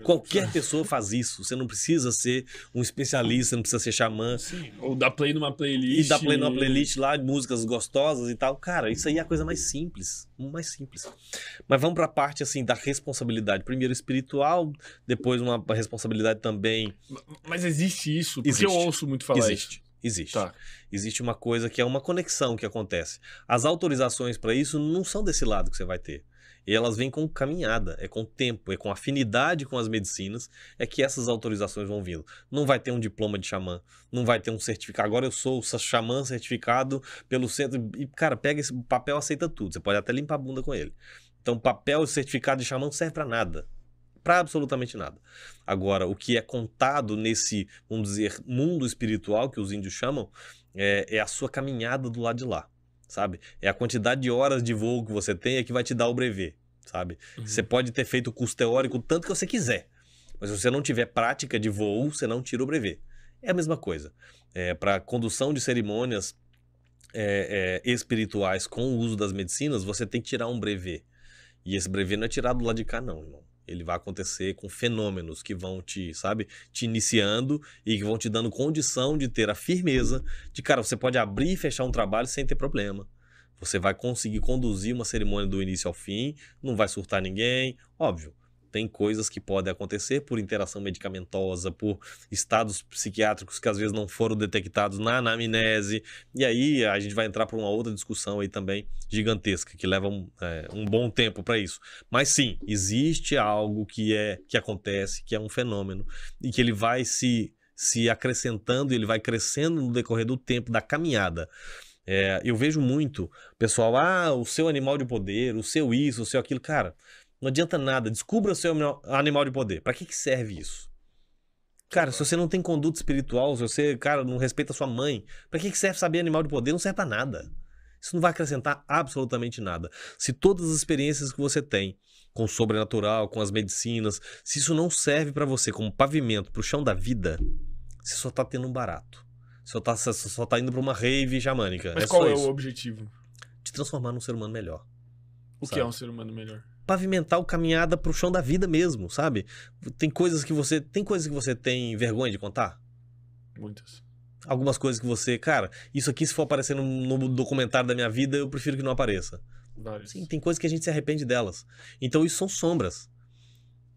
S1: qualquer
S2: pessoa faz isso. Você não precisa ser um especialista, não precisa ser xamã. Sim, ou dar play numa playlist. E dar play numa playlist lá, de músicas gostosas e tal. Cara, isso aí é a coisa mais simples. Mais simples. Mas vamos pra parte, assim, da responsabilidade. Primeiro espiritual, depois uma responsabilidade também
S1: mas existe isso? Porque existe. eu ouço muito falar existe.
S2: isso. Existe. Tá. Existe uma coisa que é uma conexão que acontece. As autorizações para isso não são desse lado que você vai ter. E elas vêm com caminhada, é com tempo, é com afinidade com as medicinas, é que essas autorizações vão vindo. Não vai ter um diploma de xamã, não vai ter um certificado. Agora eu sou xamã certificado pelo centro. E, cara, pega esse papel, aceita tudo. Você pode até limpar a bunda com ele. Então, papel e certificado de xamã não serve para nada para absolutamente nada. Agora, o que é contado nesse, vamos dizer, mundo espiritual que os índios chamam, é, é a sua caminhada do lado de lá, sabe? É a quantidade de horas de voo que você tem é que vai te dar o brevet, sabe? Uhum. Você pode ter feito o curso teórico tanto que você quiser, mas se você não tiver prática de voo, você não tira o brevet. É a mesma coisa. É, para condução de cerimônias é, é, espirituais com o uso das medicinas, você tem que tirar um brevet. E esse brevet não é tirado lá de cá, não, irmão. Ele vai acontecer com fenômenos que vão te, sabe, te iniciando e que vão te dando condição de ter a firmeza de, cara, você pode abrir e fechar um trabalho sem ter problema. Você vai conseguir conduzir uma cerimônia do início ao fim, não vai surtar ninguém, óbvio tem coisas que podem acontecer por interação medicamentosa, por estados psiquiátricos que às vezes não foram detectados na anamnese. E aí a gente vai entrar para uma outra discussão aí também gigantesca, que leva um, é, um bom tempo para isso. Mas sim, existe algo que é que acontece, que é um fenômeno, e que ele vai se, se acrescentando, ele vai crescendo no decorrer do tempo, da caminhada. É, eu vejo muito pessoal, ah, o seu animal de poder, o seu isso, o seu aquilo. Cara, não adianta nada. Descubra o seu animal de poder. Para que, que serve isso? Cara, se você não tem conduta espiritual, se você, cara, não respeita sua mãe, para que, que serve saber animal de poder? Não serve para nada. Isso não vai acrescentar absolutamente nada. Se todas as experiências que você tem com o sobrenatural, com as medicinas, se isso não serve para você como pavimento pro chão da vida, você só tá tendo um barato. Você só tá, só tá indo pra uma rave xamânica. Mas é qual é isso. o objetivo? Te transformar num ser humano melhor. O sabe? que é um ser humano melhor? pavimentar o caminhada pro chão da vida mesmo, sabe? Tem coisas que você. Tem coisas que você tem vergonha de contar? Muitas. Algumas coisas que você, cara, isso aqui se for aparecer no, documentário da minha vida, eu prefiro que não apareça. Várias. Sim, tem coisas que a gente se arrepende delas. Então isso são sombras.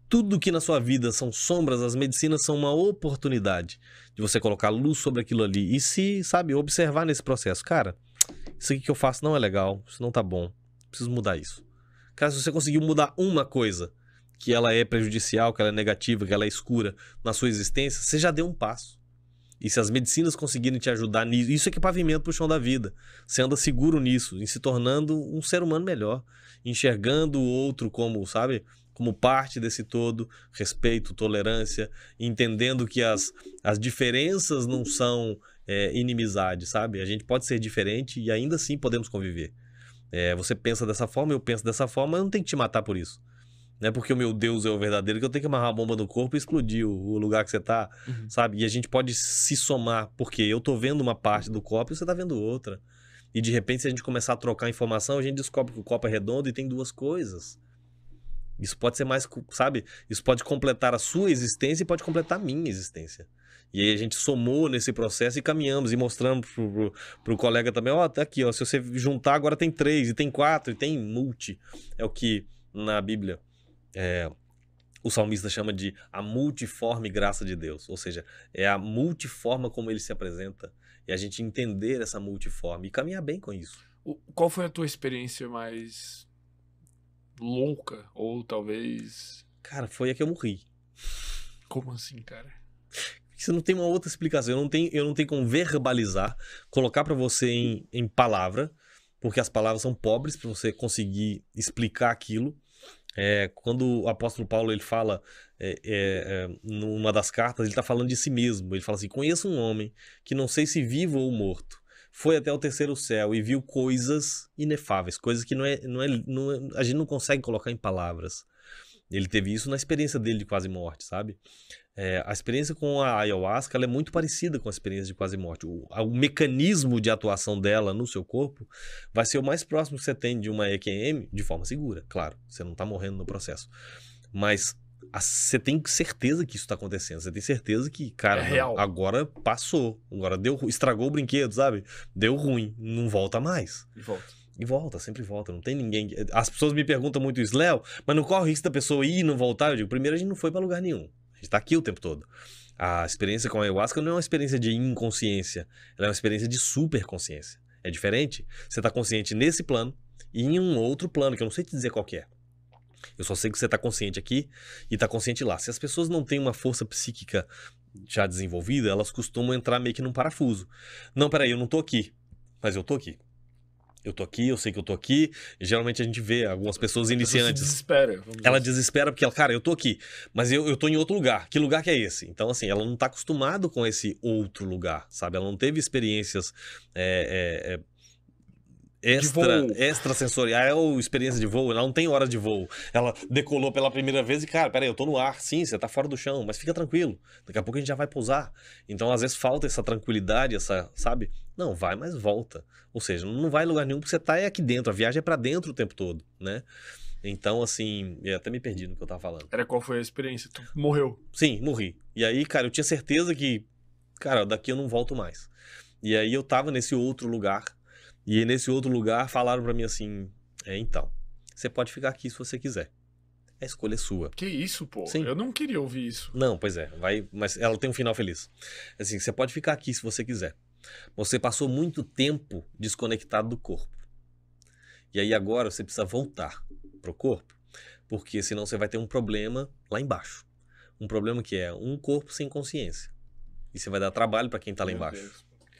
S2: Tudo que na sua vida são sombras, as medicinas são uma oportunidade de você colocar luz sobre aquilo ali e se, sabe, observar nesse processo. Cara, isso aqui que eu faço não é legal, isso não tá bom, preciso mudar isso. Cara, se você conseguiu mudar uma coisa, que ela é prejudicial, que ela é negativa, que ela é escura na sua existência, você já deu um passo. E se as medicinas conseguirem te ajudar nisso, isso é que é pavimento pro chão da vida. Você anda seguro nisso, em se tornando um ser humano melhor, enxergando o outro como, sabe, como parte desse todo, respeito, tolerância, entendendo que as, as diferenças não são é, eh, inimizade, sabe? A gente pode ser diferente e ainda assim podemos conviver. É, você pensa dessa forma, eu penso dessa forma, eu não tenho que te matar por isso. Não é porque o meu Deus é o verdadeiro que eu tenho que amarrar a bomba no corpo e explodir o, o lugar que você tá, uhum. sabe? E a gente pode se somar, porque eu tô vendo uma parte do copo e você tá vendo outra. E de repente, se a gente começar a trocar informação, a gente descobre que o copo é redondo e tem duas coisas. Isso pode ser mais, sabe? Isso pode completar a sua existência e pode completar a minha existência. E aí a gente somou nesse processo e caminhamos e mostramos pro, pro, pro colega também, ó, oh, tá aqui, ó, se você juntar agora tem três, e tem quatro, e tem multi. É o que na Bíblia é, o salmista chama de a multiforme graça de Deus, ou seja, é a multiforma como ele se apresenta. E a gente entender essa multiforme e caminhar bem com isso. Qual foi a tua experiência mais louca? Ou talvez. Cara, foi a que eu morri. Como assim, cara? Isso não tem uma outra explicação. Eu não tenho, eu não tenho como verbalizar, colocar para você em, em palavra, porque as palavras são pobres para você conseguir explicar aquilo. É, quando o apóstolo Paulo ele fala é, é, é numa das cartas, ele está falando de si mesmo. Ele fala assim: Conheço um homem que não sei se vivo ou morto. Foi até o terceiro céu e viu coisas inefáveis, coisas que não é, não é, não é, a gente não consegue colocar em palavras. Ele teve isso na experiência dele de quase morte, sabe? É, a experiência com a ayahuasca é muito parecida com a experiência de quase morte. O, o, mecanismo de atuação dela no seu corpo vai ser o mais próximo que você tem de uma EQM de forma segura, claro. Você não está morrendo no processo. Mas a, você tem certeza que isso está acontecendo. Você tem certeza que, cara, é não, agora passou. Agora deu estragou o brinquedo, sabe? Deu ruim. Não volta mais. E volta. E volta, sempre volta. Não tem ninguém. As pessoas me perguntam muito isso, Léo, mas não corre o risco da pessoa ir e não voltar? Eu digo, primeiro a gente não foi para lugar nenhum gente está aqui o tempo todo. A experiência com a ayahuasca não é uma experiência de inconsciência, ela é uma experiência de superconsciência. É diferente. Você está consciente nesse plano e em um outro plano, que eu não sei te dizer qual é. Eu só sei que você está consciente aqui e está consciente lá. Se as pessoas não têm uma força psíquica já desenvolvida, elas costumam entrar meio que num parafuso. Não, peraí, eu não estou aqui, mas eu estou aqui eu tô aqui, eu sei que eu tô aqui. E, geralmente a gente vê algumas pessoas iniciantes. Desespera, ela assim. desespera porque ela, cara, eu tô aqui, mas eu, eu tô em outro lugar. Que lugar que é esse? Então, assim, ela não tá acostumada com esse outro lugar, sabe? Ela não teve experiências é, é, extra, extra sensorial, é experiência de voo, ela não tem hora de voo. Ela decolou pela primeira vez e, cara, peraí, eu tô no ar, sim, você tá fora do chão, mas fica tranquilo, daqui a pouco a gente já vai pousar. Então, às vezes, falta essa tranquilidade, essa, sabe? Não, vai, mas volta. Ou seja, não vai lugar nenhum porque você tá é aqui dentro, a viagem é para dentro o tempo todo, né? Então, assim, eu até me perdi no que eu tava falando. Era qual foi a experiência? Tu morreu? Sim, morri. E aí, cara, eu tinha certeza que, cara, daqui eu não volto mais. E aí eu tava nesse outro lugar, e aí, nesse outro lugar, falaram para mim assim: é, então, você pode ficar aqui se você quiser. A escolha é sua. Que isso, pô? Sim. Eu não queria ouvir isso. Não, pois é, vai, mas ela tem um final feliz. Assim, você pode ficar aqui se você quiser. Você passou muito tempo desconectado do corpo. E aí agora você precisa voltar pro corpo, porque senão você vai ter um problema lá embaixo. Um problema que é um corpo sem consciência. E você vai dar trabalho para quem tá lá Meu embaixo.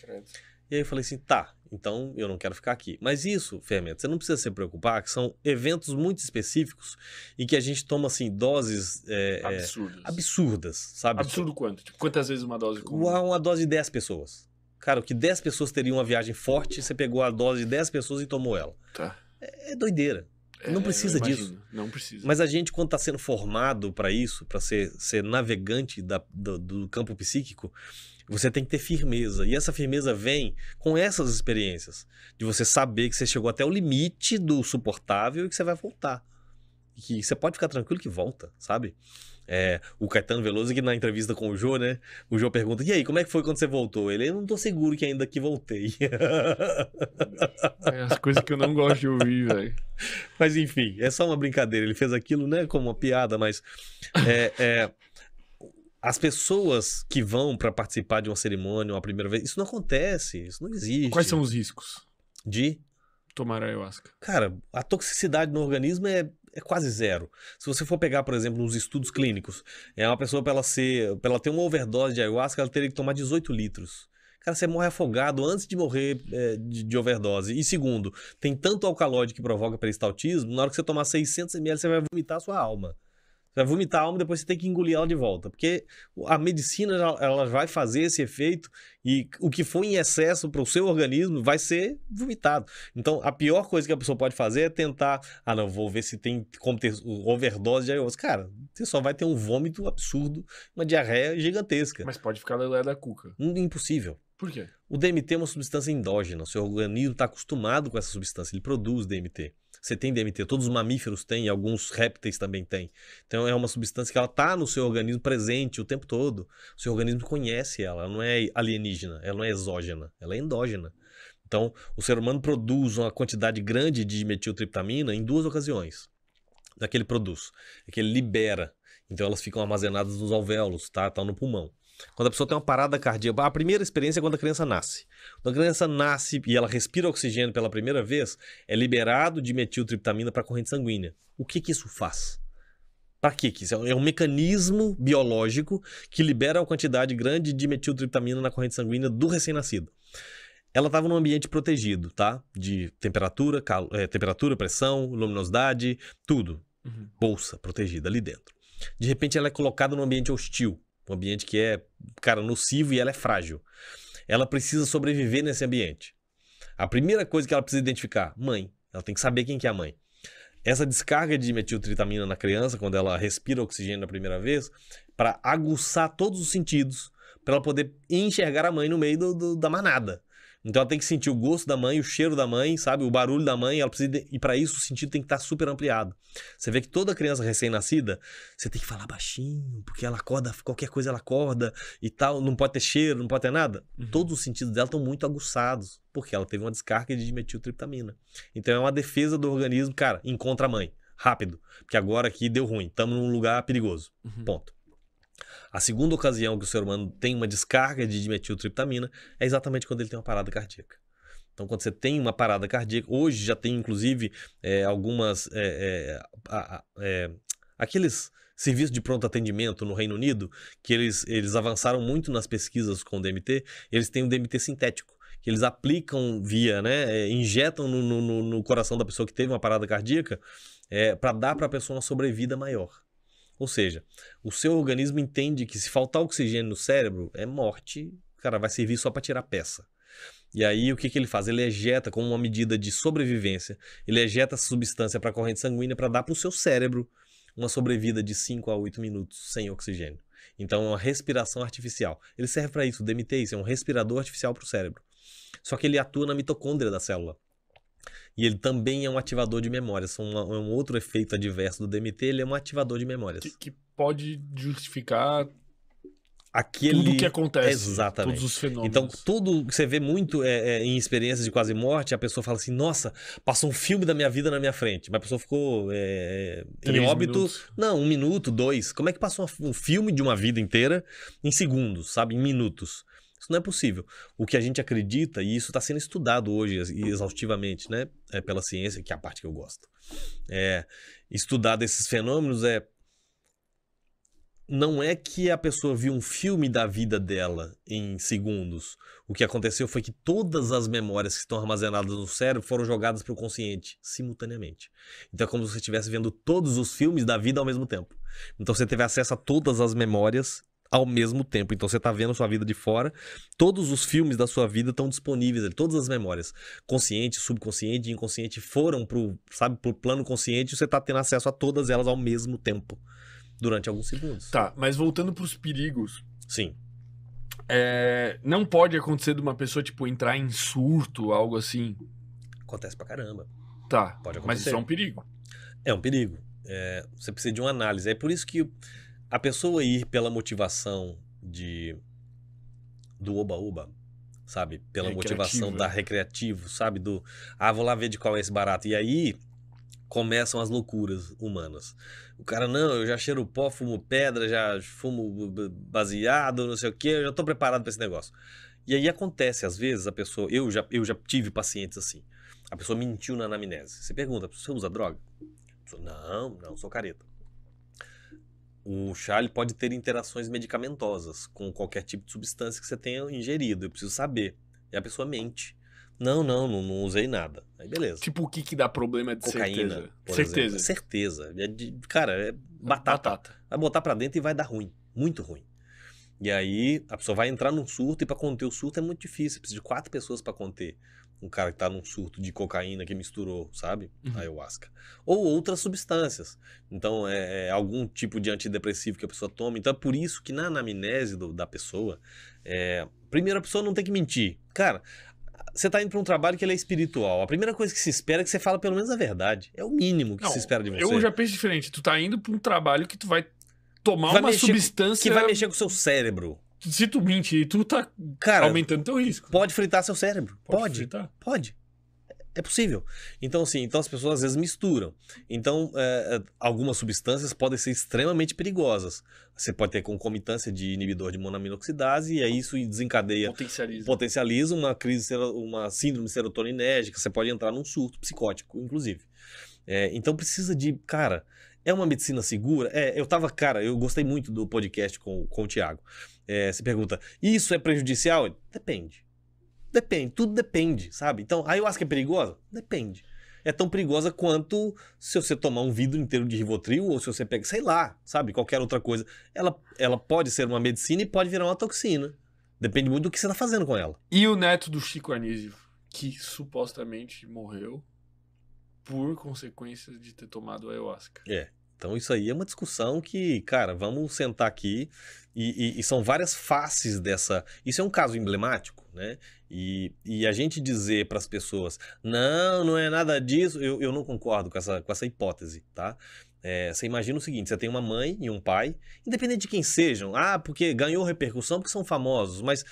S2: Deus, e aí eu falei assim, tá, então eu não quero ficar aqui. Mas isso, Fermento, você não precisa se preocupar, que são eventos muito específicos e que a gente toma assim doses é, é absurdas. É, absurdas, sabe? Absurdo quanto? Tipo, quantas vezes uma dose? Uma dose de 10 pessoas. Cara, o que 10 pessoas teriam uma viagem forte, você pegou a dose de 10 pessoas e tomou ela. Tá. É, é doideira.
S1: É, não precisa disso. Não precisa.
S2: Mas a gente, quando está sendo formado para isso, para ser, ser navegante da, do, do campo psíquico, você tem que ter firmeza. E essa firmeza vem com essas experiências. De você saber que você chegou até o limite do suportável e que você vai voltar. E que você pode ficar tranquilo que volta, sabe? É, o Caetano Veloso, que na entrevista com o Jô, né? O Jô pergunta: E aí, como é que foi quando você voltou? Ele, eu não tô seguro que ainda que voltei. É, as coisas que eu não gosto de ouvir, velho. Mas enfim, é só uma brincadeira. Ele fez aquilo, né? Como uma piada, mas. É, é as pessoas que vão para participar de uma cerimônia uma primeira vez, isso não acontece, isso não existe. Quais são os riscos? De? Tomar ayahuasca. Cara, a toxicidade no organismo é, é quase zero. Se você for pegar, por exemplo, nos estudos clínicos, é uma pessoa para ela ser, para ela ter uma overdose de ayahuasca, ela teria que tomar 18 litros. Cara, você morre afogado antes de morrer é, de, de, overdose. E segundo, tem tanto alcalóide que provoca peristaltismo, na hora que você tomar 600 ml, você vai vomitar a sua alma. Você vai vomitar a alma, depois você tem que engolir ela de volta. Porque a medicina, ela vai fazer esse efeito e o que for em excesso para o seu organismo vai ser vomitado. Então, a pior coisa que a pessoa pode fazer é tentar... Ah, não, vou ver se tem como ter overdose de ayahuasca. Cara, você só vai ter um vômito absurdo, uma diarreia gigantesca. Mas pode ficar lelé da cuca. Hum, impossível. Por quê? O DMT é uma substância endógena. O seu organismo está acostumado com essa substância. Ele produz DMT. Você tem DMT, todos os mamíferos têm, alguns répteis também têm. Então é uma substância que ela está no seu organismo presente o tempo todo. O seu organismo conhece ela, ela não é alienígena, ela não é exógena, ela é endógena. Então, o ser humano produz uma quantidade grande de metiltriptamina em duas ocasiões. Daquele produz, é que ele libera. Então elas ficam armazenadas nos alvéolos, tá? Tá no pulmão. Quando a pessoa tem uma parada cardíaca, a primeira experiência é quando a criança nasce. Quando a criança nasce e ela respira oxigênio pela primeira vez, é liberado de metiltriptamina para a corrente sanguínea. O que que isso faz? Para que que isso? É um mecanismo biológico que libera uma quantidade grande de metiltriptamina na corrente sanguínea do recém-nascido. Ela estava num ambiente protegido, tá? De temperatura, cal... é, temperatura, pressão, luminosidade, tudo. Uhum. Bolsa protegida ali dentro. De repente ela é colocada num ambiente hostil um ambiente que é, cara, nocivo e ela é frágil. Ela precisa sobreviver nesse ambiente. A primeira coisa que ela precisa identificar, mãe. Ela tem que saber quem que é a mãe. Essa descarga de metiltritamina na criança, quando ela respira oxigênio na primeira vez, para aguçar todos os sentidos, para ela poder enxergar a mãe no meio do, do, da manada. Então ela tem que sentir o gosto da mãe, o cheiro da mãe, sabe? O barulho da mãe, ela precisa. De... E para isso o sentido tem que estar tá super ampliado. Você vê que toda criança recém-nascida, você tem que falar baixinho, porque ela acorda, qualquer coisa ela acorda e tal, não pode ter cheiro, não pode ter nada. Uhum. Todos os sentidos dela estão muito aguçados, porque ela teve uma descarga de metiltriptamina. Então é uma defesa do organismo, cara, encontra a mãe, rápido, porque agora aqui deu ruim, estamos num lugar perigoso. Uhum. Ponto. A segunda ocasião que o ser humano tem uma descarga de dimetiltriptamina é exatamente quando ele tem uma parada cardíaca. Então, quando você tem uma parada cardíaca, hoje já tem inclusive é, algumas. É, é, é aqueles serviços de pronto atendimento no Reino Unido, que eles, eles avançaram muito nas pesquisas com o DMT, eles têm o um DMT sintético que eles aplicam via, né, é, injetam no, no, no, coração da pessoa que teve uma parada cardíaca, é, para dar para a pessoa uma sobrevida maior. Ou seja, o seu organismo entende que se faltar oxigênio no cérebro, é morte, cara, vai servir só para tirar peça. E aí o que, que ele faz? Ele ejeta como uma medida de sobrevivência, ele ejeta essa substância para a corrente sanguínea para dar para o seu cérebro uma sobrevida de 5 a 8 minutos sem oxigênio. Então é uma respiração artificial. Ele serve para isso, o DMT, é isso é um respirador artificial para o cérebro. Só que ele atua na mitocôndria da célula. E ele também é um ativador de memórias. Um, um outro efeito adverso do DMT, ele é um ativador de memórias. que, que pode justificar aquele tudo que acontece exatamente todos os fenômenos então tudo que você vê muito é, é, em experiências de quase morte a pessoa fala assim nossa passou um filme da minha vida na minha frente mas a pessoa ficou é, é em óbito minutos. não um minuto dois como é que passou um filme de uma vida inteira em segundos sabe em minutos isso não é possível. O que a gente acredita, e isso está sendo estudado hoje exaustivamente, né? É pela ciência, que é a parte que eu gosto. É, estudar esses fenômenos é. Não é que a pessoa viu um filme da vida dela em segundos. O que aconteceu foi que todas as memórias que estão armazenadas no cérebro foram jogadas para o consciente simultaneamente. Então é como se você estivesse vendo todos os filmes da vida ao mesmo tempo. Então você teve acesso a todas as memórias ao mesmo tempo. Então você está vendo a sua vida de fora, todos os filmes da sua vida estão disponíveis ali, todas as memórias, consciente, subconsciente e inconsciente foram pro, sabe, pro plano consciente, e você está tendo acesso a todas elas ao mesmo tempo, durante alguns segundos. Tá, mas voltando para os perigos. Sim. É, não pode acontecer de uma pessoa, tipo, entrar
S1: em surto, algo assim. Acontece pra
S2: caramba. Tá. Pode acontecer. Mas isso é um perigo. É um perigo. É, você precisa de uma análise. É por isso que a pessoa ir pela motivação de do oba-oba, sabe? Pela Recreativo, motivação da recreativo, sabe? Do ah, vou lá ver de qual é esse barato. E aí começam as loucuras humanas. O cara, não, eu já cheiro pó, fumo pedra, já fumo baseado, não sei o quê, eu já tô preparado para esse negócio. E aí acontece, às vezes, a pessoa. Eu já, eu já tive pacientes assim. A pessoa mentiu na anamnese. Você pergunta, você usa droga? não, não, sou careta o chá ele pode ter interações medicamentosas com qualquer tipo de substância que você tenha ingerido. Eu preciso saber. E a pessoa mente. Não, não, não, não usei nada. Aí beleza. Tipo, o que que dá problema de Cocaína, certeza? Certeza. Exemplo. Certeza. É de, cara, é batata. batata. Vai botar pra dentro e vai dar ruim. Muito ruim. E aí a pessoa vai entrar num surto e para conter o surto é muito difícil, precisa de quatro pessoas para conter. Um cara que tá num surto de cocaína que misturou, sabe? Uhum. Ayahuasca. Ou outras substâncias. Então, é, é, algum tipo de antidepressivo que a pessoa toma. Então, é por isso que na anamnese do, da pessoa, é, primeiro a pessoa não tem que mentir. Cara, você está indo para um trabalho que ele é espiritual. A primeira coisa que se espera é que você fala pelo menos a verdade. É o mínimo que não, se espera de você. Eu já
S1: penso diferente. Tu está indo para um trabalho que tu vai tomar vai uma substância. Que vai mexer
S2: com o seu cérebro. Se tu mente e tu tá Cara, aumentando teu risco. Pode fritar seu cérebro. Pode. Pode. Fritar. pode. É possível. Então, assim, então as pessoas às vezes misturam. Então, é, é algumas substâncias podem ser extremamente perigosas. Você pode ter concomitância de inibidor de monaminoxidase, e aí isso desencadeia. Potencializa. Potencializa uma crise, uma síndrome serotoninérgica. Você pode entrar num surto psicótico, inclusive. É, então, precisa de. Cara, é uma medicina segura? É, eu tava, cara, eu gostei muito do podcast com, com o Tiago. É, você pergunta, isso é prejudicial? Depende. Depende, tudo depende, sabe? Então, aí eu acho que é perigosa? Depende. É tão perigosa quanto se você tomar um vidro inteiro de Rivotril ou se você pega, sei lá, sabe, qualquer outra coisa. Ela, ela pode ser uma medicina e pode virar uma toxina. Depende muito do que você tá fazendo com ela.
S1: E o neto do Chico Anísio, que supostamente morreu, por consequência de ter tomado ayahuasca.
S2: É. Então isso aí é uma discussão que, cara, vamos sentar aqui e, e, e são várias faces dessa. Isso é um caso emblemático, né? E, e a gente dizer para as pessoas, não, não é nada disso, eu, eu não concordo com essa, com essa hipótese, tá? É, você imagina o seguinte: você tem uma mãe e um pai, independente de quem sejam, ah, porque ganhou repercussão porque são famosos, mas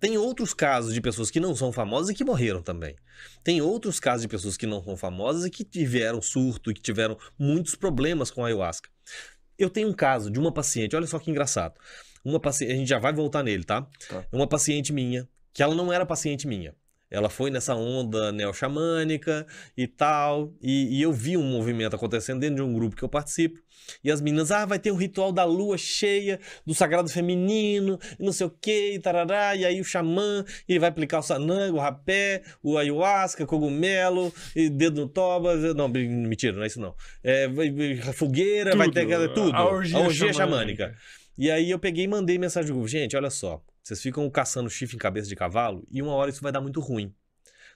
S2: tem outros casos de pessoas que não são famosas e que morreram também. Tem outros casos de pessoas que não são famosas e que tiveram surto e que tiveram muitos problemas com a ayahuasca. Eu tenho um caso de uma paciente, olha só que engraçado. Uma paciente, a gente já vai voltar nele, tá? tá? Uma paciente minha, que ela não era paciente minha. Ela foi nessa onda neo-xamânica e tal. E, e, eu vi um movimento acontecendo dentro de um grupo que eu participo. E as meninas, ah, vai ter um ritual da lua cheia, do sagrado feminino, e não sei o que, e tarará. E aí o xamã, ele vai aplicar o sanango, o rapé, o ayahuasca, cogumelo, e dedo no toba. Não, mentira, não é isso não. É, fogueira, tudo. vai ter tudo. A orgia, a orgia xamânica. xamânica. E aí eu peguei e mandei mensagem do grupo. Gente, olha só. Vocês ficam caçando chifre em cabeça de cavalo e uma hora isso vai dar muito ruim,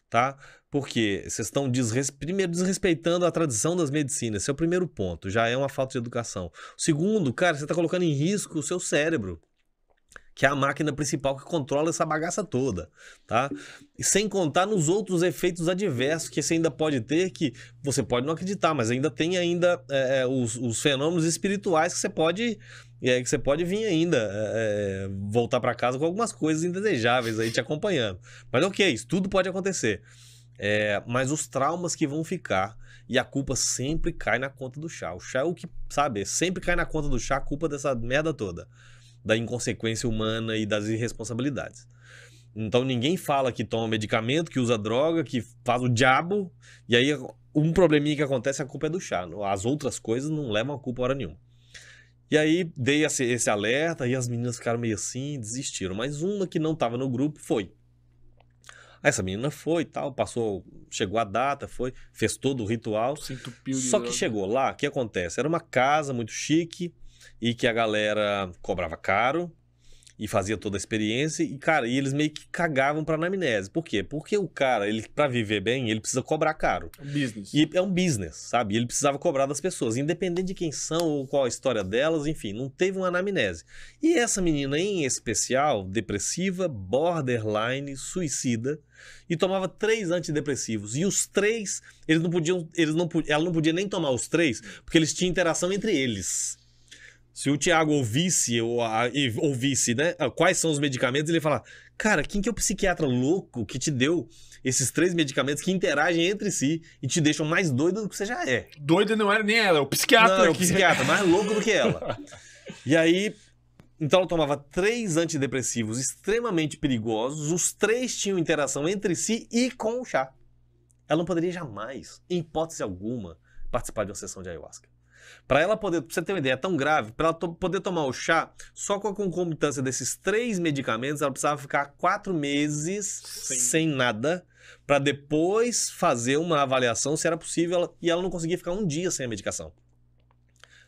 S2: tá? Porque vocês estão desres... primeiro desrespeitando a tradição das medicinas. Esse é o primeiro ponto, já é uma falta de educação. Segundo, cara, você está colocando em risco o seu cérebro que é a máquina principal que controla essa bagaça toda, tá? E sem contar nos outros efeitos adversos que você ainda pode ter, que você pode não acreditar, mas ainda tem ainda é, é os, os, fenômenos espirituais que você pode é, que você pode vir ainda é, é voltar para casa com algumas coisas indesejáveis aí te acompanhando. Mas ok, isso tudo pode acontecer. É, mas os traumas que vão ficar e a culpa sempre cai na conta do chá. O chá é o que, sabe, sempre cai na conta do chá a culpa dessa merda toda da inconsequência humana e das irresponsabilidades. Então ninguém fala que toma medicamento, que usa droga, que faz o diabo, e aí um probleminha que acontece, a culpa é do chá. As outras coisas não levam a culpa hora nenhuma. E aí dei esse, esse alerta e as meninas ficaram meio assim, desistiram. Mas uma que não estava no grupo foi. Aí essa menina foi e tal, passou, chegou a data, foi, fez todo o ritual. Só que chegou lá, o que acontece? Era uma casa muito chique, e que a galera cobrava caro e fazia toda a experiência e cara, e eles meio que cagavam para anamnese. Por quê? Porque o cara, ele para viver bem, ele precisa cobrar caro. É business. E é um business, sabe? Ele precisava cobrar das pessoas, independente de quem são ou qual a história delas, enfim, não teve uma anamnese. E essa menina em especial, depressiva, borderline, suicida, e tomava três antidepressivos. E os três, eles não podiam, eles não, ela não podia nem tomar os três, porque eles tinham interação entre eles. Se o Tiago ouvisse, ou ouvisse, né? Ah, quais são os medicamentos, ele ia falar: Cara, quem que é o psiquiatra louco que te deu esses três medicamentos que interagem entre si e te deixam mais doido do que você já é? Doida não era é nem ela, é o psiquiatra. Não, é o psiquiatra, mais louco do que ela. [laughs] E aí, então ela tomava três antidepressivos extremamente perigosos, os três tinham interação entre si e com o chá. Ela não poderia jamais, em hipótese alguma, participar de uma sessão de ayahuasca. Para ela poder, pra você ter uma ideia, é tão grave, para ela to poder tomar o chá, só com a concomitância desses três medicamentos, ela precisava ficar quatro meses Sim. sem nada, para depois fazer uma avaliação se era possível, ela, e ela não conseguia ficar um dia sem a medicação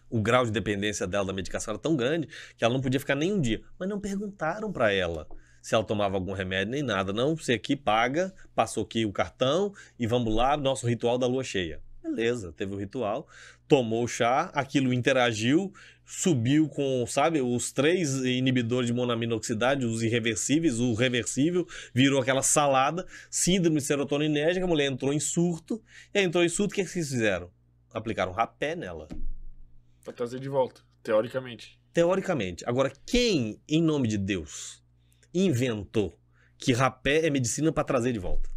S2: o grau de dependência dela da medicação era tão grande que ela não podia ficar nem um dia. Mas não perguntaram para ela se ela tomava algum remédio nem nada. Não, você aqui paga, passou aqui o cartão e vamos lá, nosso ritual da lua cheia. Beleza, teve o ritual tomou o chá, aquilo interagiu, subiu com, sabe, os três inibidores de monaminoxidade, os irreversíveis, o reversível, virou aquela salada, síndrome serotoninérgica, a mulher entrou em surto, e aí entrou em surto, o que, é eles fizeram? Aplicaram rapé nela. Pra trazer de volta, teoricamente. Teoricamente. Agora, quem, em nome de Deus, inventou que rapé é medicina para trazer de volta?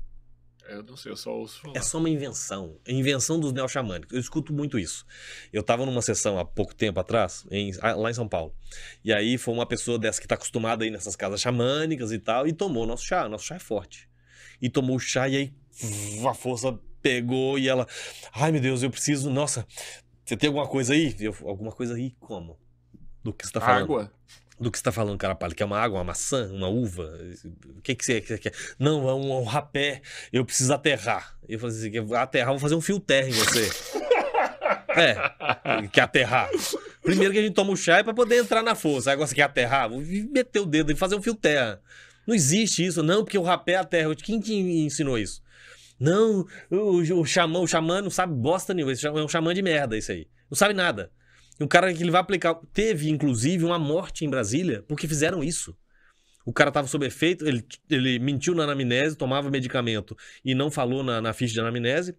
S2: Eu não sei, eu só ouço falar. É só uma invenção. É invenção dos neo neo-xamânicos. Eu escuto muito isso. Eu estava numa sessão há pouco tempo atrás, em, ah, lá em São Paulo. E aí foi uma pessoa dessa que está acostumada aí nessas casas xamânicas e tal, e tomou nosso chá. Nosso chá é forte. E tomou o chá e aí a força pegou e ela. Ai meu Deus, eu preciso. Nossa, você tem alguma coisa aí? Eu, alguma coisa aí? Como? Do que você tá falando? Água? do que você tá falando, cara palha. Quer é uma água, uma maçã, uma uva? O que, que você quer? Não, é um, é um rapé. Eu preciso aterrar. Eu falei assim: aterrar, vou fazer um fio terra em você. [laughs] é, que aterrar. Primeiro que a gente toma o chá é para poder entrar na força. Aí agora você quer aterrar? Vou meter o dedo e fazer um fio terra. Não existe isso, não, porque o rapé é a terra. Quem te ensinou isso? Não, o, o, xamã, o xamã não sabe bosta nenhuma. É um xamã de merda, isso aí. Não sabe nada. E o cara que ele vai aplicar. Teve, inclusive, uma morte em Brasília porque fizeram isso. O cara estava sob efeito, ele, ele mentiu na anamnese, tomava medicamento e não falou na, na ficha de anamnese.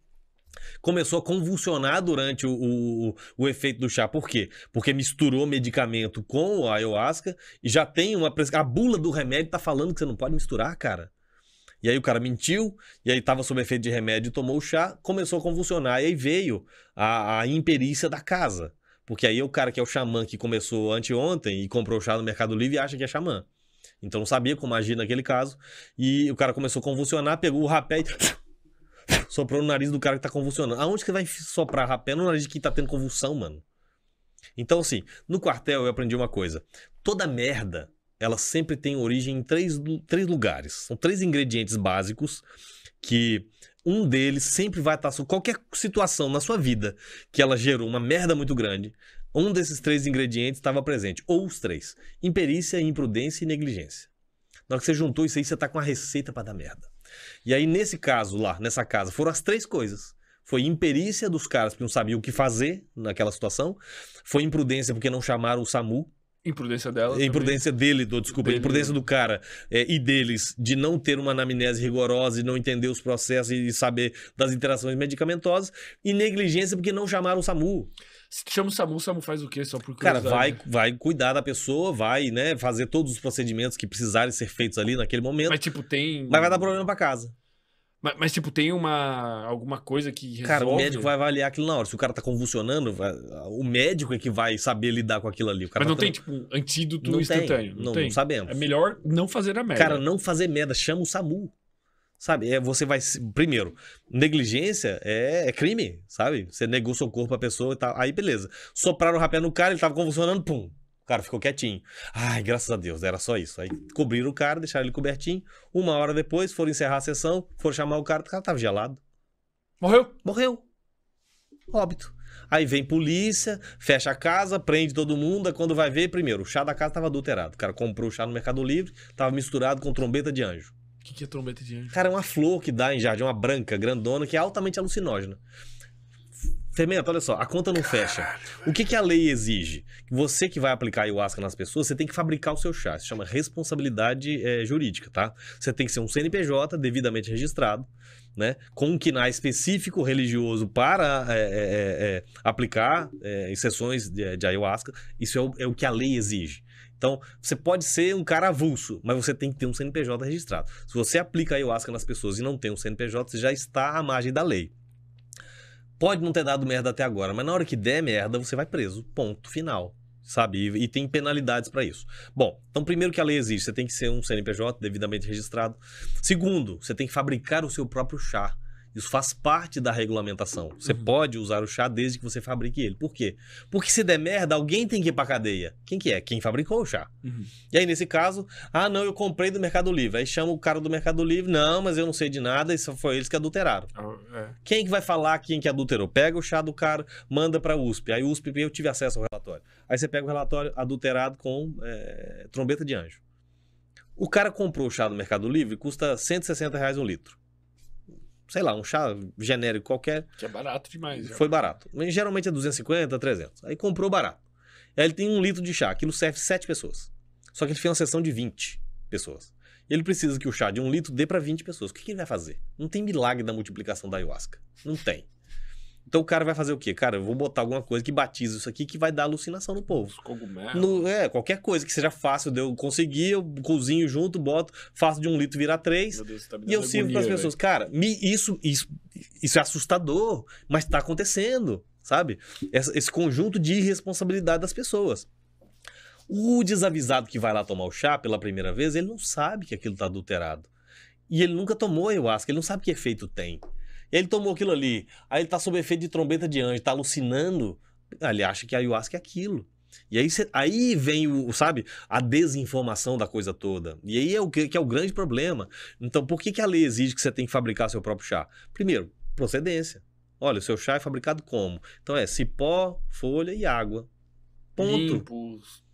S2: Começou a convulsionar durante o, o, o, efeito do chá. Por quê? Porque misturou medicamento com a ayahuasca e já tem uma. A bula do remédio tá falando que você não pode misturar, cara. E aí o cara mentiu, e aí tava sob efeito de remédio, tomou o chá, começou a convulsionar, e aí veio a, a imperícia da casa. Porque aí o cara que é o xamã que começou anteontem e comprou o chá no Mercado Livre acha que é xamã. Então não sabia como agir naquele caso. E o cara começou a convulsionar, pegou o rapé e [laughs] soprou no nariz do cara que tá convulsionando. Aonde que vai soprar rapé é no nariz de quem tá tendo convulsão, mano? Então, assim, no quartel eu aprendi uma coisa. Toda merda, ela sempre tem origem em três, três lugares. São três ingredientes básicos que um deles sempre vai estar. Qualquer situação na sua vida que ela gerou uma merda muito grande, um desses três ingredientes estava presente. Ou os três: imperícia, imprudência e negligência. Na hora que você juntou isso aí, você tá com a receita para dar merda. E aí, nesse caso lá, nessa casa, foram as três coisas. Foi imperícia dos caras que não sabiam o que fazer naquela situação. Foi imprudência porque não chamaram o SAMU Imprudência dela. É imprudência também. dele, do, desculpa, dele. imprudência do cara é, e deles, de não ter uma anamnese rigorosa e não entender os processos e saber das interações medicamentosas, e negligência porque não chamaram o SAMU. Se chama o SAMU, o SAMU faz o quê? Só por Cara, vai, vai cuidar da pessoa, vai, né, fazer todos os procedimentos que precisarem ser feitos ali naquele momento. Mas, tipo, tem. Mas vai dar
S1: problema pra casa. Mas, mas, tipo, tem uma alguma coisa que resolve... Cara, o médico vai
S2: avaliar aquilo na hora. Se o cara tá convulsionando, vai... o médico é que vai saber lidar com aquilo ali. mas tá não tá... tem, tipo, antídoto não instantâneo. Tem. Não, não, tem. não sabemos. É melhor não fazer a merda. Cara, não fazer merda. Chama o SAMU. Sabe? É, você vai... Primeiro, negligência é, é crime, sabe? Você negou seu corpo pra pessoa e tal. Aí, beleza. Sopraram o rapé no cara, ele tava convulsionando, pum cara ficou quietinho. Ai, graças a Deus, era só isso. Aí cobriram o cara, deixaram ele cobertinho. Uma hora depois, foram encerrar a sessão, foram chamar o cara, o cara tava gelado. Morreu? Morreu. Óbito. Aí vem polícia, fecha a casa, prende todo mundo. quando vai ver, primeiro, o chá da casa tava adulterado. O cara comprou o chá no Mercado Livre, tava misturado com trombeta de anjo. O que, que é trombeta de anjo? Cara, é uma flor que dá em jardim, uma branca, grandona, que é altamente alucinógena. Fermento, olha só, a conta não fecha. O que, que a lei exige? Você que vai aplicar ayahuasca nas pessoas, você tem que fabricar o seu chá. Isso chama responsabilidade é, jurídica, tá? Você tem que ser um CNPJ devidamente registrado, né? Com um quiná específico religioso para é, é, aplicar em sessões de, de, ayahuasca. Isso é o, é o que a lei exige. Então, você pode ser um cara avulso, mas você tem que ter um CNPJ registrado. Se você aplica ayahuasca nas pessoas e não tem um CNPJ, você já está à margem da lei. Pode não ter dado merda até agora, mas na hora que der merda, você vai preso. Ponto final. Sabe? E, e tem penalidades para isso. Bom, então, primeiro que a lei exige, você tem que ser um CNPJ devidamente registrado. Segundo, você tem que fabricar o seu próprio chá. Isso faz parte da regulamentação. Você uhum. pode usar o chá desde que você fabrique ele. Por quê? Porque se der merda, alguém tem que ir pra cadeia. Quem que é? Quem fabricou o chá. Uhum. E aí, nesse caso, ah, não, eu comprei do Mercado Livre. Aí chama o cara do Mercado Livre, não, mas eu não sei de nada, isso foi eles que adulteraram. Ah, é. Quem é que vai falar quem que adulterou? Pega o chá do cara, manda pra USP. Aí USP, eu tive acesso ao relatório. Aí você pega o relatório adulterado com é, trombeta de anjo. O cara comprou o chá do Mercado Livre, custa 160 reais um litro sei lá, um chá genérico qualquer. Que é barato demais. Né? Foi barato. Mas geralmente é 250, 300. Aí comprou barato. Aí ele tem um litro de chá, aquilo serve 7 pessoas. Só que ele fez uma sessão de 20 pessoas. Ele precisa que o chá de um litro dê para 20 pessoas. O que, que ele vai fazer? Não tem milagre da multiplicação da ayahuasca. Não tem. Então o cara vai fazer o quê? Cara, eu vou botar alguma coisa que batiza isso aqui que vai dar alucinação no povo. Os cogumelos. No, é, qualquer coisa que seja fácil de eu conseguir, eu cozinho junto, boto, faço de um litro virar três. Deus, tá e eu sirvo para as pessoas. Véio. Cara, me, isso, isso, isso é assustador, mas está acontecendo, sabe? Essa, esse conjunto de irresponsabilidade das pessoas. O desavisado que vai lá tomar o chá pela primeira vez, ele não sabe que aquilo está adulterado. E ele nunca tomou ayahuasca, ele não sabe que efeito tem. Ele tomou aquilo ali, aí ele tá sob efeito de trombeta de anjo, tá alucinando, ele acha que a ayahuasca é aquilo. E aí, cê, aí vem o, sabe, a desinformação da coisa toda. E aí é o que, que é o grande problema. Então, por que, que a lei exige que você tem que fabricar seu próprio chá? Primeiro, procedência. Olha, o seu chá é fabricado como? Então é cipó, folha e água. Ponto.
S1: Limpos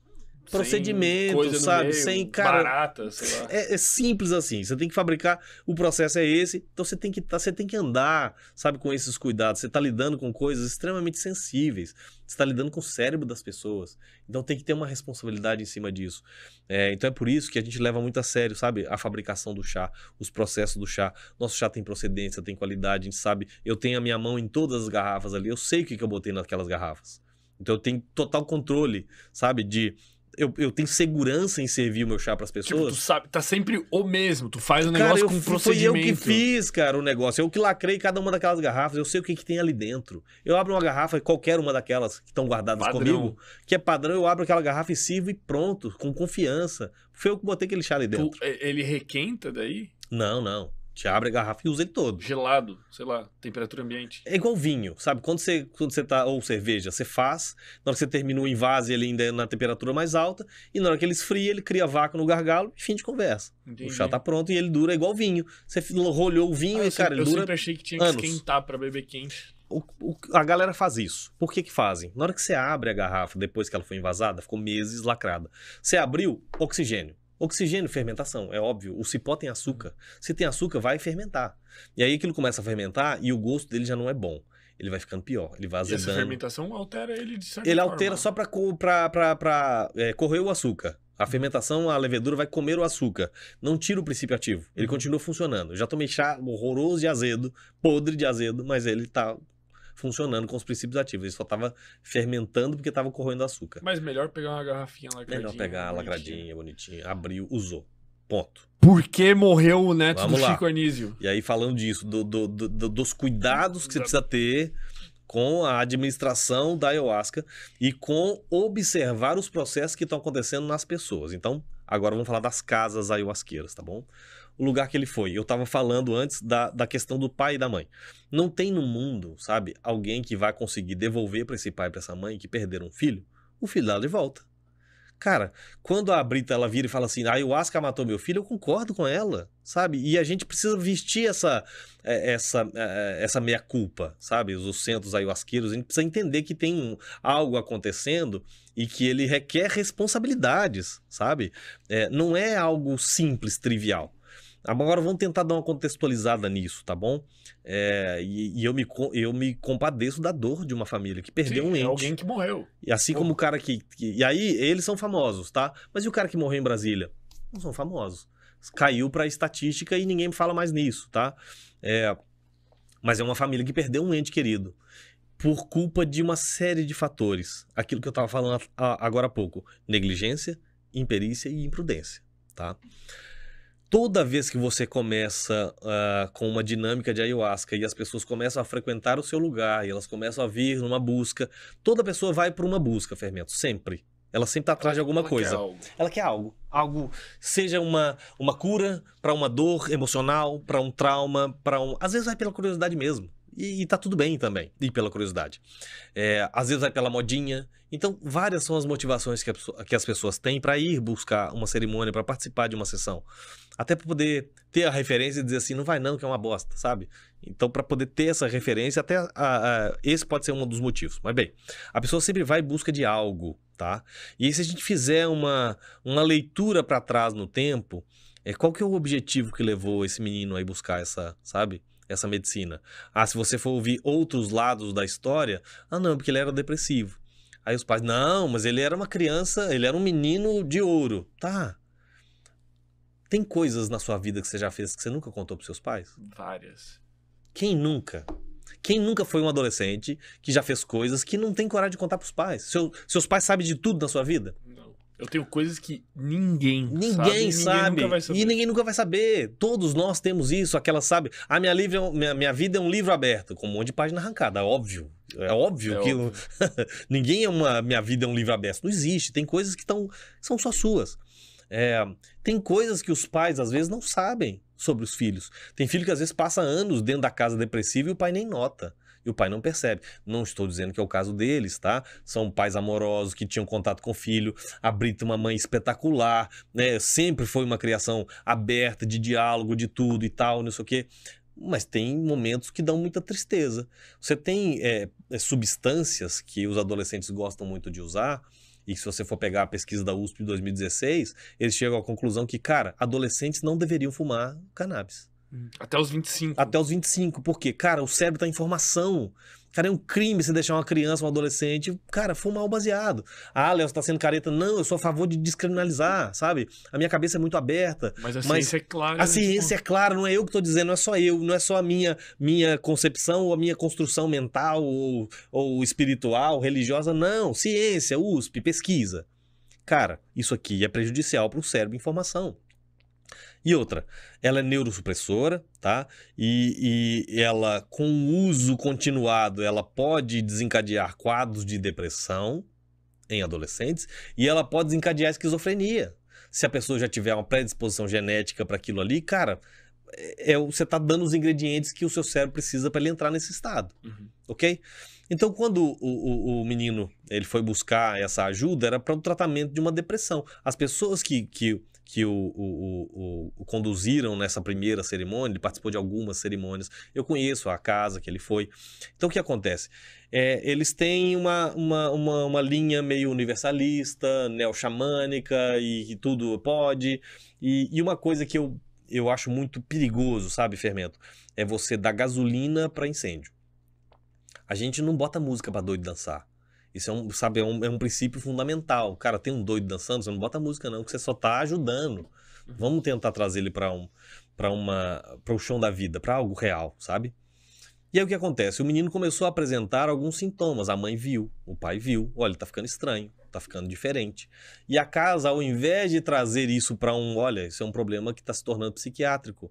S2: procedimento, sabe? Meio, sem cara. Barata, sei lá. É, é, simples assim. Você tem que fabricar, o processo é esse, então você tem que tá, você tem que andar, sabe, com esses cuidados. Você está lidando com coisas extremamente sensíveis. Você está lidando com o cérebro das pessoas. Então tem que ter uma responsabilidade em cima disso. É, então é por isso que a gente leva muito a sério, sabe, a fabricação do chá, os processos do chá. Nosso chá tem procedência, tem qualidade, a gente sabe. Eu tenho a minha mão em todas as garrafas ali, eu sei o que, que eu botei naquelas garrafas. Então eu tenho total controle, sabe, de eu, eu tenho segurança em servir o meu chá para as tipo, pessoas. Tipo, tu sabe, tá sempre o mesmo. Tu faz o negócio cara, eu, com um procedimento. Foi eu que fiz, cara, o negócio. Eu que lacrei cada uma daquelas garrafas. Eu sei o que, que tem ali dentro. Eu abro uma garrafa, qualquer uma daquelas que estão guardadas padrão. comigo, que é padrão, eu abro aquela garrafa e sirvo e pronto, com confiança. Foi eu que botei aquele chá ali dentro. Tu, ele requenta daí? Não, não. Te abre a garrafa e usa ele todo. Gelado, sei lá, temperatura ambiente. É igual vinho, sabe? Quando você, quando você tá. Ou cerveja, você faz. Na hora que você termina o invase, ele ainda é na temperatura mais alta. E na hora que ele esfria, ele cria vácuo no gargalo e fim de conversa. Entendi. O chá tá pronto e ele dura igual vinho. Você rolhou o vinho ah, e, cara, ele dura. Eu sempre achei que tinha que anos. esquentar
S1: pra beber quente.
S2: O, o, a galera faz isso. Por que que fazem? Na hora que você abre a garrafa, depois que ela foi invasada, ficou meses lacrada. Você abriu, oxigênio. Oxigênio, fermentação, é óbvio. O cipó tem açúcar. Uhum. Se tem açúcar, vai fermentar. E aí aquilo começa a fermentar e o gosto dele já não é bom. Ele vai ficando pior, ele vai azedando. E essa fermentação
S1: altera ele de certa Ele forma. altera só
S2: para é, correr o açúcar. A uhum. fermentação, a levedura vai comer o açúcar. Não tira o princípio ativo. Ele uhum. continua funcionando. Eu já tomei chá horroroso de azedo, podre de azedo, mas ele tá funcionando com os princípios ativos. Ele só estava fermentando porque estava corroendo açúcar.
S1: Mas melhor pegar uma garrafinha lacradinha. Melhor é pegar bonitinha. lacradinha,
S2: bonitinha. Abriu, usou. Ponto.
S1: Por que morreu o
S2: neto Vamos do lá. Chico Anísio? E aí, falando disso, do, do, do, dos cuidados que você precisa ter com a administração da ayahuasca e com observar os processos que estão acontecendo nas pessoas. Então, agora vamos falar das casas ayahuasqueiras, tá bom? o lugar que ele foi. Eu estava falando antes da, da questão do pai e da mãe. Não tem no mundo, sabe, alguém que vai conseguir devolver para esse pai e para essa mãe que perderam um filho, o filho dela de volta. Cara, quando a Brita ela vira e fala assim, ah, a ayahuasca matou meu filho, eu concordo com ela, sabe? E a gente precisa vestir essa é, essa é, é, essa meia culpa, sabe? Os centros ayahuasqueiros, a gente precisa entender que tem algo acontecendo e que ele requer responsabilidades, sabe? É, não é algo simples, trivial. Agora vamos tentar dar uma contextualizada nisso, tá bom? É, e, e eu, me, eu me compadeço da dor de uma família que perdeu Sim, um é ente. É alguém que morreu. E assim Pô. como o cara que, que. E aí, eles são famosos, tá? Mas e o cara que morreu em Brasília? Não são famosos. Caiu pra estatística e ninguém fala mais nisso, tá? É, mas é uma família que perdeu um ente querido por culpa de uma série de fatores. Aquilo que eu estava falando agora há pouco: negligência, imperícia e imprudência. Tá? toda vez que você começa uh, com uma dinâmica de ayahuasca e as pessoas começam a frequentar o seu lugar e elas começam a vir numa busca, toda pessoa vai por uma busca, fermento, sempre. Ela sempre está atrás de alguma ela coisa. Quer ela quer algo. Algo, seja uma, uma cura para uma dor emocional, para um trauma, para um. Às vezes vai pela curiosidade mesmo. E, e tá tudo bem também, e pela curiosidade. É, às vezes vai pela modinha. Então, várias são as motivações que, a, que as pessoas têm para ir buscar uma cerimônia, para participar de uma sessão. Até para poder ter a referência e dizer assim, não vai não, que é uma bosta, sabe? Então, para poder ter essa referência, até a, a, esse pode ser um dos motivos. Mas bem, a pessoa sempre vai em busca de algo, tá? E se a gente fizer uma, uma leitura para trás no tempo, é, qual que é o objetivo que levou esse menino aí buscar essa, sabe? essa medicina. Ah, se você for ouvir outros lados da história, ah, não, porque ele era depressivo. Aí os pais, não, mas ele era uma criança, ele era um menino de ouro. Tá. Tem coisas na sua vida que você já fez que você nunca contou para seus pais? Várias. Quem nunca? Quem nunca foi um adolescente que já fez coisas que não tem coragem de contar para os pais? Seu, seus pais sabem de tudo na sua vida? Eu tenho coisas que ninguém,
S1: ninguém sabe. sabe. Ninguém
S2: E ninguém nunca vai saber. Todos nós temos isso, aquela sabe. A minha, é minha, minha vida é um livro aberto, com um monte de página arrancada, é óbvio. É óbvio é que óbvio. [laughs] ninguém é uma. Minha vida é um livro aberto. Não existe. Tem coisas que tão, são só suas. É, tem coisas que os pais, às vezes, não sabem sobre os filhos. Tem filho que às vezes passa anos dentro da casa depressiva e o pai nem nota. E o pai não percebe. Não estou dizendo que é o caso deles, tá? São pais amorosos que tinham contato com o filho. A Brita, uma mãe espetacular, né? Sempre foi uma criação aberta, de diálogo, de tudo e tal, não sei o quê mas tem momentos que dão muita tristeza. Você tem é, é substâncias que os adolescentes gostam muito de usar, e se você for pegar a pesquisa da USP de 2016, eles chegam à conclusão que, cara, adolescentes não deveriam fumar cannabis. Até os 25. Até os 25. Por quê? Cara, o cérebro tá em formação. Cara, é um crime você deixar uma criança, um adolescente, cara, fumar o baseado. Ah, Léo, você tá sendo careta. Não, eu sou a favor de descriminalizar, sabe? A minha cabeça é muito aberta. Mas a mas ciência é clara. A né? tipo, ciência é clara, não é eu que tô dizendo, não é só eu, não é só a minha, minha concepção ou a minha construção mental ou, ou espiritual, religiosa. Não, ciência, USP, pesquisa. Cara, isso aqui é prejudicial para o cérebro em formação. E outra, ela é neurosupressora, tá? E, e ela, com uso continuado, ela pode desencadear quadros de depressão em adolescentes e ela pode desencadear esquizofrenia. Se a pessoa já tiver uma predisposição genética para aquilo ali, cara, é, é você está dando os ingredientes que o seu cérebro precisa para ele entrar nesse estado, uhum. ok? Então, quando o, o, o, menino ele foi buscar essa ajuda, era para o um tratamento de uma depressão. As pessoas que, que que o, o, o, o, conduziram nessa primeira cerimônia, ele participou de algumas cerimônias, eu conheço a casa que ele foi. Então, o que acontece? É, eles têm uma, uma, uma, uma, linha meio universalista, neo-xamânica e, e tudo pode. E, e uma coisa que eu, eu acho muito perigoso, sabe, Fermento? É você dar gasolina para incêndio. A gente não bota música para doido dançar. Isso é um, sabe, é um, é um princípio fundamental. Cara, tem um doido dançando, você não bota música não, que você só tá ajudando. Uhum. Vamos tentar trazer ele para um para uma para o chão da vida, para algo real, sabe? E aí o que acontece? O menino começou a apresentar alguns sintomas. A mãe viu, o pai viu. Olha, tá ficando estranho, tá ficando diferente. E a casa, ao invés de trazer isso para um, olha, isso é um problema que está se tornando psiquiátrico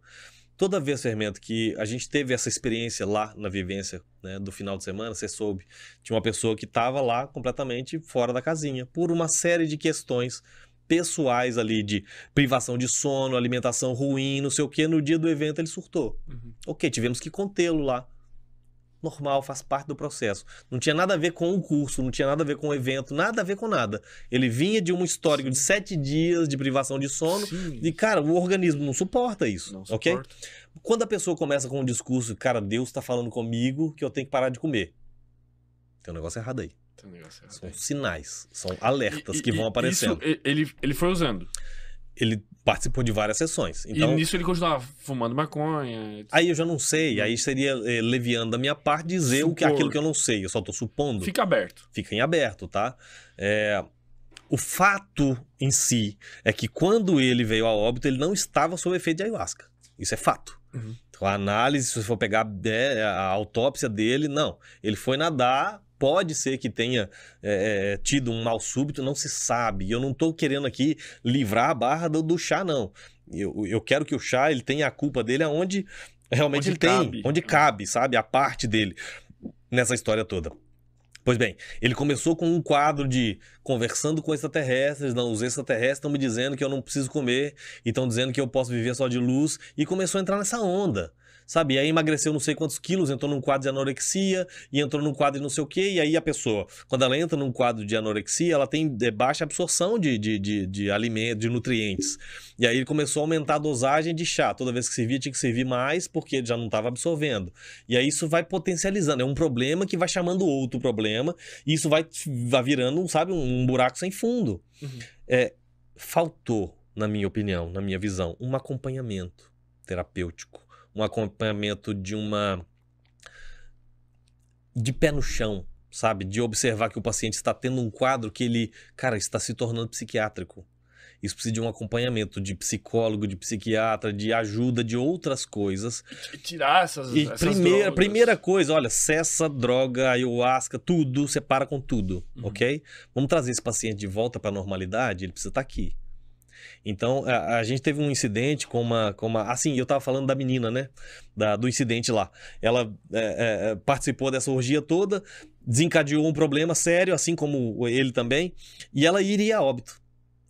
S2: toda vez, Fermento, que a gente teve essa experiência lá na vivência né, do final de semana, você soube de uma pessoa que estava lá completamente fora da casinha, por uma série de questões pessoais ali de privação de sono, alimentação ruim, não sei o que, no dia do evento ele surtou. Uhum. Ok, tivemos que contê-lo lá normal, faz parte do processo. Não tinha nada a ver com o curso, não tinha nada a ver com o evento, nada a ver com nada. Ele vinha de um histórico Sim. de sete dias de privação de sono Sim. e, cara, o organismo não suporta isso, não ok? Suporta. Quando a pessoa começa com um discurso, cara, Deus está falando comigo que eu tenho que parar de comer. Tem um negócio errado aí. Um negócio errado são aí. sinais, são alertas e, que e, vão aparecendo. Isso, ele, ele foi usando ele participou de várias sessões. Então, e nisso
S1: ele continuava fumando maconha.
S2: Aí eu já não sei, aí seria é, leviando da minha parte dizer Supor. o que aquilo que eu não sei, eu só tô supondo. Fica aberto. Fica em aberto, tá? É, o fato em si é que quando ele veio a óbito, ele não estava sob efeito de ayahuasca. Isso é fato. Uhum. Então, a análise, se você for pegar é, a autópsia dele, não. Ele foi nadar, pode ser que tenha é, é, tido um mal súbito, não se sabe. Eu não estou querendo aqui livrar a barra do, do chá, não. Eu, eu, quero que o chá ele tenha a culpa dele aonde realmente onde ele cabe. tem, onde cabe, sabe? A parte dele nessa história toda. Pois bem, ele começou com um quadro de conversando com extraterrestres, não, os extraterrestres estão me dizendo que eu não preciso comer e estão dizendo que eu posso viver só de luz, e começou a entrar nessa onda sabe? E aí emagreceu não sei quantos quilos, entrou num quadro de anorexia e entrou num quadro de não sei o quê. E aí a pessoa, quando ela entra num quadro de anorexia, ela tem é, baixa absorção de, de, de, de alimentos, de nutrientes. E aí ele começou a aumentar a dosagem de chá. Toda vez que servia, tinha que servir mais porque ele já não estava absorvendo. E aí isso vai potencializando. É um problema que vai chamando outro problema. E isso vai, vai virando, sabe, um buraco sem fundo. Uhum. É, faltou, na minha opinião, na minha visão, um acompanhamento terapêutico um acompanhamento de uma. de pé no chão, sabe? De observar que o paciente está tendo um quadro que ele, cara, está se tornando psiquiátrico. Isso precisa de um acompanhamento de psicólogo, de psiquiatra, de ajuda, de outras coisas. E tirar essas, e essas primeira, drogas. Primeira coisa, olha, cessa droga, ayahuasca, tudo, separa com tudo, uhum. ok? Vamos trazer esse paciente de volta para a normalidade, ele precisa estar tá aqui. Então, a, a, gente teve um incidente com uma, com uma. Assim, eu tava falando da menina, né? Da, do incidente lá. Ela é, é, é, participou dessa orgia toda, desencadeou um problema sério, assim como ele também, e ela iria a óbito.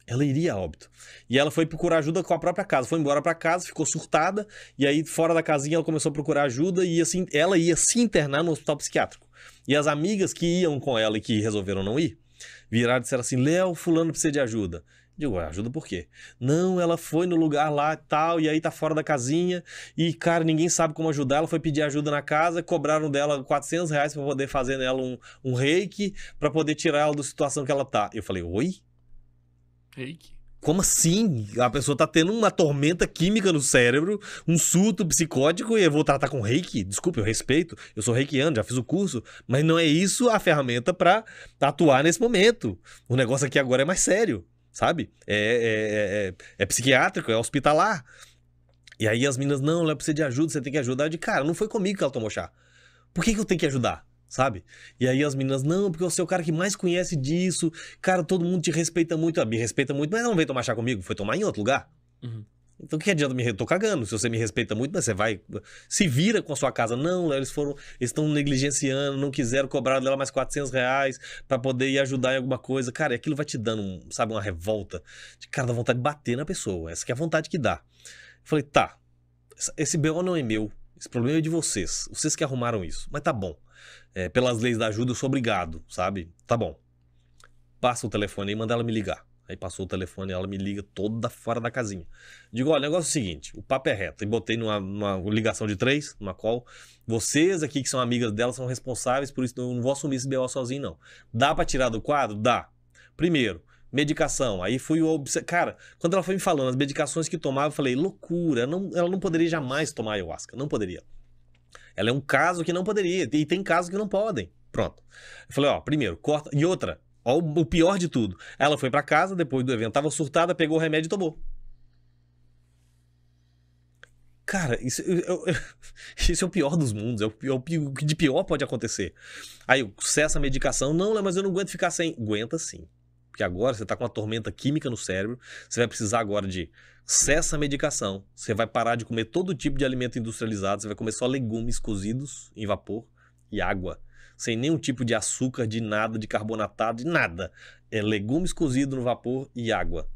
S2: Ela iria a óbito. E ela foi procurar ajuda com a própria casa. Foi embora para casa, ficou surtada, e aí fora da casinha ela começou a procurar ajuda e assim, ela ia se internar no hospital psiquiátrico. E as amigas que iam com ela e que resolveram não ir, viraram e disseram assim: Léo, fulano precisa de ajuda. Digo, ajuda por quê? Não, ela foi no lugar lá e tal, e aí tá fora da casinha, e cara, ninguém sabe como ajudar. Ela foi pedir ajuda na casa, cobraram dela 400 reais pra poder fazer nela um, um reiki, pra poder tirar ela da situação que ela tá. Eu falei, oi? Reiki? Como assim? A pessoa tá tendo uma tormenta química no cérebro, um surto psicótico, e eu vou tratar com reiki? Desculpa, eu respeito, eu sou reikiano, já fiz o curso, mas não é isso a ferramenta pra atuar nesse momento. O negócio aqui agora é mais sério sabe? É, é, é, é, é psiquiátrico, é hospitalar. E aí as meninas, não, Léo precisa de ajuda, você tem que ajudar. Eu digo, cara, não foi comigo que ela tomou chá. Por que, que eu tenho que ajudar? Sabe? E aí as meninas, não, porque você é o cara que mais conhece disso. Cara, todo mundo te respeita muito. Ah, me respeita muito, mas não veio tomar chá comigo, foi tomar em outro lugar. Uhum. Então que adianta me tô cagando. Se você me respeita muito, mas você vai se vira com a sua casa. Não, eles foram, estão negligenciando, não quiseram cobrar dela mais 400 reais para poder ir ajudar em alguma coisa. Cara, e aquilo vai te dando, sabe, uma revolta. De cara, dá vontade de bater na pessoa. Essa é a vontade que dá. Eu falei, tá, esse BO não é meu. Esse problema é de vocês. Vocês que arrumaram isso. Mas tá bom. É, pelas leis da ajuda, eu sou obrigado, sabe? Tá bom. Passa o telefone e manda ela me ligar. Aí passou o telefone, e ela me liga toda fora da casinha. Digo, olha, o negócio é o seguinte, o papo é reto. E botei numa, numa ligação de três, numa call. Vocês aqui que são amigas dela são responsáveis por isso, eu não vou assumir esse BO sozinho, não. Dá para tirar do quadro? Dá. Primeiro, medicação. Aí fui obs... Cara, quando ela foi me falando as medicações que tomava, eu falei, loucura, não, ela não poderia jamais tomar ayahuasca. Não poderia. Ela é um caso que não poderia. E tem casos que não podem. Pronto. Eu falei, ó, primeiro, corta. E outra, Ó, o pior de tudo. Ela foi para casa depois do evento, tava surtada, pegou o remédio e tomou. Cara, isso, eu, eu, [laughs] isso é o pior dos mundos, é o, é o, que de pior pode acontecer. Aí cessa a medicação, não, né, mas eu não aguento ficar sem. Aguenta sim. Porque agora você tá com uma tormenta química no cérebro, você vai precisar agora de cessa a medicação, você vai parar de comer todo tipo de alimento industrializado, você vai comer só legumes cozidos em vapor e água sem nenhum tipo de açúcar, de nada, de carbonatado, de nada. É legumes cozidos no vapor e água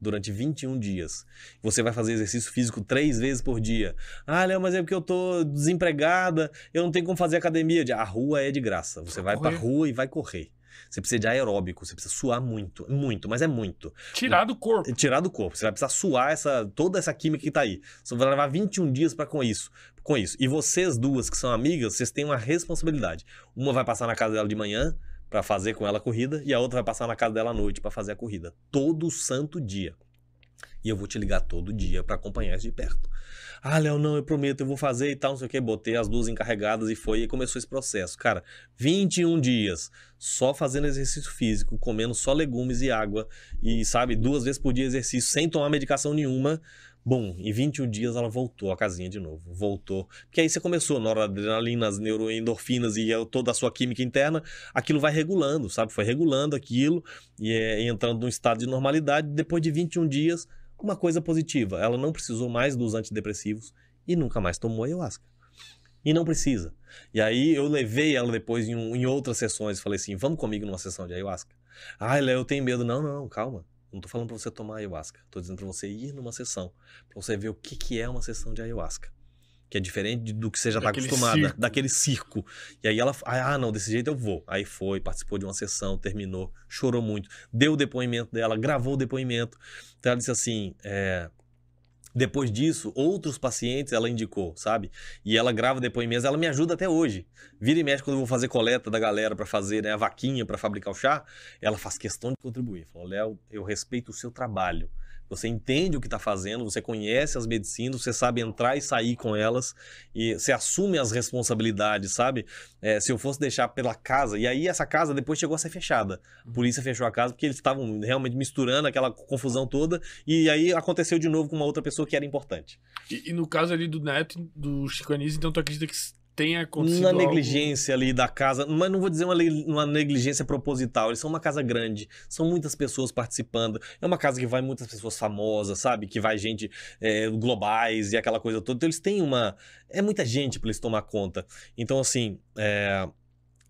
S2: durante 21 dias. Você vai fazer exercício físico três vezes por dia. Ah, Léo, mas é porque eu tô desempregada, eu não tenho como fazer academia. A rua é de graça. Você vai, vai pra rua e vai correr. Você precisa de aeróbico, você precisa suar muito, muito, mas é muito. Tirar do corpo. Tirar do corpo. Você vai precisar suar essa, toda essa química que tá aí. Você vai levar 21 dias para com isso com isso. E vocês duas que são amigas, vocês têm uma responsabilidade. Uma vai passar na casa dela de manhã para fazer com ela a corrida e a outra vai passar na casa dela à noite para fazer a corrida. Todo santo dia. E eu vou te ligar todo dia para acompanhar isso de perto. Ah, Léo, não, eu prometo, eu vou fazer e tal, não sei o que. Botei as duas encarregadas e foi. E começou esse processo. Cara, 21 dias só fazendo exercício físico, comendo só legumes e água. E, sabe, duas vezes por dia exercício, sem tomar medicação nenhuma. Bom, em 21 dias ela voltou à casinha de novo. Voltou. Porque aí você começou, noradrenalina, as neuroendorfinas e toda a sua química interna, aquilo vai regulando, sabe? Foi regulando aquilo e é, entrando num estado de normalidade. Depois de 21 dias, uma coisa positiva. Ela não precisou mais dos antidepressivos e nunca mais tomou ayahuasca. E não precisa. E aí eu levei ela depois em, em outras sessões. Falei assim: vamos comigo numa sessão de ayahuasca. Ah, Léo, eu tenho medo. Não, não, calma. Não tô falando para você tomar ayahuasca, tô dizendo para você ir numa sessão, para você ver o que, que é uma sessão de ayahuasca. Que é diferente do que você já tá daquele acostumada, circo. daquele circo. E aí ela, ah, não, desse jeito eu vou. Aí foi, participou de uma sessão, terminou, chorou muito, deu o depoimento dela, gravou o depoimento. Então ela disse assim: é, depois disso, outros pacientes ela indicou, sabe? E ela grava depoimentos, ela me ajuda até hoje. Vira e mexe quando eu vou fazer coleta da galera para fazer né, a vaquinha para fabricar o chá, ela faz questão de contribuir. Falou, Léo, eu respeito o seu trabalho. Você entende o que está fazendo, você conhece as medicinas, você sabe entrar e sair com elas, e você assume as responsabilidades, sabe? É, se eu fosse deixar pela casa, e aí essa casa depois chegou a ser fechada. A polícia fechou a casa porque eles estavam realmente misturando aquela confusão toda, e aí aconteceu de novo com uma outra pessoa que era importante. E, e no caso ali do Neto, do Chico Anísio, então tu acredita que tenha acontecido. Uma negligência algo... ali da casa, mas não vou dizer uma, uma negligência proposital. Eles são uma casa grande, são muitas pessoas participando. É uma casa que vai muitas pessoas famosas, sabe? Que vai gente é, globais e aquela coisa toda. Então eles têm uma. É muita gente para eles tomar conta. Então, assim. É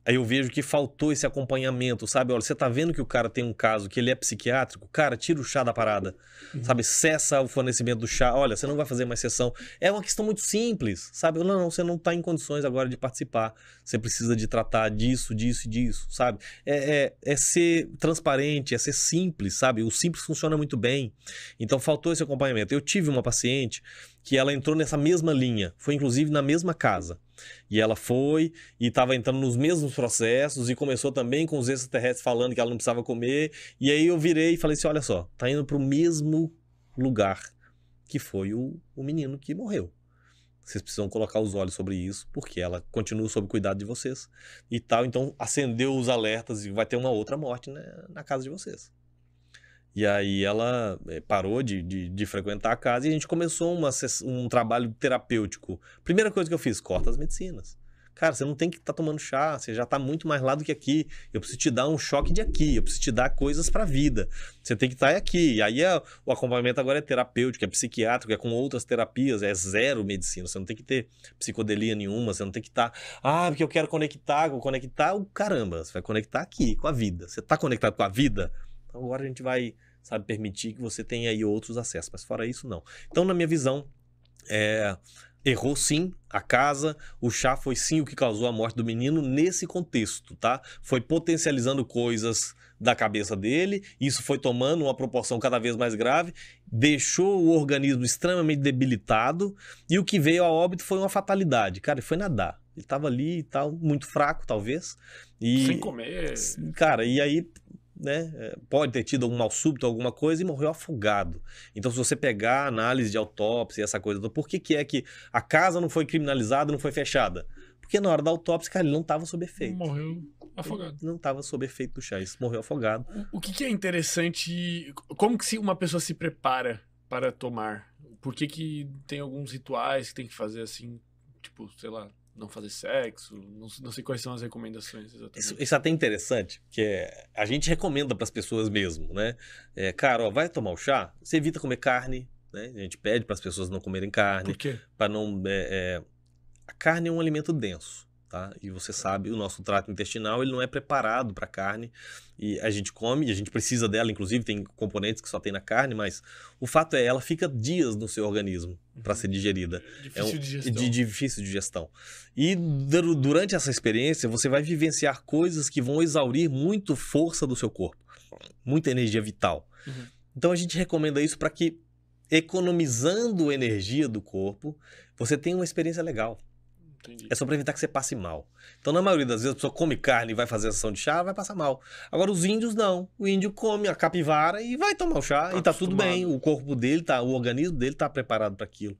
S2: Aí eu vejo que faltou esse acompanhamento, sabe? Olha, você tá vendo que o cara tem um caso que ele é psiquiátrico, cara, tira o chá da parada, uhum. sabe? Cessa o fornecimento do chá. Olha, você não vai fazer mais sessão. É uma questão muito simples, sabe? Não, não, você não tá em condições agora de participar. Você precisa de tratar disso, disso e disso, sabe? É, é, é ser transparente, é ser simples, sabe? O simples funciona muito bem. Então faltou esse acompanhamento. Eu tive uma paciente que ela entrou nessa mesma linha, foi inclusive na mesma casa. E ela foi e estava entrando nos mesmos processos e começou também com os extraterrestres falando que ela não precisava comer. E aí eu virei e falei assim: olha só, tá indo para o mesmo lugar que foi o, o menino que morreu. Vocês precisam colocar os olhos sobre isso, porque ela continua sob cuidado de vocês e tal. Então acendeu os alertas e vai ter uma outra morte né, na casa de vocês. E aí ela eh, parou de, de, de, frequentar a casa e a gente começou uma, um trabalho terapêutico. Primeira coisa que eu fiz, corta as medicinas. Cara, você não tem que estar tá tomando chá, você já está muito mais lá do que aqui. Eu preciso te dar um choque de aqui, eu preciso te dar coisas para a vida. Você tem que estar tá aqui. E aí é, o acompanhamento agora é terapêutico, é psiquiátrico, é com outras terapias, é zero medicina. Você não tem que ter psicodelia nenhuma, você não tem que estar. Tá, ah, porque eu quero conectar, vou conectar o caramba. Você vai conectar aqui com a vida. Você está conectado com a vida? Então agora a gente vai sabe, permitir que você tenha aí outros acessos. Mas fora isso, não. Então, na minha visão, é, errou sim a casa, o chá foi sim o que causou a morte do menino nesse contexto, tá? Foi potencializando coisas da cabeça dele, isso foi tomando uma proporção cada vez mais grave, deixou o organismo extremamente debilitado e o que veio a óbito foi uma fatalidade, cara, foi nadar. Ele tava ali e tal, muito fraco, talvez. E, Sem comer. Cara, e aí né, eh, pode ter tido algum mal súbito, alguma coisa, e morreu afogado. Então, se você pegar análise de autópsia essa coisa, por que, que é que a casa não foi criminalizada, não foi fechada? Porque na hora da autópsia, cara, ele não estava sob efeito. Morreu afogado. Ele não estava sob efeito do chá, isso morreu afogado. O, o que, que, é interessante, como que se uma pessoa se prepara
S1: para tomar? Por que, que tem alguns rituais que tem que fazer assim, tipo, sei lá, não fazer sexo, não, não sei quais são as recomendações exatamente. Isso, isso
S2: é até interessante, porque a gente recomenda para as pessoas mesmo, né? É, cara, ó, vai tomar o chá, você evita comer carne, né? A gente pede para as pessoas não comerem carne. Por quê? Para não... É, é... A carne é um alimento denso. Tá? E você sabe, o nosso trato intestinal ele não é preparado para carne e a gente come e a gente precisa dela, inclusive tem componentes que só tem na carne, mas o fato é ela fica dias no seu organismo para ser digerida. Difícil é um, de, De, difícil de gestão. E durante essa experiência, você vai vivenciar coisas que vão exaurir muito força do seu corpo, muita energia vital. Uhum. Então a gente recomenda isso para que, economizando energia do corpo, você tenha uma experiência legal. Entendi. É só para evitar que você passe mal. Então, na maioria das vezes, a pessoa come carne e vai fazer a sessão de chá, vai passar mal. Agora, os índios não. O índio come a capivara e vai tomar o chá. Tá e tá acostumado. tudo bem. O corpo dele, tá, o organismo dele tá preparado para aquilo.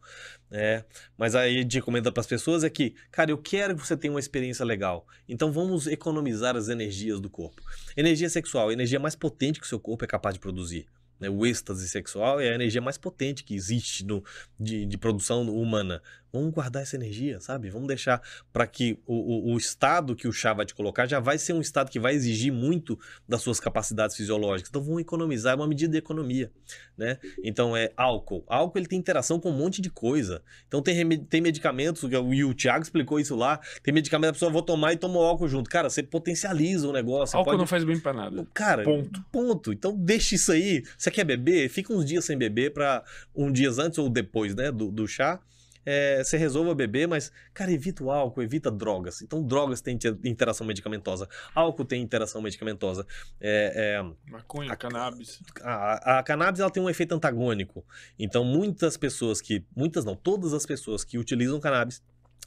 S2: É, mas aí a gente recomenda para as pessoas é que, cara, eu quero que você tenha uma experiência legal. Então vamos economizar as energias do corpo. Energia sexual, a energia mais potente que o seu corpo é capaz de produzir. Né? O êxtase sexual é a energia mais potente que existe no, de, de produção humana. Vamos guardar essa energia, sabe? Vamos deixar para que o, o, o, estado que o chá vai te colocar já vai ser um estado que vai exigir muito das suas capacidades fisiológicas. Então vamos economizar, é uma medida de economia, né? Então é álcool. Álcool ele tem interação com um monte de coisa. Então tem, tem medicamentos, é e o Thiago explicou isso lá, tem medicamento que a pessoa ah, vou tomar e toma álcool junto. Cara, você potencializa o negócio. Álcool pode... não faz bem para nada. Cara, ponto. ponto. Então deixa isso aí. Você quer beber? Fica uns dias sem beber para um dias antes ou depois, né, do, do chá é, você resolva beber, mas, cara, evita o álcool, evita drogas. Então, drogas têm interação medicamentosa, álcool tem interação medicamentosa. É, é, Maconha, a, cannabis. A, a, a cannabis ela tem um efeito antagônico. Então, muitas pessoas que. Muitas não, todas as pessoas que utilizam cannabis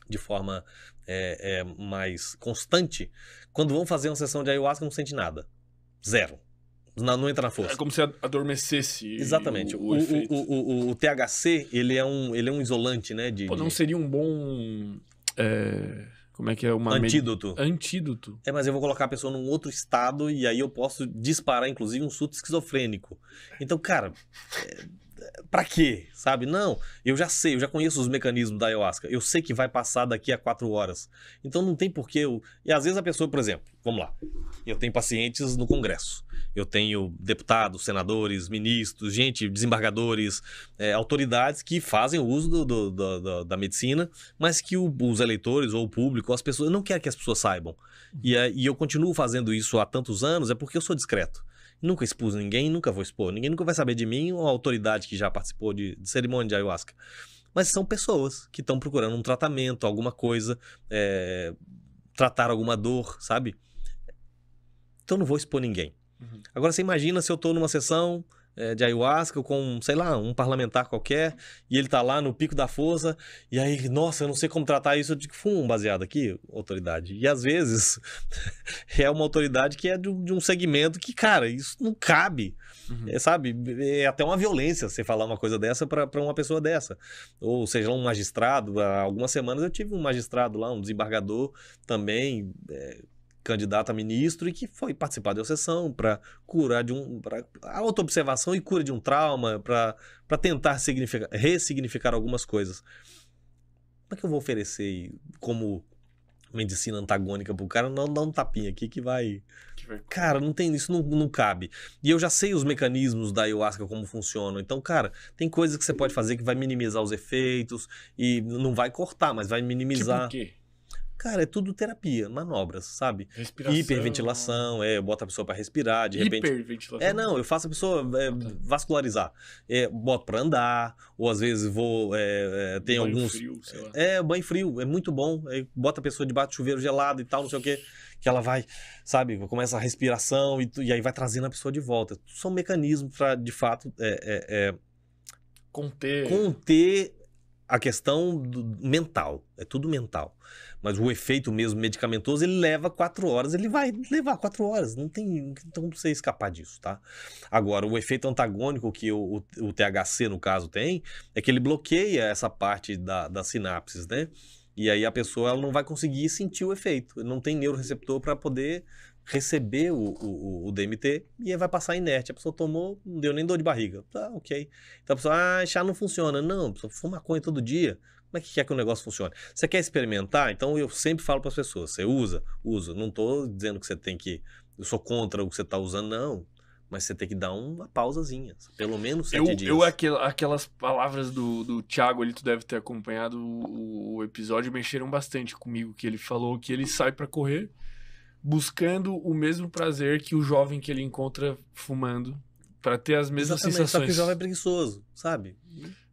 S2: de forma é, é, mais constante, quando vão fazer uma sessão de ayahuasca não sente nada. Zero não, não entra na força. É como se adormecesse. Exatamente. O, o, o, o, THC, ele é um, ele é um isolante, né? De, Pô, não
S1: seria um bom.
S2: É,
S1: como é que é uma. Antídoto.
S2: Antídoto. É, mas eu vou colocar a pessoa num outro estado e aí eu posso disparar, inclusive, um surto esquizofrênico. Então, cara. É, para quê? Sabe? Não, eu já sei, eu já conheço os mecanismos da ayahuasca. Eu sei que vai passar daqui a quatro horas. Então não tem porquê eu. E às vezes a pessoa, por exemplo, vamos lá. Eu tenho pacientes no Congresso. Eu tenho deputados, senadores, ministros, gente, desembargadores, é, autoridades que fazem uso do, do, do, do da medicina, mas que o, os eleitores ou o público, as pessoas, não quer que as pessoas saibam. E, é, e eu continuo fazendo isso há tantos anos, é porque eu sou discreto. Nunca expus ninguém, nunca vou expor. Ninguém nunca vai saber de mim ou a autoridade que já participou de, de cerimônia de ayahuasca. Mas são pessoas que estão procurando um tratamento, alguma coisa, é, tratar alguma dor, sabe? Então não vou expor ninguém. Uhum. Agora você imagina se eu estou numa sessão é, de ayahuasca com, sei lá, um parlamentar qualquer, e ele tá lá no pico da força, e aí, nossa, eu não sei como tratar isso, eu digo, fum, baseado aqui, autoridade. E às vezes [laughs] é uma autoridade que é de, de um segmento que, cara, isso não cabe, uhum. é, sabe? É até uma violência você falar uma coisa dessa para uma pessoa dessa. Ou seja, um magistrado, há algumas semanas eu tive um magistrado lá, um desembargador também, é, candidato a ministro e que foi participar de uma sessão para curar de um para autoobservação e cura de um trauma, para tentar ressignificar algumas coisas. Como é que eu vou oferecer como medicina antagônica pro cara, não dá um tapinha aqui que vai. Que vai... Cara, não tem isso, não, não cabe. E eu já sei os mecanismos da ayahuasca, como funcionam. Então, cara, tem coisas que você pode fazer que vai minimizar os efeitos e não vai cortar, mas vai minimizar. Tipo o quê? Cara, é tudo terapia, manobras, sabe? Respiração. Hiperventilação, é, bota a pessoa para respirar, de repente. É, Hiperventilação. É, não, eu faço a pessoa é, ah, tá. vascularizar. É, boto para andar, ou às vezes vou. É, é, tem banho alguns. Frio, sei lá. É, banho frio, é muito bom. É, bota a pessoa debaixo do chuveiro gelado e tal, não sei o quê. Que ela vai, sabe, começa a respiração e, e aí vai trazendo a pessoa de volta. São mecanismos para, de fato, é, é, é, conter. Conter a questão do, mental. É tudo mental. Mas o efeito mesmo medicamentoso, ele leva quatro horas, ele vai levar quatro horas, não tem então você escapar disso, tá? Agora, o efeito antagônico que o, o, o THC, no caso, tem, é que ele bloqueia essa parte da, das sinapses, né? E aí a pessoa ela não vai conseguir sentir o efeito, não tem neuroreceptor para poder receber o, o, o, DMT e aí vai passar inerte. A pessoa tomou, não deu nem dor de barriga. Tá, ok. Então a pessoa, ah, chá não funciona. Não, a pessoa fuma maconha todo dia. Mas é que quer que o negócio funcione? Você quer experimentar? Então eu sempre falo para as pessoas: você usa, usa. Não estou dizendo que você tem que. Eu sou contra o que você está usando, não. Mas você tem que dar uma pausazinha. Pelo menos sete eu, dias. Eu,
S1: aquel, aquelas palavras do, do Thiago ali, tu deve ter acompanhado o, o episódio, mexeram bastante comigo. Que ele falou que ele sai para correr buscando o mesmo prazer que o jovem que ele encontra fumando para ter as mesmas Exatamente, sensações. Só que o jovem
S2: é preguiçoso, sabe?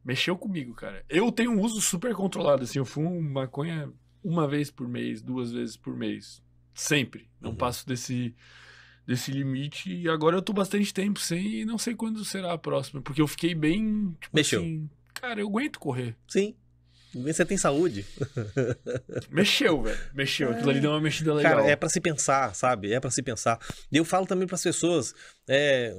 S1: mexeu comigo, cara. Eu tenho um uso super controlado, assim, eu fumo maconha uma vez por mês, duas vezes por mês, sempre. Não uhum. passo desse desse limite e agora eu tô bastante tempo sem e não sei quando será a próxima, porque eu fiquei bem, tipo, mexeu.
S2: Assim, cara, eu aguento correr. Sim. Você tem saúde. [laughs] Mexeu, velho. Mexeu. Aquilo ali deu uma mexida legal. Cara, é para se pensar, sabe? É para se pensar. E eu falo também para as pessoas, é,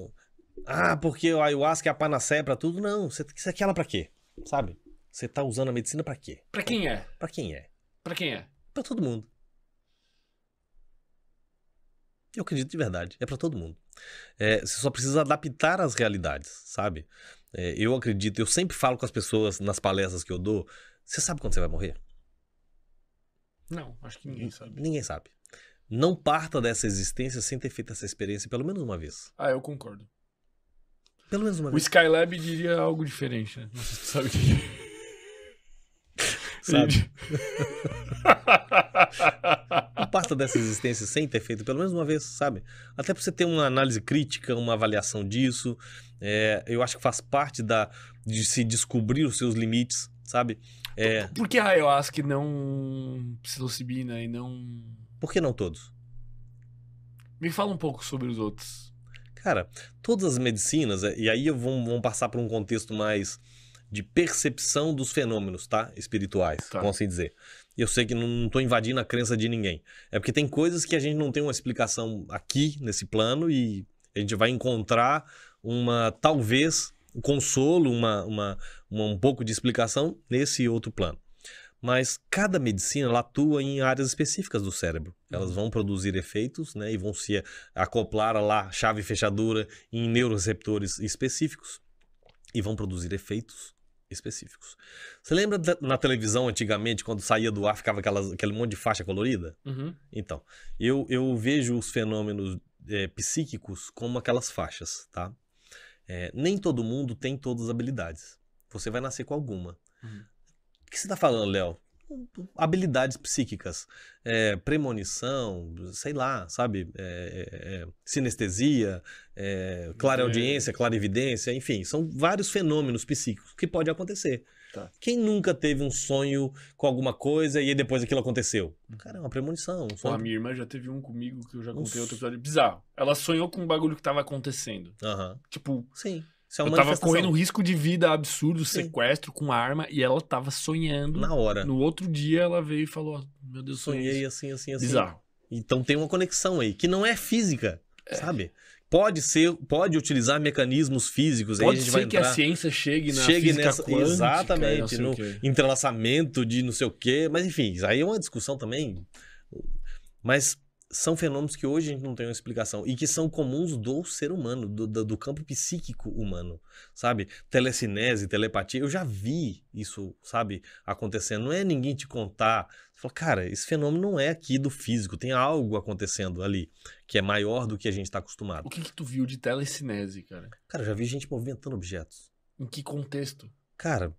S2: ah, porque o ayahuasca é a panaceia pra tudo. Não, você isso aqui é ela pra quê? Sabe? Você tá usando a medicina pra quê? Pra quem é? Pra quem é? Pra quem é? Pra todo mundo. Eu acredito de verdade, é para todo mundo. É, você só precisa adaptar as realidades, sabe? É, eu acredito, eu sempre falo com as pessoas nas palestras que eu dou: você sabe quando você vai morrer? Não, acho que ninguém sabe. Ninguém sabe. Não parta dessa existência sem ter feito essa experiência pelo menos uma vez.
S1: Ah, eu concordo. Pelo menos uma vez. O
S2: Skylab diria algo diferente,
S1: né? Você sabe que. É. [laughs] Sabe?
S2: não parte dessa existência sem ter feito pelo menos uma vez, sabe? Até para você ter uma análise crítica, uma avaliação disso. É, eu acho que faz parte da, de se descobrir os seus limites, sabe? É...
S1: Por que a ayahuasca não psilocibina e não. Por que não todos?
S2: Me fala um pouco sobre os outros. Cara, todas as medicinas, eh, e aí vamos passar para um contexto mais de percepção dos fenômenos, tá? Espirituais, tá. vamos assim dizer. eu sei que não estou invadindo a crença de ninguém. É porque tem coisas que a gente não tem uma explicação aqui, nesse plano, e a gente vai encontrar uma, talvez, um consolo, uma, uma, uma um pouco de explicação nesse outro plano mas cada medicina ela atua em áreas específicas do cérebro. Elas vão produzir efeitos né, e vão se acoplar lá, chave fechadura, em neuroreceptores específicos e vão produzir efeitos específicos. Você lembra da, na televisão antigamente, quando saía do ar, ficava aquelas, aquele monte de faixa colorida? Uhum. Então, eu, eu vejo os fenômenos é, psíquicos como aquelas faixas, tá? É, nem todo mundo tem todas as habilidades. Você vai nascer com alguma. Uhum que você está falando, Léo? habilidades psíquicas, é, premonição, sei lá, sabe, é, é, é sinestesia, é, clareaudiência, clarividência, enfim, são vários fenômenos psíquicos que pode acontecer. Tá. Quem nunca teve um sonho com alguma coisa e depois aquilo aconteceu? Cara, é uma
S1: premonição. Um sonho... a minha irmã já teve um comigo que eu já contei um... outro episódio bizarro. Ela sonhou com um bagulho que estava acontecendo. Tipo, sim. Isso é uma eu tava correndo um risco de vida absurdo, Sim. sequestro com arma, e ela tava sonhando. Na hora. No outro dia ela veio e falou:
S2: Meu Deus, sonhei assim, assim, assim. Bizarro. Então tem uma conexão aí, que não é física, é. sabe? Pode ser, pode utilizar mecanismos físicos. Pode aí a gente ser vai entrar, que a ciência chegue na chegue física nessa, quântica, exatamente, no entrelaçamento de não sei o quê. Mas enfim, aí é uma discussão também. Mas são fenômenos que hoje a gente não tem uma explicação e que são comuns do ser humano, do, do, campo psíquico humano, sabe? Telecinese, telepatia, eu já vi isso, sabe, acontecendo. Não é ninguém te contar. Você fala, cara, esse fenômeno não é aqui do físico, tem algo acontecendo ali que é maior do que a gente está acostumado. O que, que tu viu de telecinese, cara? Cara, eu já vi gente movimentando objetos. Em que contexto? Cara,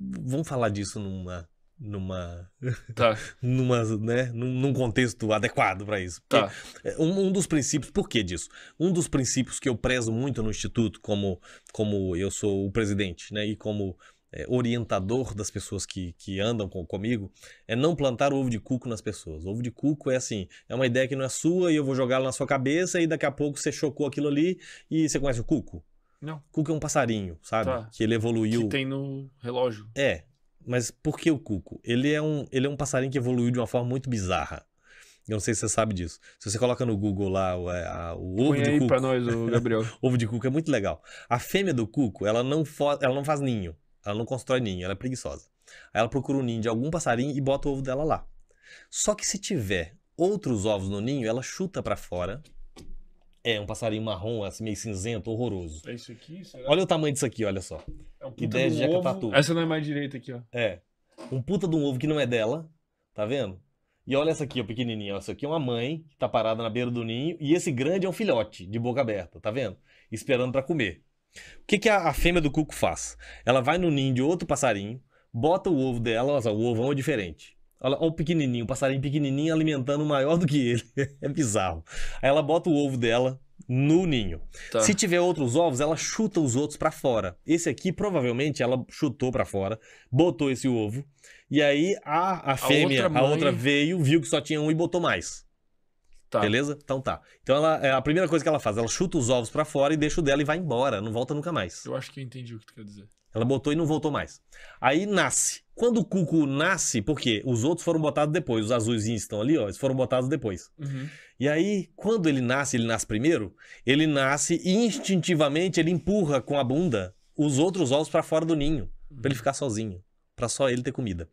S2: vamos falar disso numa numa tá. [laughs] numa né num, num contexto adequado para isso tá. É, um, um, dos princípios por que disso um dos princípios que eu prezo muito no instituto como como eu sou o presidente né e como é, orientador das pessoas que, que andam com, comigo é não plantar ovo de cuco nas pessoas ovo de cuco é assim é uma ideia que não é sua e eu vou jogá-la na sua cabeça e daqui a pouco você chocou aquilo ali e você conhece o cuco não. Cuco é um passarinho, sabe? Tá. Que ele evoluiu. Que tem no relógio. É, mas por que o cuco? Ele é, um, ele é um passarinho que evoluiu de uma forma muito bizarra. Eu não sei se você sabe disso. Se você coloca no Google lá o, é, a, o ovo Põe de aí cuco. pra nós, o Gabriel. [laughs] ovo de cuco é muito legal. A fêmea do cuco, ela não, ela não faz ninho. Ela não constrói ninho, ela é preguiçosa. Aí ela procura o um ninho de algum passarinho e bota o ovo dela lá. Só que se tiver outros ovos no ninho, ela chuta para fora é, um passarinho marrom, assim, meio cinzento, horroroso. É isso aqui? Será? Olha o tamanho disso aqui, olha só. É um puta Ideia de jaca Essa não é
S1: mais direita aqui,
S2: ó. É. Um puta de um ovo que não é dela, tá vendo? E olha essa aqui, ó, pequenininha. Essa aqui é uma mãe que tá parada na beira do ninho. E esse grande é um filhote, de boca aberta, tá vendo? Esperando para comer. O que, que a, a, fêmea do cuco faz? Ela vai no ninho de outro passarinho, bota o ovo dela, o ovo é um diferente. Olha, um pequenininho, um passarinho pequenininho alimentando maior do que ele. [laughs] é bizarro. Aí ela bota o ovo dela no ninho. Tá. Se tiver outros ovos, ela chuta os outros para fora. Esse aqui, provavelmente, ela chutou para fora, botou esse ovo. E aí a, a, a fêmea, outra mãe... a outra veio, viu que só tinha um e botou mais. Tá. Beleza? Então tá. Então ela, é, a primeira coisa que ela faz, ela chuta os ovos para fora e deixa o dela e vai embora, não volta nunca mais. Eu acho
S1: que eu entendi o que tu quer dizer.
S2: Ela botou e não voltou mais. Aí nasce. Quando o Cuco nasce, porque os outros foram botados depois, os azuisinhos estão ali, ó, eles foram botados depois. Uhum. E aí, quando ele nasce, ele nasce primeiro, ele nasce e instintivamente ele empurra com a bunda os outros ovos para fora do ninho, uhum. para ele ficar sozinho, para só ele ter comida.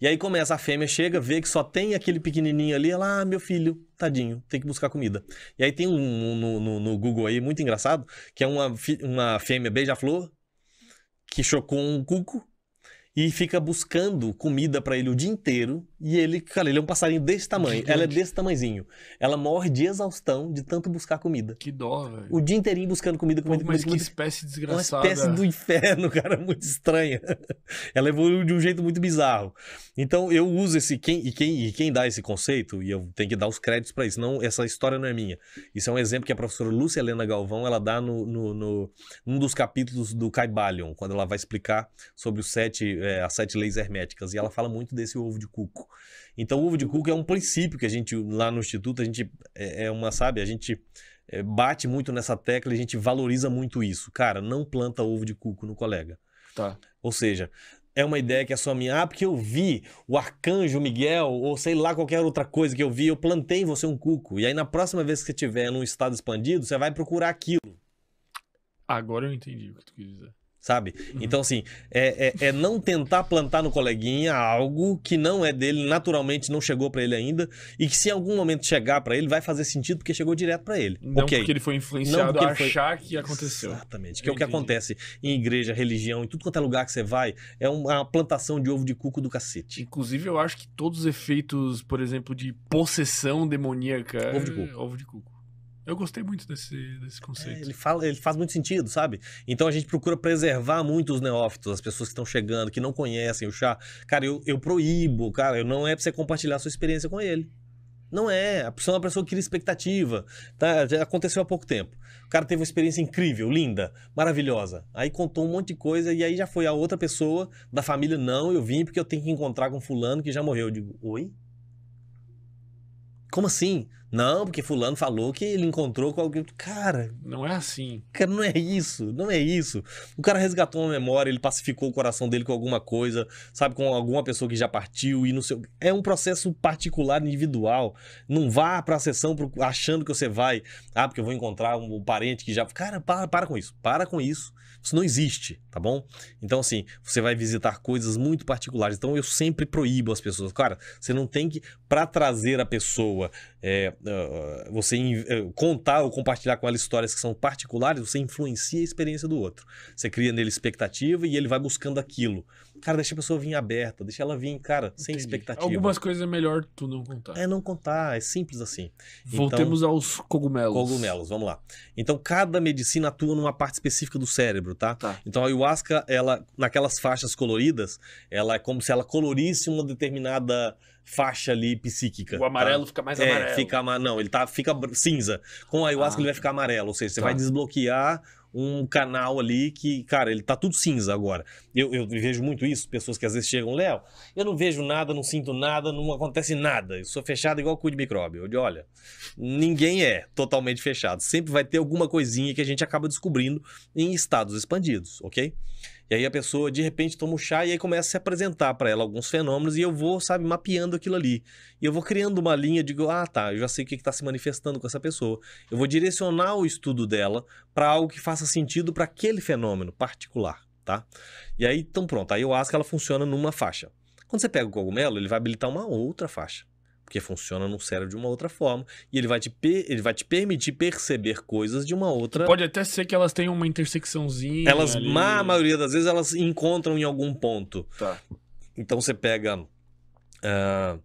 S2: E aí começa, a fêmea chega, vê que só tem aquele pequenininho ali, ela, ah, meu filho, tadinho, tem que buscar comida. E aí tem um, um no, no, no, Google aí, muito engraçado, que é uma, uma fêmea beija-flor que chocou um cuco e fica buscando comida para ele o dia inteiro e ele, cara, ele é um passarinho desse tamanho. Ela é desse tamanhozinho. Ela morre de exaustão de tanto buscar comida. Que dó, velho.
S1: O dia inteirinho buscando comida, comida, Pô, mas comida. Mas que comida. espécie é
S2: desgraçada. Uma espécie do inferno, [laughs] cara, muito estranha. Ela evoluiu de um jeito muito bizarro. Então eu uso esse quem e quem e quem dá esse conceito e eu tenho que dar os créditos para isso. Não, essa história não é minha. Isso é um exemplo que a professora Lúcia Helena Galvão ela dá no, no, no um dos capítulos do Caibalion, quando ela vai explicar sobre os sete é, as sete leis herméticas e ela fala muito desse ovo de cuco então, o ovo de cuco é um princípio que a gente, lá no Instituto, a gente é, é uma, sabe, a gente é, bate muito nessa tecla e a gente valoriza muito isso. Cara, não planta ovo de cuco no colega. Tá. Ou seja, é uma ideia que é só minha. Ah, porque eu vi o arcanjo Miguel, ou sei lá, qualquer outra coisa que eu vi, eu plantei em você um cuco. E aí, na próxima vez que você tiver num estado expandido, você vai procurar aquilo. Agora eu entendi o que tu quis dizer sabe? Uhum. Então, assim, é, é, é, não tentar plantar no coleguinha algo que não é dele, naturalmente não chegou para ele ainda, e que se em algum momento chegar para ele, vai fazer sentido porque chegou direto para ele. Não okay. porque ele foi influenciado a foi... achar que aconteceu. Exatamente, que é o que acontece em igreja, religião, em tudo quanto é lugar que você vai, é uma plantação de ovo de cuco do cacete. Inclusive, eu acho que todos os efeitos, por exemplo, de possessão
S1: demoníaca... Ovo de cuco. É, ovo de cuco.
S2: Eu gostei muito desse, desse é, conceito. É, ele, fala, ele faz muito sentido, sabe? Então a gente procura preservar muito os neófitos, as pessoas que estão chegando, que não conhecem o chá. Cara, eu, eu proíbo, cara, eu não é pra você compartilhar a sua experiência com ele. Não é. A pessoa é uma pessoa que cria expectativa. Tá? aconteceu há pouco tempo. O cara teve uma experiência incrível, linda, maravilhosa. Aí contou um monte de coisa e aí já foi a outra pessoa da família. Não, eu vim porque eu tenho que encontrar com fulano que já morreu. Eu digo, oi? Como assim? Não, porque fulano falou que ele encontrou com alguém. Cara. Não é assim. Cara, não é isso. Não é isso. O cara resgatou uma memória, ele pacificou o coração dele com alguma coisa, sabe, com alguma pessoa que já partiu e não sei. É um processo particular, individual. Não vá pra sessão achando que você vai. Ah, porque eu vou encontrar um parente que já. Cara, para, para com isso. Para com isso. Isso não existe, tá bom? Então, assim, você vai visitar coisas muito particulares. Então, eu sempre proíbo as pessoas. Cara, você não tem que, para trazer a pessoa, é, ah, você eh, contar ou compartilhar com ela histórias que são particulares, você influencia a experiência do outro. Você cria nele expectativa e ele vai buscando aquilo. Cara, deixa a pessoa vir aberta, deixa ela vir, cara, Entendi. sem expectativa. Algumas
S1: coisas é melhor tu não contar. É não contar, é simples assim. Então, Voltemos então, aos cogumelos. Cogumelos,
S2: vamos lá. Então, cada medicina atua numa parte específica do cérebro, tá? tá. Então, a ayahuasca, ela, naquelas faixas coloridas, ela é como se ela colorisse uma determinada faixa ali psíquica. O amarelo tá? fica mais é, amarelo. Fica, não, ele tá, fica cinza. Com a ayahuasca ah, ele vai ficar amarelo, ou seja, você tá. vai desbloquear um canal ali que, cara, ele tá tudo cinza agora. Eu, eu vejo muito isso, pessoas que às vezes chegam, Léo, eu não vejo nada, não sinto nada, não acontece nada. Eu sou fechado igual cu de micróbio. Eu digo, olha, ninguém é totalmente fechado. Sempre vai ter alguma coisinha que a gente acaba descobrindo em estados expandidos, ok? E aí a pessoa, de repente, toma o chá e aí começa a se apresentar para ela alguns fenômenos e eu vou, sabe, mapeando aquilo ali. E eu vou criando uma linha de, ah, tá, eu já sei o que está se manifestando com essa pessoa. Eu vou direcionar o estudo dela para algo que faça sentido para aquele fenômeno particular, tá? E aí, então pronto, Eu acho que ela funciona numa faixa. Quando você pega o cogumelo, ele vai habilitar uma outra faixa porque funciona no cérebro de uma outra forma e ele vai te, ele vai te permitir perceber coisas de uma outra. Pode
S1: até ser que elas tenham uma intersecçãozinha. Elas, a
S2: maioria das vezes, elas encontram em algum ponto. Tá. Então você pega uh,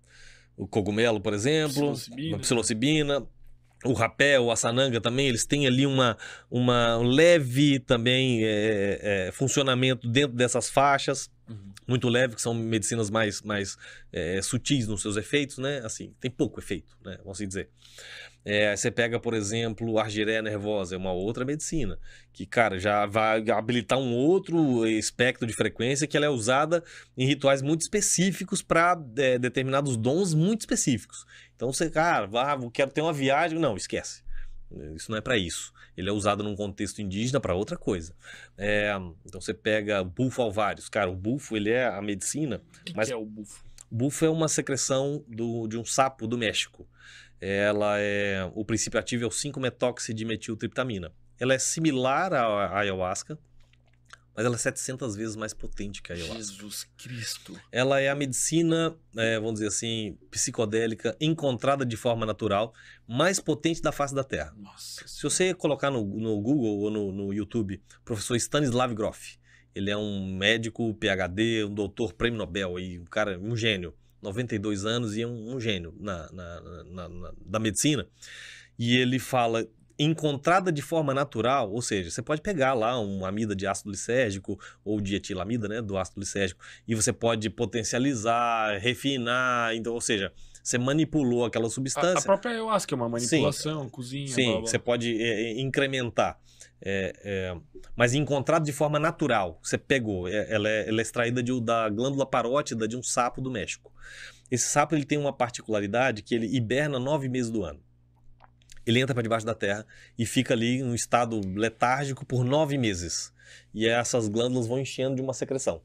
S2: o cogumelo, por exemplo, psilocibina. psilocibina o rapel, o assananga também, eles têm ali uma, uma leve também é, é, é, funcionamento dentro dessas faixas, uhum. muito leve, que são medicinas mais, mais é, sutis nos seus efeitos, né? Assim, tem pouco efeito, né? Vamos assim dizer. É, você pega, por exemplo, argiréia nervosa, é uma outra medicina, que, cara, já vai habilitar um outro espectro de frequência que ela é usada em rituais muito específicos para é, determinados dons muito específicos. Então você, cara, ah, quero ter uma viagem. Não, esquece. Isso não é para isso. Ele é usado num contexto indígena para outra coisa. É, então você pega bufo alvários. Cara, o bufo ele é a medicina. O que, mas... que é o bufo? Bufo é uma secreção do, de um sapo do México. Ela é o princípio ativo é o 5 metoxidimetiltriptamina Ela é similar à ayahuasca, mas ela é 700 vezes mais potente que a ayahuasca. Jesus
S1: Cristo.
S2: Ela é a medicina, é, vamos dizer assim, psicodélica encontrada de forma natural, mais potente da face da Terra. Nossa. Se você colocar no, no Google ou no, no, YouTube, professor Stanislav Grof, ele é um médico, PhD, um doutor, prêmio Nobel, aí, um cara, um gênio, 92 anos e é um, um gênio na, na, na, na da medicina. E ele fala encontrada de forma natural, ou seja, você pode pegar lá uma amida de ácido lisérgico ou de etilamida, né, do ácido lisérgico, e você pode potencializar, refinar, então, ou seja, você manipulou aquela substância. A, a
S1: própria que é uma manipulação, sim, cozinha. Sim, blá, blá. você
S2: pode é, é, incrementar. É, é, mas encontrado de forma natural, você pegou. É, ela, é, ela é extraída de, da glândula parótida de um sapo do México. Esse sapo ele tem uma particularidade que ele hiberna nove meses do ano ele entra para debaixo da terra e fica ali em um estado letárgico por nove meses. E essas glândulas vão enchendo de uma secreção.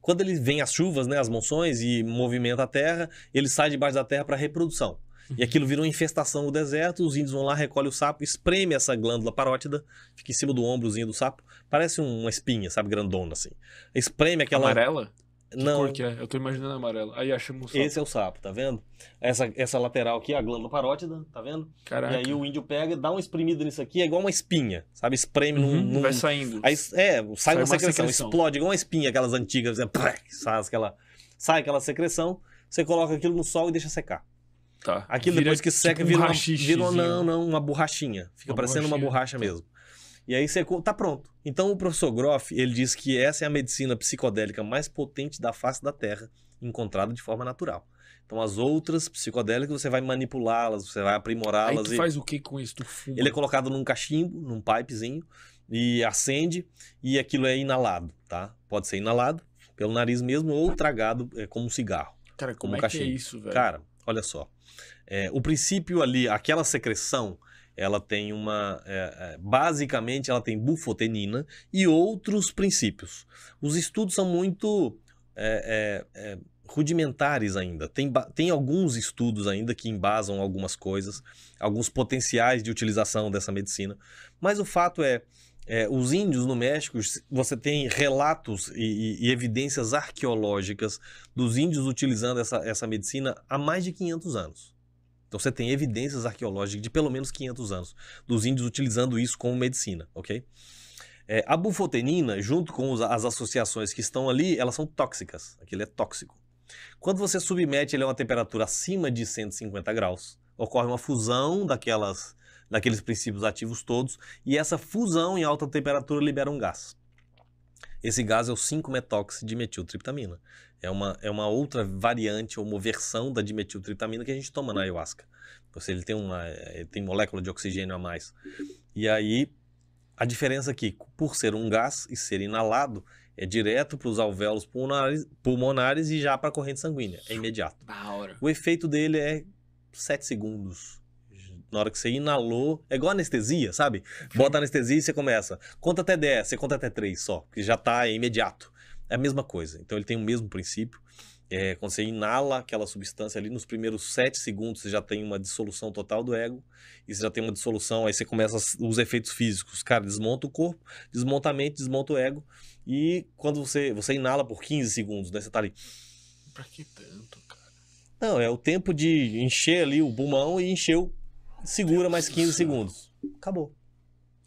S2: Quando ele vem as chuvas, né, as monções e movimenta a terra, ele sai debaixo da terra para reprodução. E uhum. aquilo vira uma infestação no deserto, os índios vão lá, recolhem o sapo, espreme essa glândula parótida, fica em cima do ombrozinho do sapo, parece uma espinha, sabe, grandona assim. Espreme aquela... Amarela? Que não. cor que é? Eu tô imaginando amarelo. Aí achamos o sapo. Esse é o sapo, tá vendo? Essa, essa lateral aqui, a glândula parótida, tá vendo? Caraca. E aí o índio pega, dá uma espremida nisso aqui, é igual uma espinha, sabe? Espreme uhum, num, num... Vai saindo. Aí, é, sai, sai uma, secreção, secreção, explode igual uma espinha, aquelas antigas, assim, sai, aquela, sai aquela secreção, você coloca aquilo no sol e deixa secar. Tá. Aquilo vira, depois que tipo seca, tipo vira, uma, vira uma, não, não, uma borrachinha. Fica uma parecendo borrachinha. uma borracha mesmo. E aí você tá pronto. Então o professor Groff, ele diz que essa é a medicina psicodélica mais potente da face da Terra, encontrada de forma natural. Então as outras psicodélicas você vai manipulá-las, você vai aprimorá-las. Aí tu e... faz o
S1: que com isso? Ele é
S2: colocado num cachimbo, num pipezinho e acende e aquilo é inalado, tá? Pode ser inalado pelo nariz mesmo ou tragado é, como um cigarro. Cara, como, como é, é cachimbo. que é isso, velho? Cara, olha só. É, o princípio ali, aquela secreção, ela tem uma. É, é, basicamente, ela tem bufotenina e outros princípios. Os estudos são muito é, é, é rudimentares ainda. Tem, tem alguns estudos ainda que embasam algumas coisas, alguns potenciais de utilização dessa medicina. Mas o fato é. É, os índios no México, você tem relatos e, e, e, evidências arqueológicas dos índios utilizando essa, essa medicina há mais de 500 anos. Então você tem evidências arqueológicas de pelo menos 500 anos dos índios utilizando isso como medicina, ok? É, a bufotenina, junto com os, as associações que estão ali, elas são tóxicas. Aquilo é tóxico. Quando você submete ele a uma temperatura acima de 150 graus, ocorre uma fusão daquelas, daqueles princípios ativos todos, e essa fusão em alta temperatura libera um gás. Esse gás é o 5 metox triptamina. É uma, é uma outra variante ou uma versão da dimetiltriptamina que a gente toma na ayahuasca. seja, ele tem uma eh, ele tem molécula de oxigênio a mais. E aí, a diferença aqui é por ser um gás e ser inalado, é direto para os alvéolos pulmonares, pulmonares e já para a corrente sanguínea. É imediato. O efeito dele é 7 segundos na hora que você inalou, é igual anestesia, sabe? Bota uhum. anestesia e você começa. Conta até 10, você conta até 3 só, que já tá é imediato. É a mesma coisa. Então ele tem o mesmo princípio. É, quando você inala aquela substância ali, nos primeiros 7 segundos você já tem uma dissolução total do ego, e você já tem uma dissolução, aí você começa os efeitos físicos. Cara, desmonta o corpo, desmonta a mente, desmonta o ego. E quando você, você inala por 15 segundos, né? Você tá ali. Pra que tanto, cara? Não, é o tempo de encher ali o pulmão e encher o Segura mais 15 segundos. Acabou.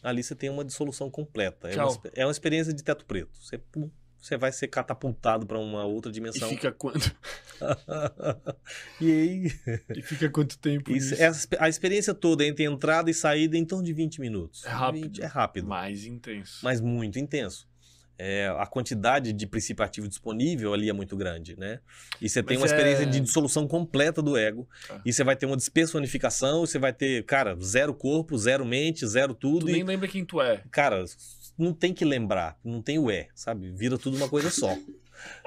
S2: Ali você tem uma dissolução completa. É uma, é uma, experiência de teto preto. Você pum, você vai ser catapultado para uma outra dimensão. E fica quanto? [laughs] e
S1: aí? E fica quanto tempo isso, isso?
S2: A experiência toda entre entrada e saída é em torno de 20 minutos. É rápido. 20, é rápido. Mais intenso. Mas muito intenso. É, a quantidade de princípio ativo disponível ali é muito grande, né? E você tem uma é experiência é... de dissolução completa do ego. Ah. E você vai ter uma despersonificação, você vai ter, cara, zero corpo, zero mente, zero tudo. Tu e... nem lembra quem tu é. Cara, não tem que lembrar, não tem o é, sabe? Vira tudo uma coisa só.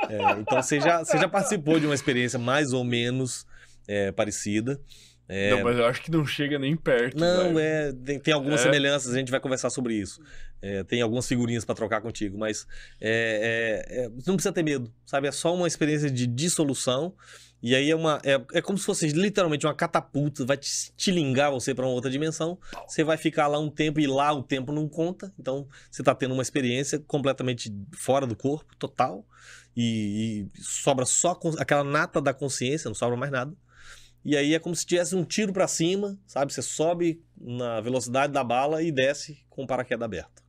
S2: É, então você já, você já participou de uma experiência mais ou menos é, parecida. É... Não, mas eu acho que não chega nem perto. Não, é, tem, tem algumas é... semelhanças, a gente vai conversar sobre isso. É, tem algumas figurinhas para trocar contigo, mas é, é, é, não precisa ter medo, sabe? É só uma experiência de dissolução e aí é uma. É, é como se fosse literalmente uma catapulta, vai te estilingar você para uma outra dimensão. Você vai ficar lá um tempo e lá o tempo não conta. Então você tá tendo uma experiência completamente fora do corpo, total. E, e sobra só aquela nata da consciência, não sobra mais nada. E aí é como se tivesse um tiro para cima, sabe? Você sobe na velocidade da bala e desce com o paraquedas aberto.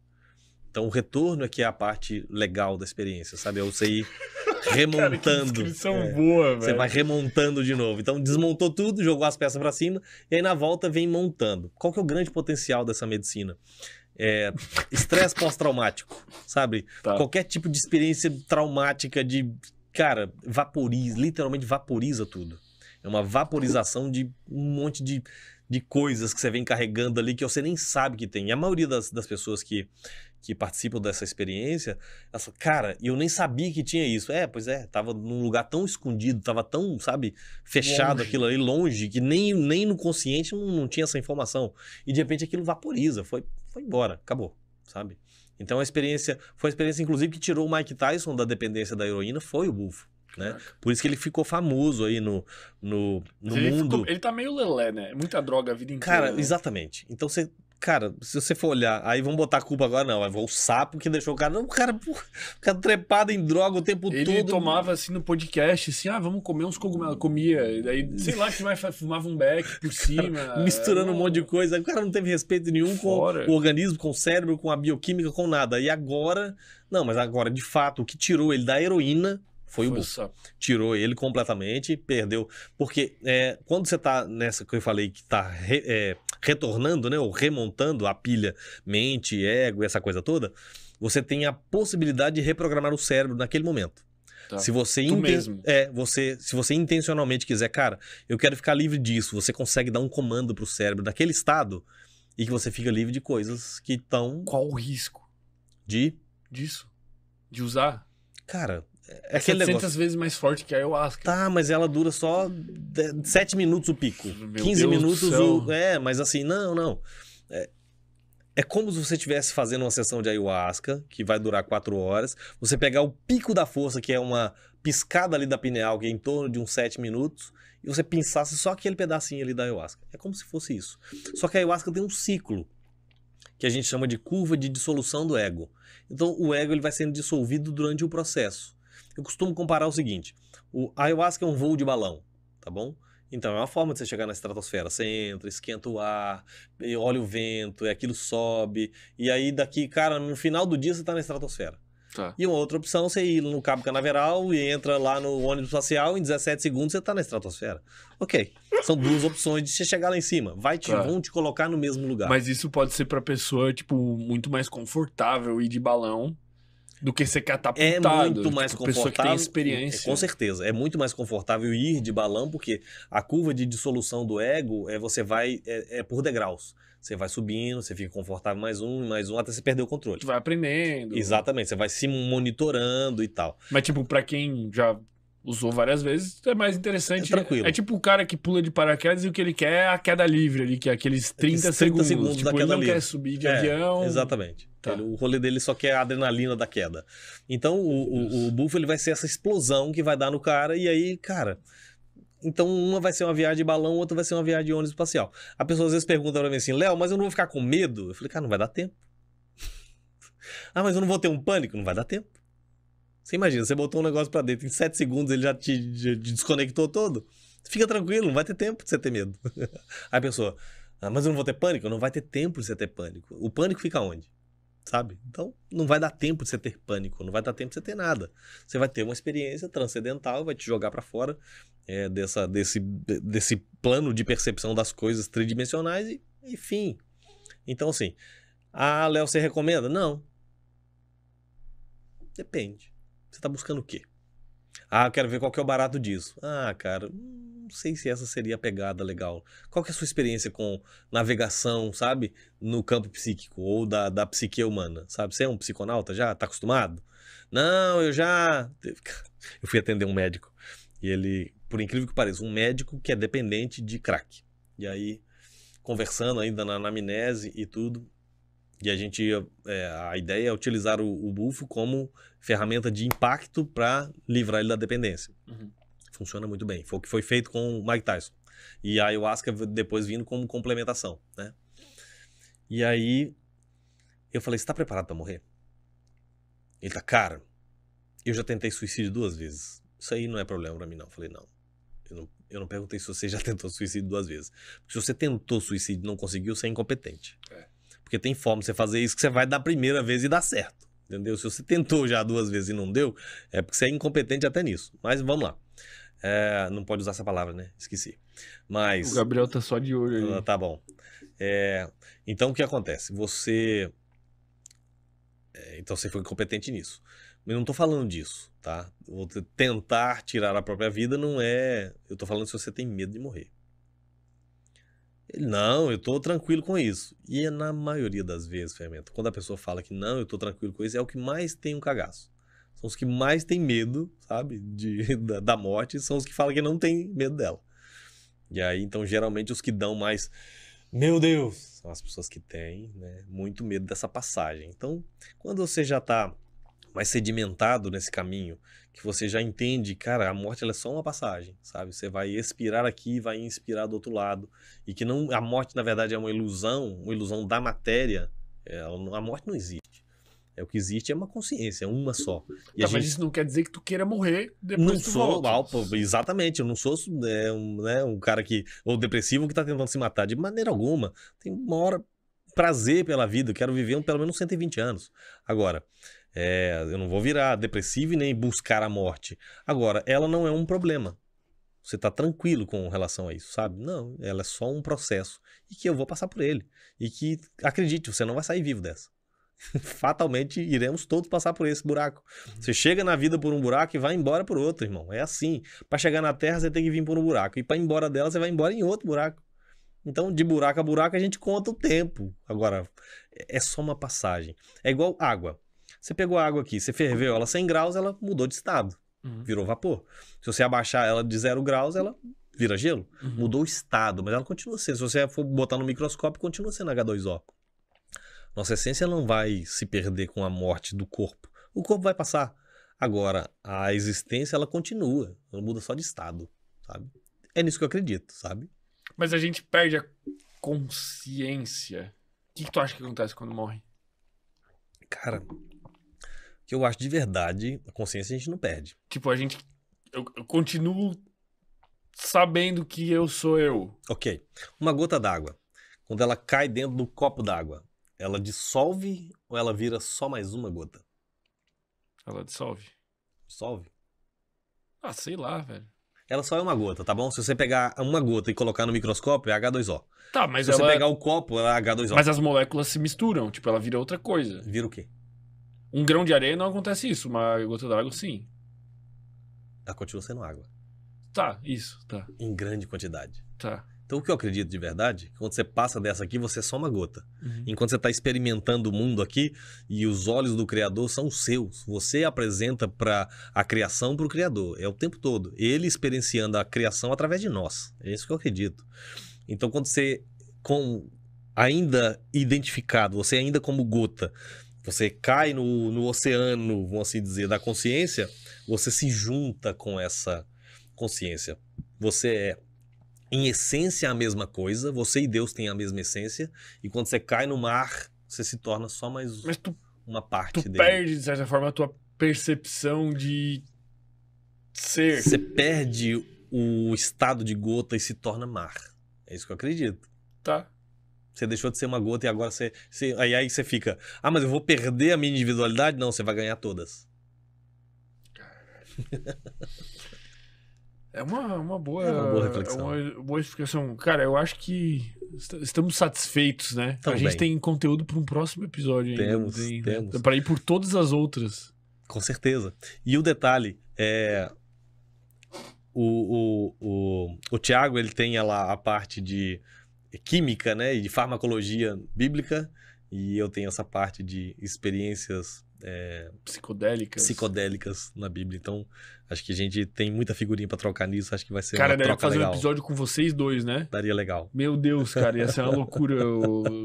S2: Então o retorno é que é a parte legal da experiência, sabe? É você ir [laughs] remontando. Cara, descrição é. boa, velho. Você vai remontando de novo. Então desmontou tudo, jogou as peças para cima e aí na volta vem montando. Qual que é o grande potencial dessa medicina? É, estresse pós-traumático, sabe? Tá. Qualquer tipo de experiência traumática de cara, vaporiza, literalmente vaporiza tudo. É uma vaporização de um monte de de coisas que você vem carregando ali que você nem sabe que tem. E a maioria das, das pessoas que, que participam dessa experiência, elas falam, cara, eu nem sabia que tinha isso. É, pois é, tava num lugar tão escondido, tava tão, sabe, fechado longe. aquilo ali, longe, que nem, nem no consciente não, não tinha essa informação. E de repente aquilo vaporiza, foi, foi embora, acabou, sabe? Então a experiência, foi a experiência inclusive que tirou o Mike Tyson da dependência da heroína, foi o bufo. Né? Por isso que ele ficou famoso aí no, no, no ele mundo. Ficou, ele
S1: tá meio lelé, né? Muita droga a vida inteira. Cara, né?
S2: exatamente. Então você. Cara, se você for olhar, aí vão botar a culpa agora, não. é o sapo que deixou o cara. Não, o cara, pô cara trepado em droga o tempo ele todo. Ele tomava assim no podcast, assim, ah, vamos comer uns cogumelos. Comia, e daí, sei lá, que mais fumava um beck por [laughs] cima. É, misturando é, um monte de coisa. o cara não teve respeito nenhum Fora. com o organismo, com o cérebro, com a bioquímica, com nada. E agora. Não, mas agora, de fato, o que tirou ele da heroína foi, Foi o Buffon. Tirou ele completamente, perdeu. Porque é, quando você está nessa que eu falei que está re, é, retornando, né? Ou remontando a pilha mente, ego, essa coisa toda, você tem a possibilidade de reprogramar o cérebro naquele momento. Tá. Se você inten... mesmo. é, você, se você intencionalmente quiser, cara, eu quero ficar livre disso, você consegue dar um comando pro cérebro daquele estado e que você fica livre de coisas que estão Qual o risco de disso? De usar? Cara, é 700 é negócio. vezes mais forte que a ayahuasca. Tá, mas ela dura só 7 minutos o pico. Meu 15 Deus minutos o. É, mas assim, não, não. É, é como se você estivesse fazendo uma sessão de ayahuasca, que vai durar 4 horas. Você pegar o pico da força, que é uma piscada ali da pineal, que é em torno de uns 7 minutos, e você pinçasse só aquele pedacinho ali da ayahuasca. É como se fosse isso. Só que a ayahuasca tem um ciclo que a gente chama de curva de dissolução do ego. Então o ego ele vai sendo dissolvido durante o processo. Eu costumo comparar o seguinte: o ayahuasca é um voo de balão, tá bom? Então, é uma forma de você chegar na estratosfera. Você entra, esquenta o ar, olha o vento, e aquilo sobe. E aí, daqui, cara, no final do dia você está na estratosfera. Tá. E uma outra opção, você ir no Cabo Canaveral e entra lá no ônibus espacial, em 17 segundos você está na estratosfera. Ok. São duas opções de você chegar lá em cima. Vai te, tá. Vão te colocar no mesmo lugar. Mas
S1: isso pode ser para pessoa, tipo, muito mais confortável e de balão do que ser é catapultado. É muito mais tipo, confortável. tem experiência. É, é, com
S2: certeza. É muito mais confortável ir de balão, porque a curva de dissolução do ego é você vai é, é por degraus. Você vai subindo, você fica confortável mais um, mais um, até você perder o controle. Você vai aprendendo. Exatamente, você vai se monitorando e tal. Mas, tipo, para quem já usou várias vezes, é mais interessante. É tranquilo. É, é tipo o
S1: cara que pula de paraquedas e o que ele quer é a queda livre ali, que é aqueles 30, aqueles 30 segundos. segundos tipo, da queda ele não livre. quer subir de é, avião.
S2: Exatamente. Tá. Ele, o rolê dele só quer é a adrenalina da queda. Então o, o, o Buffo ele vai ser essa explosão que vai dar no cara, e aí, cara. Então, uma vai ser uma viagem de balão, outra vai ser uma viagem de ônibus espacial. A pessoa às vezes pergunta pra mim assim, Léo, mas eu não vou ficar com medo? Eu falei, cara, não vai dar tempo. [laughs] ah, mas eu não vou ter um pânico? Não vai dar tempo. Você imagina, você botou um negócio para dentro, em 7 segundos ele já te, te, te, desconectou todo. Fica tranquilo, não vai ter tempo de você ter medo. [laughs] Aí a pessoa, ah, mas eu não vou ter pânico? Não vai ter tempo de você ter pânico. O pânico fica onde? sabe? Então, não vai dar tempo de você ter pânico, não vai dar tempo de você ter nada. Você vai ter uma experiência transcendental, vai te jogar para fora é, dessa, desse, desse plano de percepção das coisas tridimensionais e, e fim. Então, assim, ah, Léo, você recomenda? Não. Depende. Você tá buscando o quê? Ah, eu quero ver qual que é o barato disso. Ah, cara, hum, sei se essa seria a pegada legal. Qual que é a sua experiência com navegação, sabe? No campo psíquico ou da, da psique humana, sabe? Você é um psiconauta já? Tá acostumado? Não, eu já... [laughs] Eu fui atender um médico e ele, por incrível que pareça, um médico que é dependente de crack. E aí, conversando ainda na anamnese e tudo, e a gente é, a ideia é utilizar o, o bufo como ferramenta de impacto para livrar ele da dependência. Uhum funciona muito bem. Foi o que foi feito com o Mike Tyson. E a ayahuasca depois vindo como complementação, né? E aí eu falei: "Você tá preparado para morrer?" Ele tá, cara, eu já tentei suicídio duas vezes. Isso aí não é problema para mim não. Eu falei: não. Eu, "Não, eu não perguntei se você já [laughs] tentou suicídio duas vezes. Porque se você tentou suicídio e não conseguiu, você é incompetente. É. Porque tem forma de você fazer isso que você vai da primeira vez e dá certo. Entendeu? Se você tentou já duas vezes e não deu, é porque você é incompetente até nisso. Mas vamos lá. É, não pode usar essa palavra, né? Esqueci. Mas. O Gabriel tá só de olho aí. Ah, tá bom. É, então o que acontece? Você. É, então você foi incompetente nisso. Eu não tô falando disso, tá? tentar tirar a própria vida não é. Eu tô falando se você tem medo de morrer. Ele, não, eu tô tranquilo com isso. E é na maioria das vezes, Fermento, quando a pessoa fala que não, eu tô tranquilo com isso, é o que mais tem um cagaço são os que mais têm medo, sabe, de, [laughs] da, da morte, são os que falam que não tem medo dela. E aí, então, geralmente os que dão mais, meu Deus, são as pessoas que têm né, muito medo dessa passagem. Então, quando você já está mais sedimentado nesse caminho, que você já entende, cara, a morte é só uma passagem, sabe? Você vai expirar aqui, vai inspirar do outro lado, e que não a morte na verdade é uma ilusão, uma ilusão da matéria. É, ela, a morte não existe. É o que existe, é uma consciência, é uma só. E tá, gente... Mas isso
S1: não quer dizer que tu queira morrer depois não sou,
S2: volta. exatamente, eu não sou é, um, né, um cara que ou depressivo que tá tentando se matar de maneira alguma. Tem uma hora prazer pela vida, quero viver um, pelo menos 120 anos. Agora, é, eu não vou virar depressivo e nem buscar a morte. Agora, ela não é um problema. Você tá tranquilo com relação a isso, sabe? Não, ela é só um processo e que eu vou passar por ele. E que acredite, você não vai sair vivo dessa. [laughs] fatalmente iremos todos passar por esse buraco. Uhum. Você chega na vida por um buraco e vai embora por outro, irmão. É assim. Para chegar na Terra, você tem que vir por um buraco. E para ir embora dela, você vai embora em outro buraco. Então, de buraco a buraco, a gente conta o tempo. Agora, é só uma passagem. É igual água. Você pegou a água aqui, você ferveu ela 100 graus, ela mudou de estado. Uhum. Virou vapor. Se você abaixar ela de 0 graus, ela vira gelo. Uhum. Mudou o estado, mas ela continua sendo. Se você for botar no microscópio, continua sendo H2O. Nossa essência não vai se perder com a morte do corpo. O corpo vai passar. Agora, a existência ela continua, ela muda só de estado, sabe? É nisso que eu acredito, sabe?
S1: Mas a gente perde a consciência. O que, que tu acha que acontece quando morre? Cara, o que eu acho de verdade, a consciência
S2: a gente não perde. Tipo, a gente. Eu, eu continuo sabendo que eu sou eu. Ok. Uma gota d'água. Quando ela cai dentro do copo d'água, ela dissolve ou ela vira só mais uma gota? Ela dissolve. Dissolve? Ah, sei lá, velho. Ela só é uma gota, tá bom? Se você pegar uma gota e colocar no microscópio, é H2O. Tá, mas Se ela... você pegar o copo, é H2O. Mas as moléculas
S1: se misturam, tipo, ela vira outra coisa. Vira o quê? Um grão de areia não acontece isso, uma gota d'água
S2: sim. Ela continua sendo água. Tá, isso, tá. Em grande quantidade. Tá. Então, o que eu acredito de verdade, é quando você passa dessa aqui, você é só uma gota. Uhum. Enquanto você está experimentando o mundo aqui e os olhos do Criador são os seus, você apresenta para a criação para o Criador. É o tempo todo. Ele experienciando a criação através de nós. É isso que eu acredito. Então, quando você, com, ainda identificado, você ainda como gota, você cai no, no oceano, vamos assim dizer, da consciência, você se junta com essa consciência. Você é em essência é a mesma coisa, você e Deus têm a mesma essência, e quando você cai no mar, você se torna só mais Mas tu, uma parte tu dele.
S1: perde, de certa forma, a tua percepção
S2: de ser. Você perde o estado de gota e se torna mar. É isso que eu acredito. Tá. Você deixou de ser uma gota e agora você. você aí, aí você fica. Ah, mas eu vou perder a minha individualidade? Não, você vai ganhar todas. Caralho.
S1: [laughs] É uma, uma boa, é uma boa reflexão. É uma boa explicação. Cara, eu acho que estamos satisfeitos, né? A gente tem conteúdo para um próximo episódio temos, ainda. Tem, né? temos. Para
S2: ir por todas as outras. Com certeza. E o detalhe é. O, o, o, o Tiago ele tem lá a parte de química né, e de farmacologia bíblica, e eu tenho essa parte de experiências é, psicodélicas. psicodélicas na Bíblia. Então, acho que a gente tem muita figurinha para trocar nisso. Acho que vai ser cara, uma né, troca fazer um episódio com vocês dois, né? Daria legal. Meu Deus, cara, ia ser uma [laughs]
S1: loucura,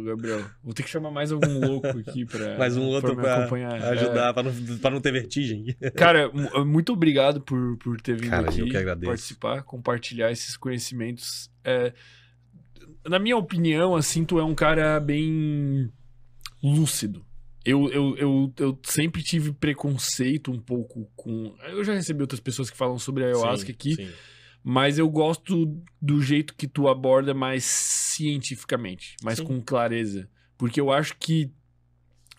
S1: Gabriel. Vou ter que chamar mais algum louco aqui para [laughs] mais um outro para é. ajudar, é... para não,
S2: pra não ter vertigem. [laughs] Cara,
S1: eh, muito obrigado por, por ter vindo cara, aqui, eu que agradeço. participar, compartilhar esses conhecimentos. É, na minha opinião, assim, tu é um cara bem lúcido eu, eu, eu, eu, sempre tive preconceito um pouco com. Eu já recebi outras pessoas que falam sobre a ayahuasca sim, aqui, sim. mas eu gosto do jeito que tu aborda mais cientificamente, mais sim. com clareza. Porque eu acho que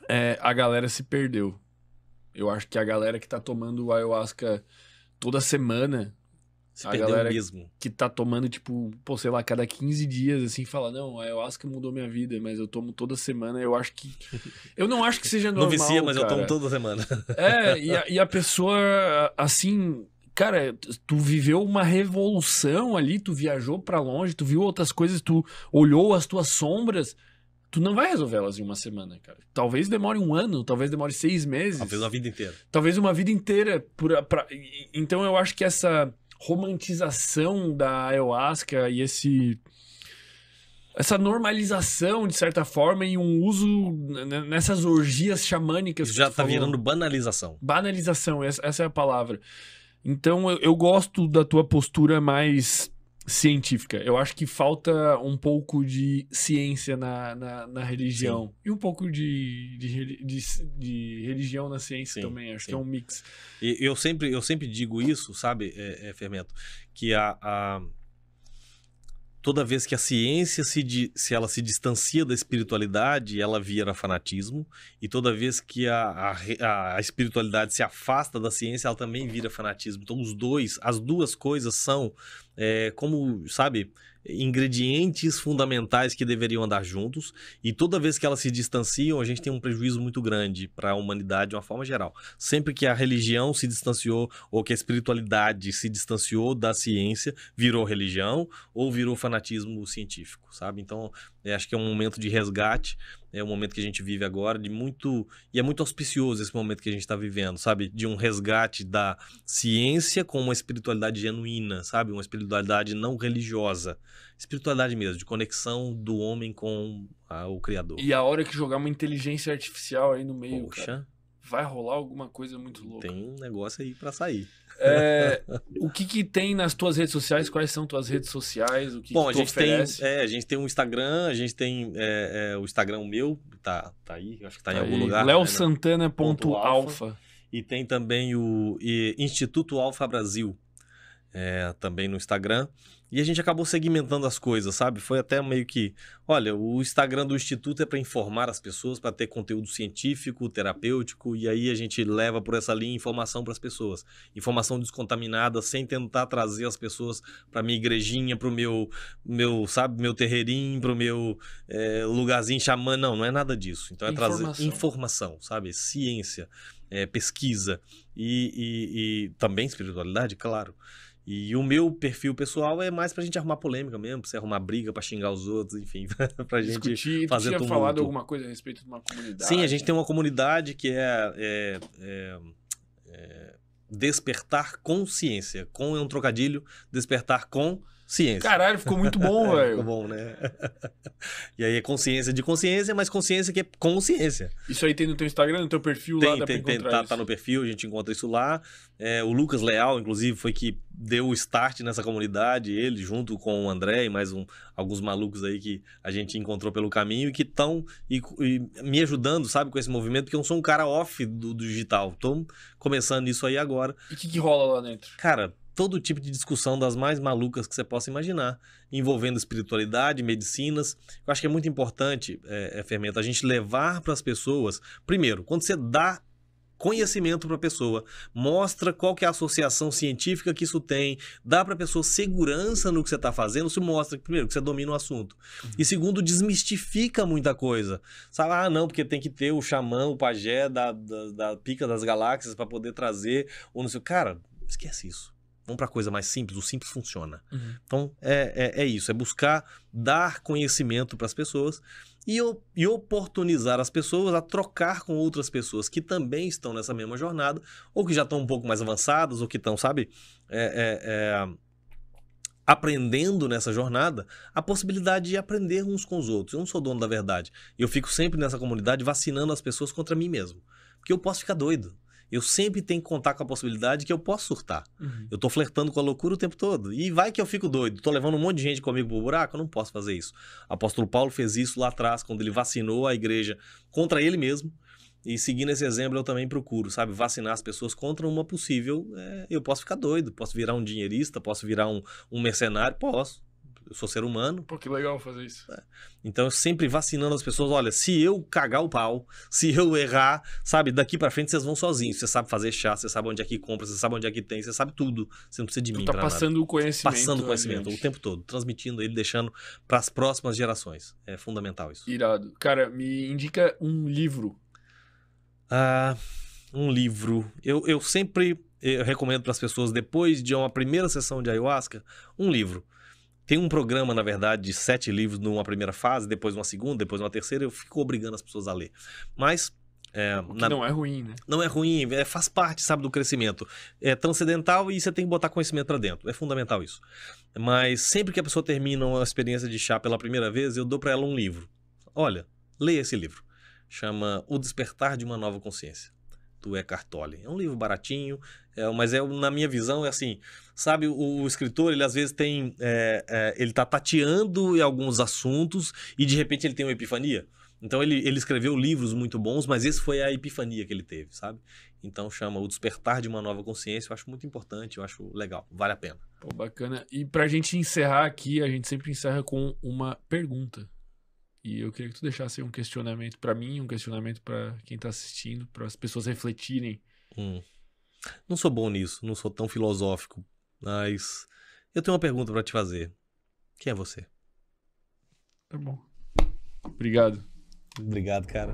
S1: é, a galera se perdeu. Eu acho que a galera que tá tomando ayahuasca toda semana se a galera mesmo. que tá tomando, tipo, pô, sei lá, cada 15 dias, assim, fala, não, a que mudou minha vida, mas eu tomo toda semana, eu acho que... [laughs] Eu não acho que seja normal, Não vicia, mas cara. eu tomo toda
S2: semana. [laughs] É, e a,
S1: e a pessoa, assim, cara, tu viveu uma revolução ali, tu viajou para longe, tu viu outras coisas, tu olhou as tuas sombras, tu não vai resolver elas em uma semana, cara. Talvez demore um ano, talvez demore seis meses. Talvez uma vida inteira. Talvez uma vida inteira. por pra... Então eu acho que essa romantização da ayahuasca e esse essa normalização, de certa forma, e um uso nessas orgias xamânicas. Já tá virando banalização. Banalização, essa, essa é a palavra. Então eu, eu, gosto da tua postura mais científica. Eu acho que falta um pouco de ciência na, na, na religião. Sim. E um pouco de, de, de, de religião na ciência sim, também. Acho sim. que é um mix.
S2: E eu sempre, eu sempre digo isso, sabe, é, é Fermento? Que a, a toda vez que a ciência se, se ela se distancia da espiritualidade, ela vira fanatismo, e toda vez que a, a, a espiritualidade se afasta da ciência, ela também vira fanatismo. Então, os dois, as duas coisas são é, como, sabe, ingredientes fundamentais que deveriam andar juntos e toda vez que elas se distanciam, a gente tem um prejuízo muito grande para a humanidade de uma forma geral. Sempre que a religião se distanciou ou que a espiritualidade se distanciou da ciência, virou religião ou virou fanatismo científico, sabe? Então, acho que é um momento de resgate, é um momento que a gente vive agora de muito e é muito auspicioso esse momento que a gente está vivendo, sabe? De um resgate da ciência com uma espiritualidade genuína, sabe? Uma espiritualidade não religiosa espiritualidade mesmo, de conexão do homem com a, o Criador. E a hora que jogar uma inteligência artificial aí no meio, Poxa. Cara,
S1: vai rolar alguma coisa muito
S2: louca. Tem um negócio
S1: aí para sair. É, [laughs] o que, que tem nas tuas redes sociais? Quais são tuas redes sociais?
S2: O que, Bom, que a gente tem, é, a gente tem um Instagram, a gente tem é, é o Instagram meu, tá, tá aí, acho que tá, tá em algum aí. lugar. leosantana.alfa. Né? né? E tem também o e, Instituto Alfa Brasil, é, também no Instagram. E a gente acabou segmentando as coisas, sabe? Foi até meio que, olha, o Instagram do instituto é para informar as pessoas, para ter conteúdo científico, terapêutico, e aí a gente leva por essa linha informação para as pessoas. Informação descontaminada, sem tentar trazer as pessoas para minha igrejinha, para o meu, meu, sabe, meu terreirinho, para o meu é, lugarzinho xamã. Não, não é nada disso. Então é informação. trazer informação, sabe? Ciência, é, pesquisa e, e, e também espiritualidade, claro. E o meu perfil pessoal é mais pra gente arrumar polêmica mesmo, pra você arrumar briga, pra xingar os outros, enfim, [laughs] pra gente Discutir, fazer tudo falado alguma
S1: coisa a respeito de uma comunidade. Sim, a
S2: gente tem uma comunidade que é, é, é, é despertar consciência, com é um trocadilho, despertar com ciência. Caralho, ficou muito bom, [laughs] velho. É, ficou bom, né? [laughs] e aí é consciência de consciência, mas consciência que é consciência. Isso aí tem no teu Instagram, no teu perfil tem, lá, dá tem, tem tá, tá, no perfil, a gente encontra isso lá. É, o Lucas Leal, inclusive, foi que deu o start nessa comunidade, ele junto com o André e mais um, alguns malucos aí que a gente encontrou pelo caminho e que estão e, e, me ajudando, sabe, com esse movimento, porque eu não sou um cara off do, do digital. Tô começando isso aí agora. E o que, que rola lá dentro? Cara, todo tipo de discussão das mais malucas que você possa imaginar, envolvendo espiritualidade, medicinas. Eu acho que é muito importante, é, é Fermento, a gente levar para as pessoas, primeiro, quando você dá conhecimento para a pessoa, mostra qual que é a associação científica que isso tem, dá para a pessoa segurança no que você está fazendo, isso mostra, primeiro, que você domina o assunto. Uhum. E segundo, desmistifica muita coisa. Sabe, ah, não, porque tem que ter o xamã, o pajé da, da, da pica das galáxias para poder trazer, ou não sei. Cara, esquece isso. Vamos para coisa mais simples, o simples funciona. Uhum. Então é, é, é, isso, é buscar dar conhecimento para as pessoas e, e oportunizar as pessoas a trocar com outras pessoas que também estão nessa mesma jornada, ou que já estão um pouco mais avançadas, ou que estão, sabe, é, é, é, aprendendo nessa jornada a possibilidade de aprender uns com os outros. Eu não sou dono da verdade. Eu fico sempre nessa comunidade vacinando as pessoas contra mim mesmo. Porque eu posso ficar doido eu sempre tenho que contar com a possibilidade que eu posso surtar. Uhum. Eu tô flertando com a loucura o tempo todo. E vai que eu fico doido. Tô levando um monte de gente comigo pro buraco, eu não posso fazer isso. Apóstolo Paulo fez isso lá atrás, quando ele vacinou a igreja contra ele mesmo. E seguindo esse exemplo, eu também procuro, sabe? Vacinar as pessoas contra uma possível. É, eu posso ficar doido, posso virar um dinheirista, posso virar um, um mercenário, posso eu sou ser humano. Pô, que legal fazer isso. É. Então, eu sempre vacinando as pessoas: olha, se eu cagar o pau, se eu errar, sabe, daqui para frente vocês vão sozinhos. Você sabe fazer chá, você sabe onde é que compra, você sabe onde é que tem, você sabe tudo. Você não precisa de tu mim. Tá passando nada. o conhecimento. Passando o conhecimento gente. o tempo todo, transmitindo ele, deixando para as próximas gerações. É fundamental isso. Irado. Cara, me indica um livro. Ah, um livro. Eu, eu sempre eu eh, recomendo para as pessoas, depois de uma primeira sessão de ayahuasca, um livro tem um programa, na verdade, de sete livros numa primeira fase, depois uma segunda, depois uma terceira, eu fico obrigando as pessoas a ler. Mas. É, na... Não é ruim, né? Não é ruim, é, faz parte, sabe, do crescimento. É transcendental e você tem que botar conhecimento para dentro. É fundamental isso. Mas sempre que a pessoa termina uma experiência de chá pela primeira vez, eu dou para ela um livro. Olha, leia esse livro. Chama O Despertar de uma Nova Consciência do Eckhart é Tolle. É um livro baratinho, é, mas é na minha visão é assim, sabe o, o escritor ele às vezes tem é, é, ele tá tateando em alguns assuntos e de repente ele tem uma epifania. Então ele, ele escreveu livros muito bons, mas esse foi a epifania que ele teve, sabe? Então chama O Despertar de uma Nova Consciência, eu acho muito importante, eu acho legal, vale a pena. Pô, bacana. E
S1: pra gente encerrar aqui, a gente sempre encerra com uma pergunta. E eu queria que tu deixasse um questionamento para mim, um questionamento para quem tá assistindo, para as pessoas
S2: refletirem. Hum. Não sou bom nisso, não sou tão filosófico, mas eu tenho uma pergunta para te fazer. Quem é você? Tá bom. Obrigado. Obrigado, cara.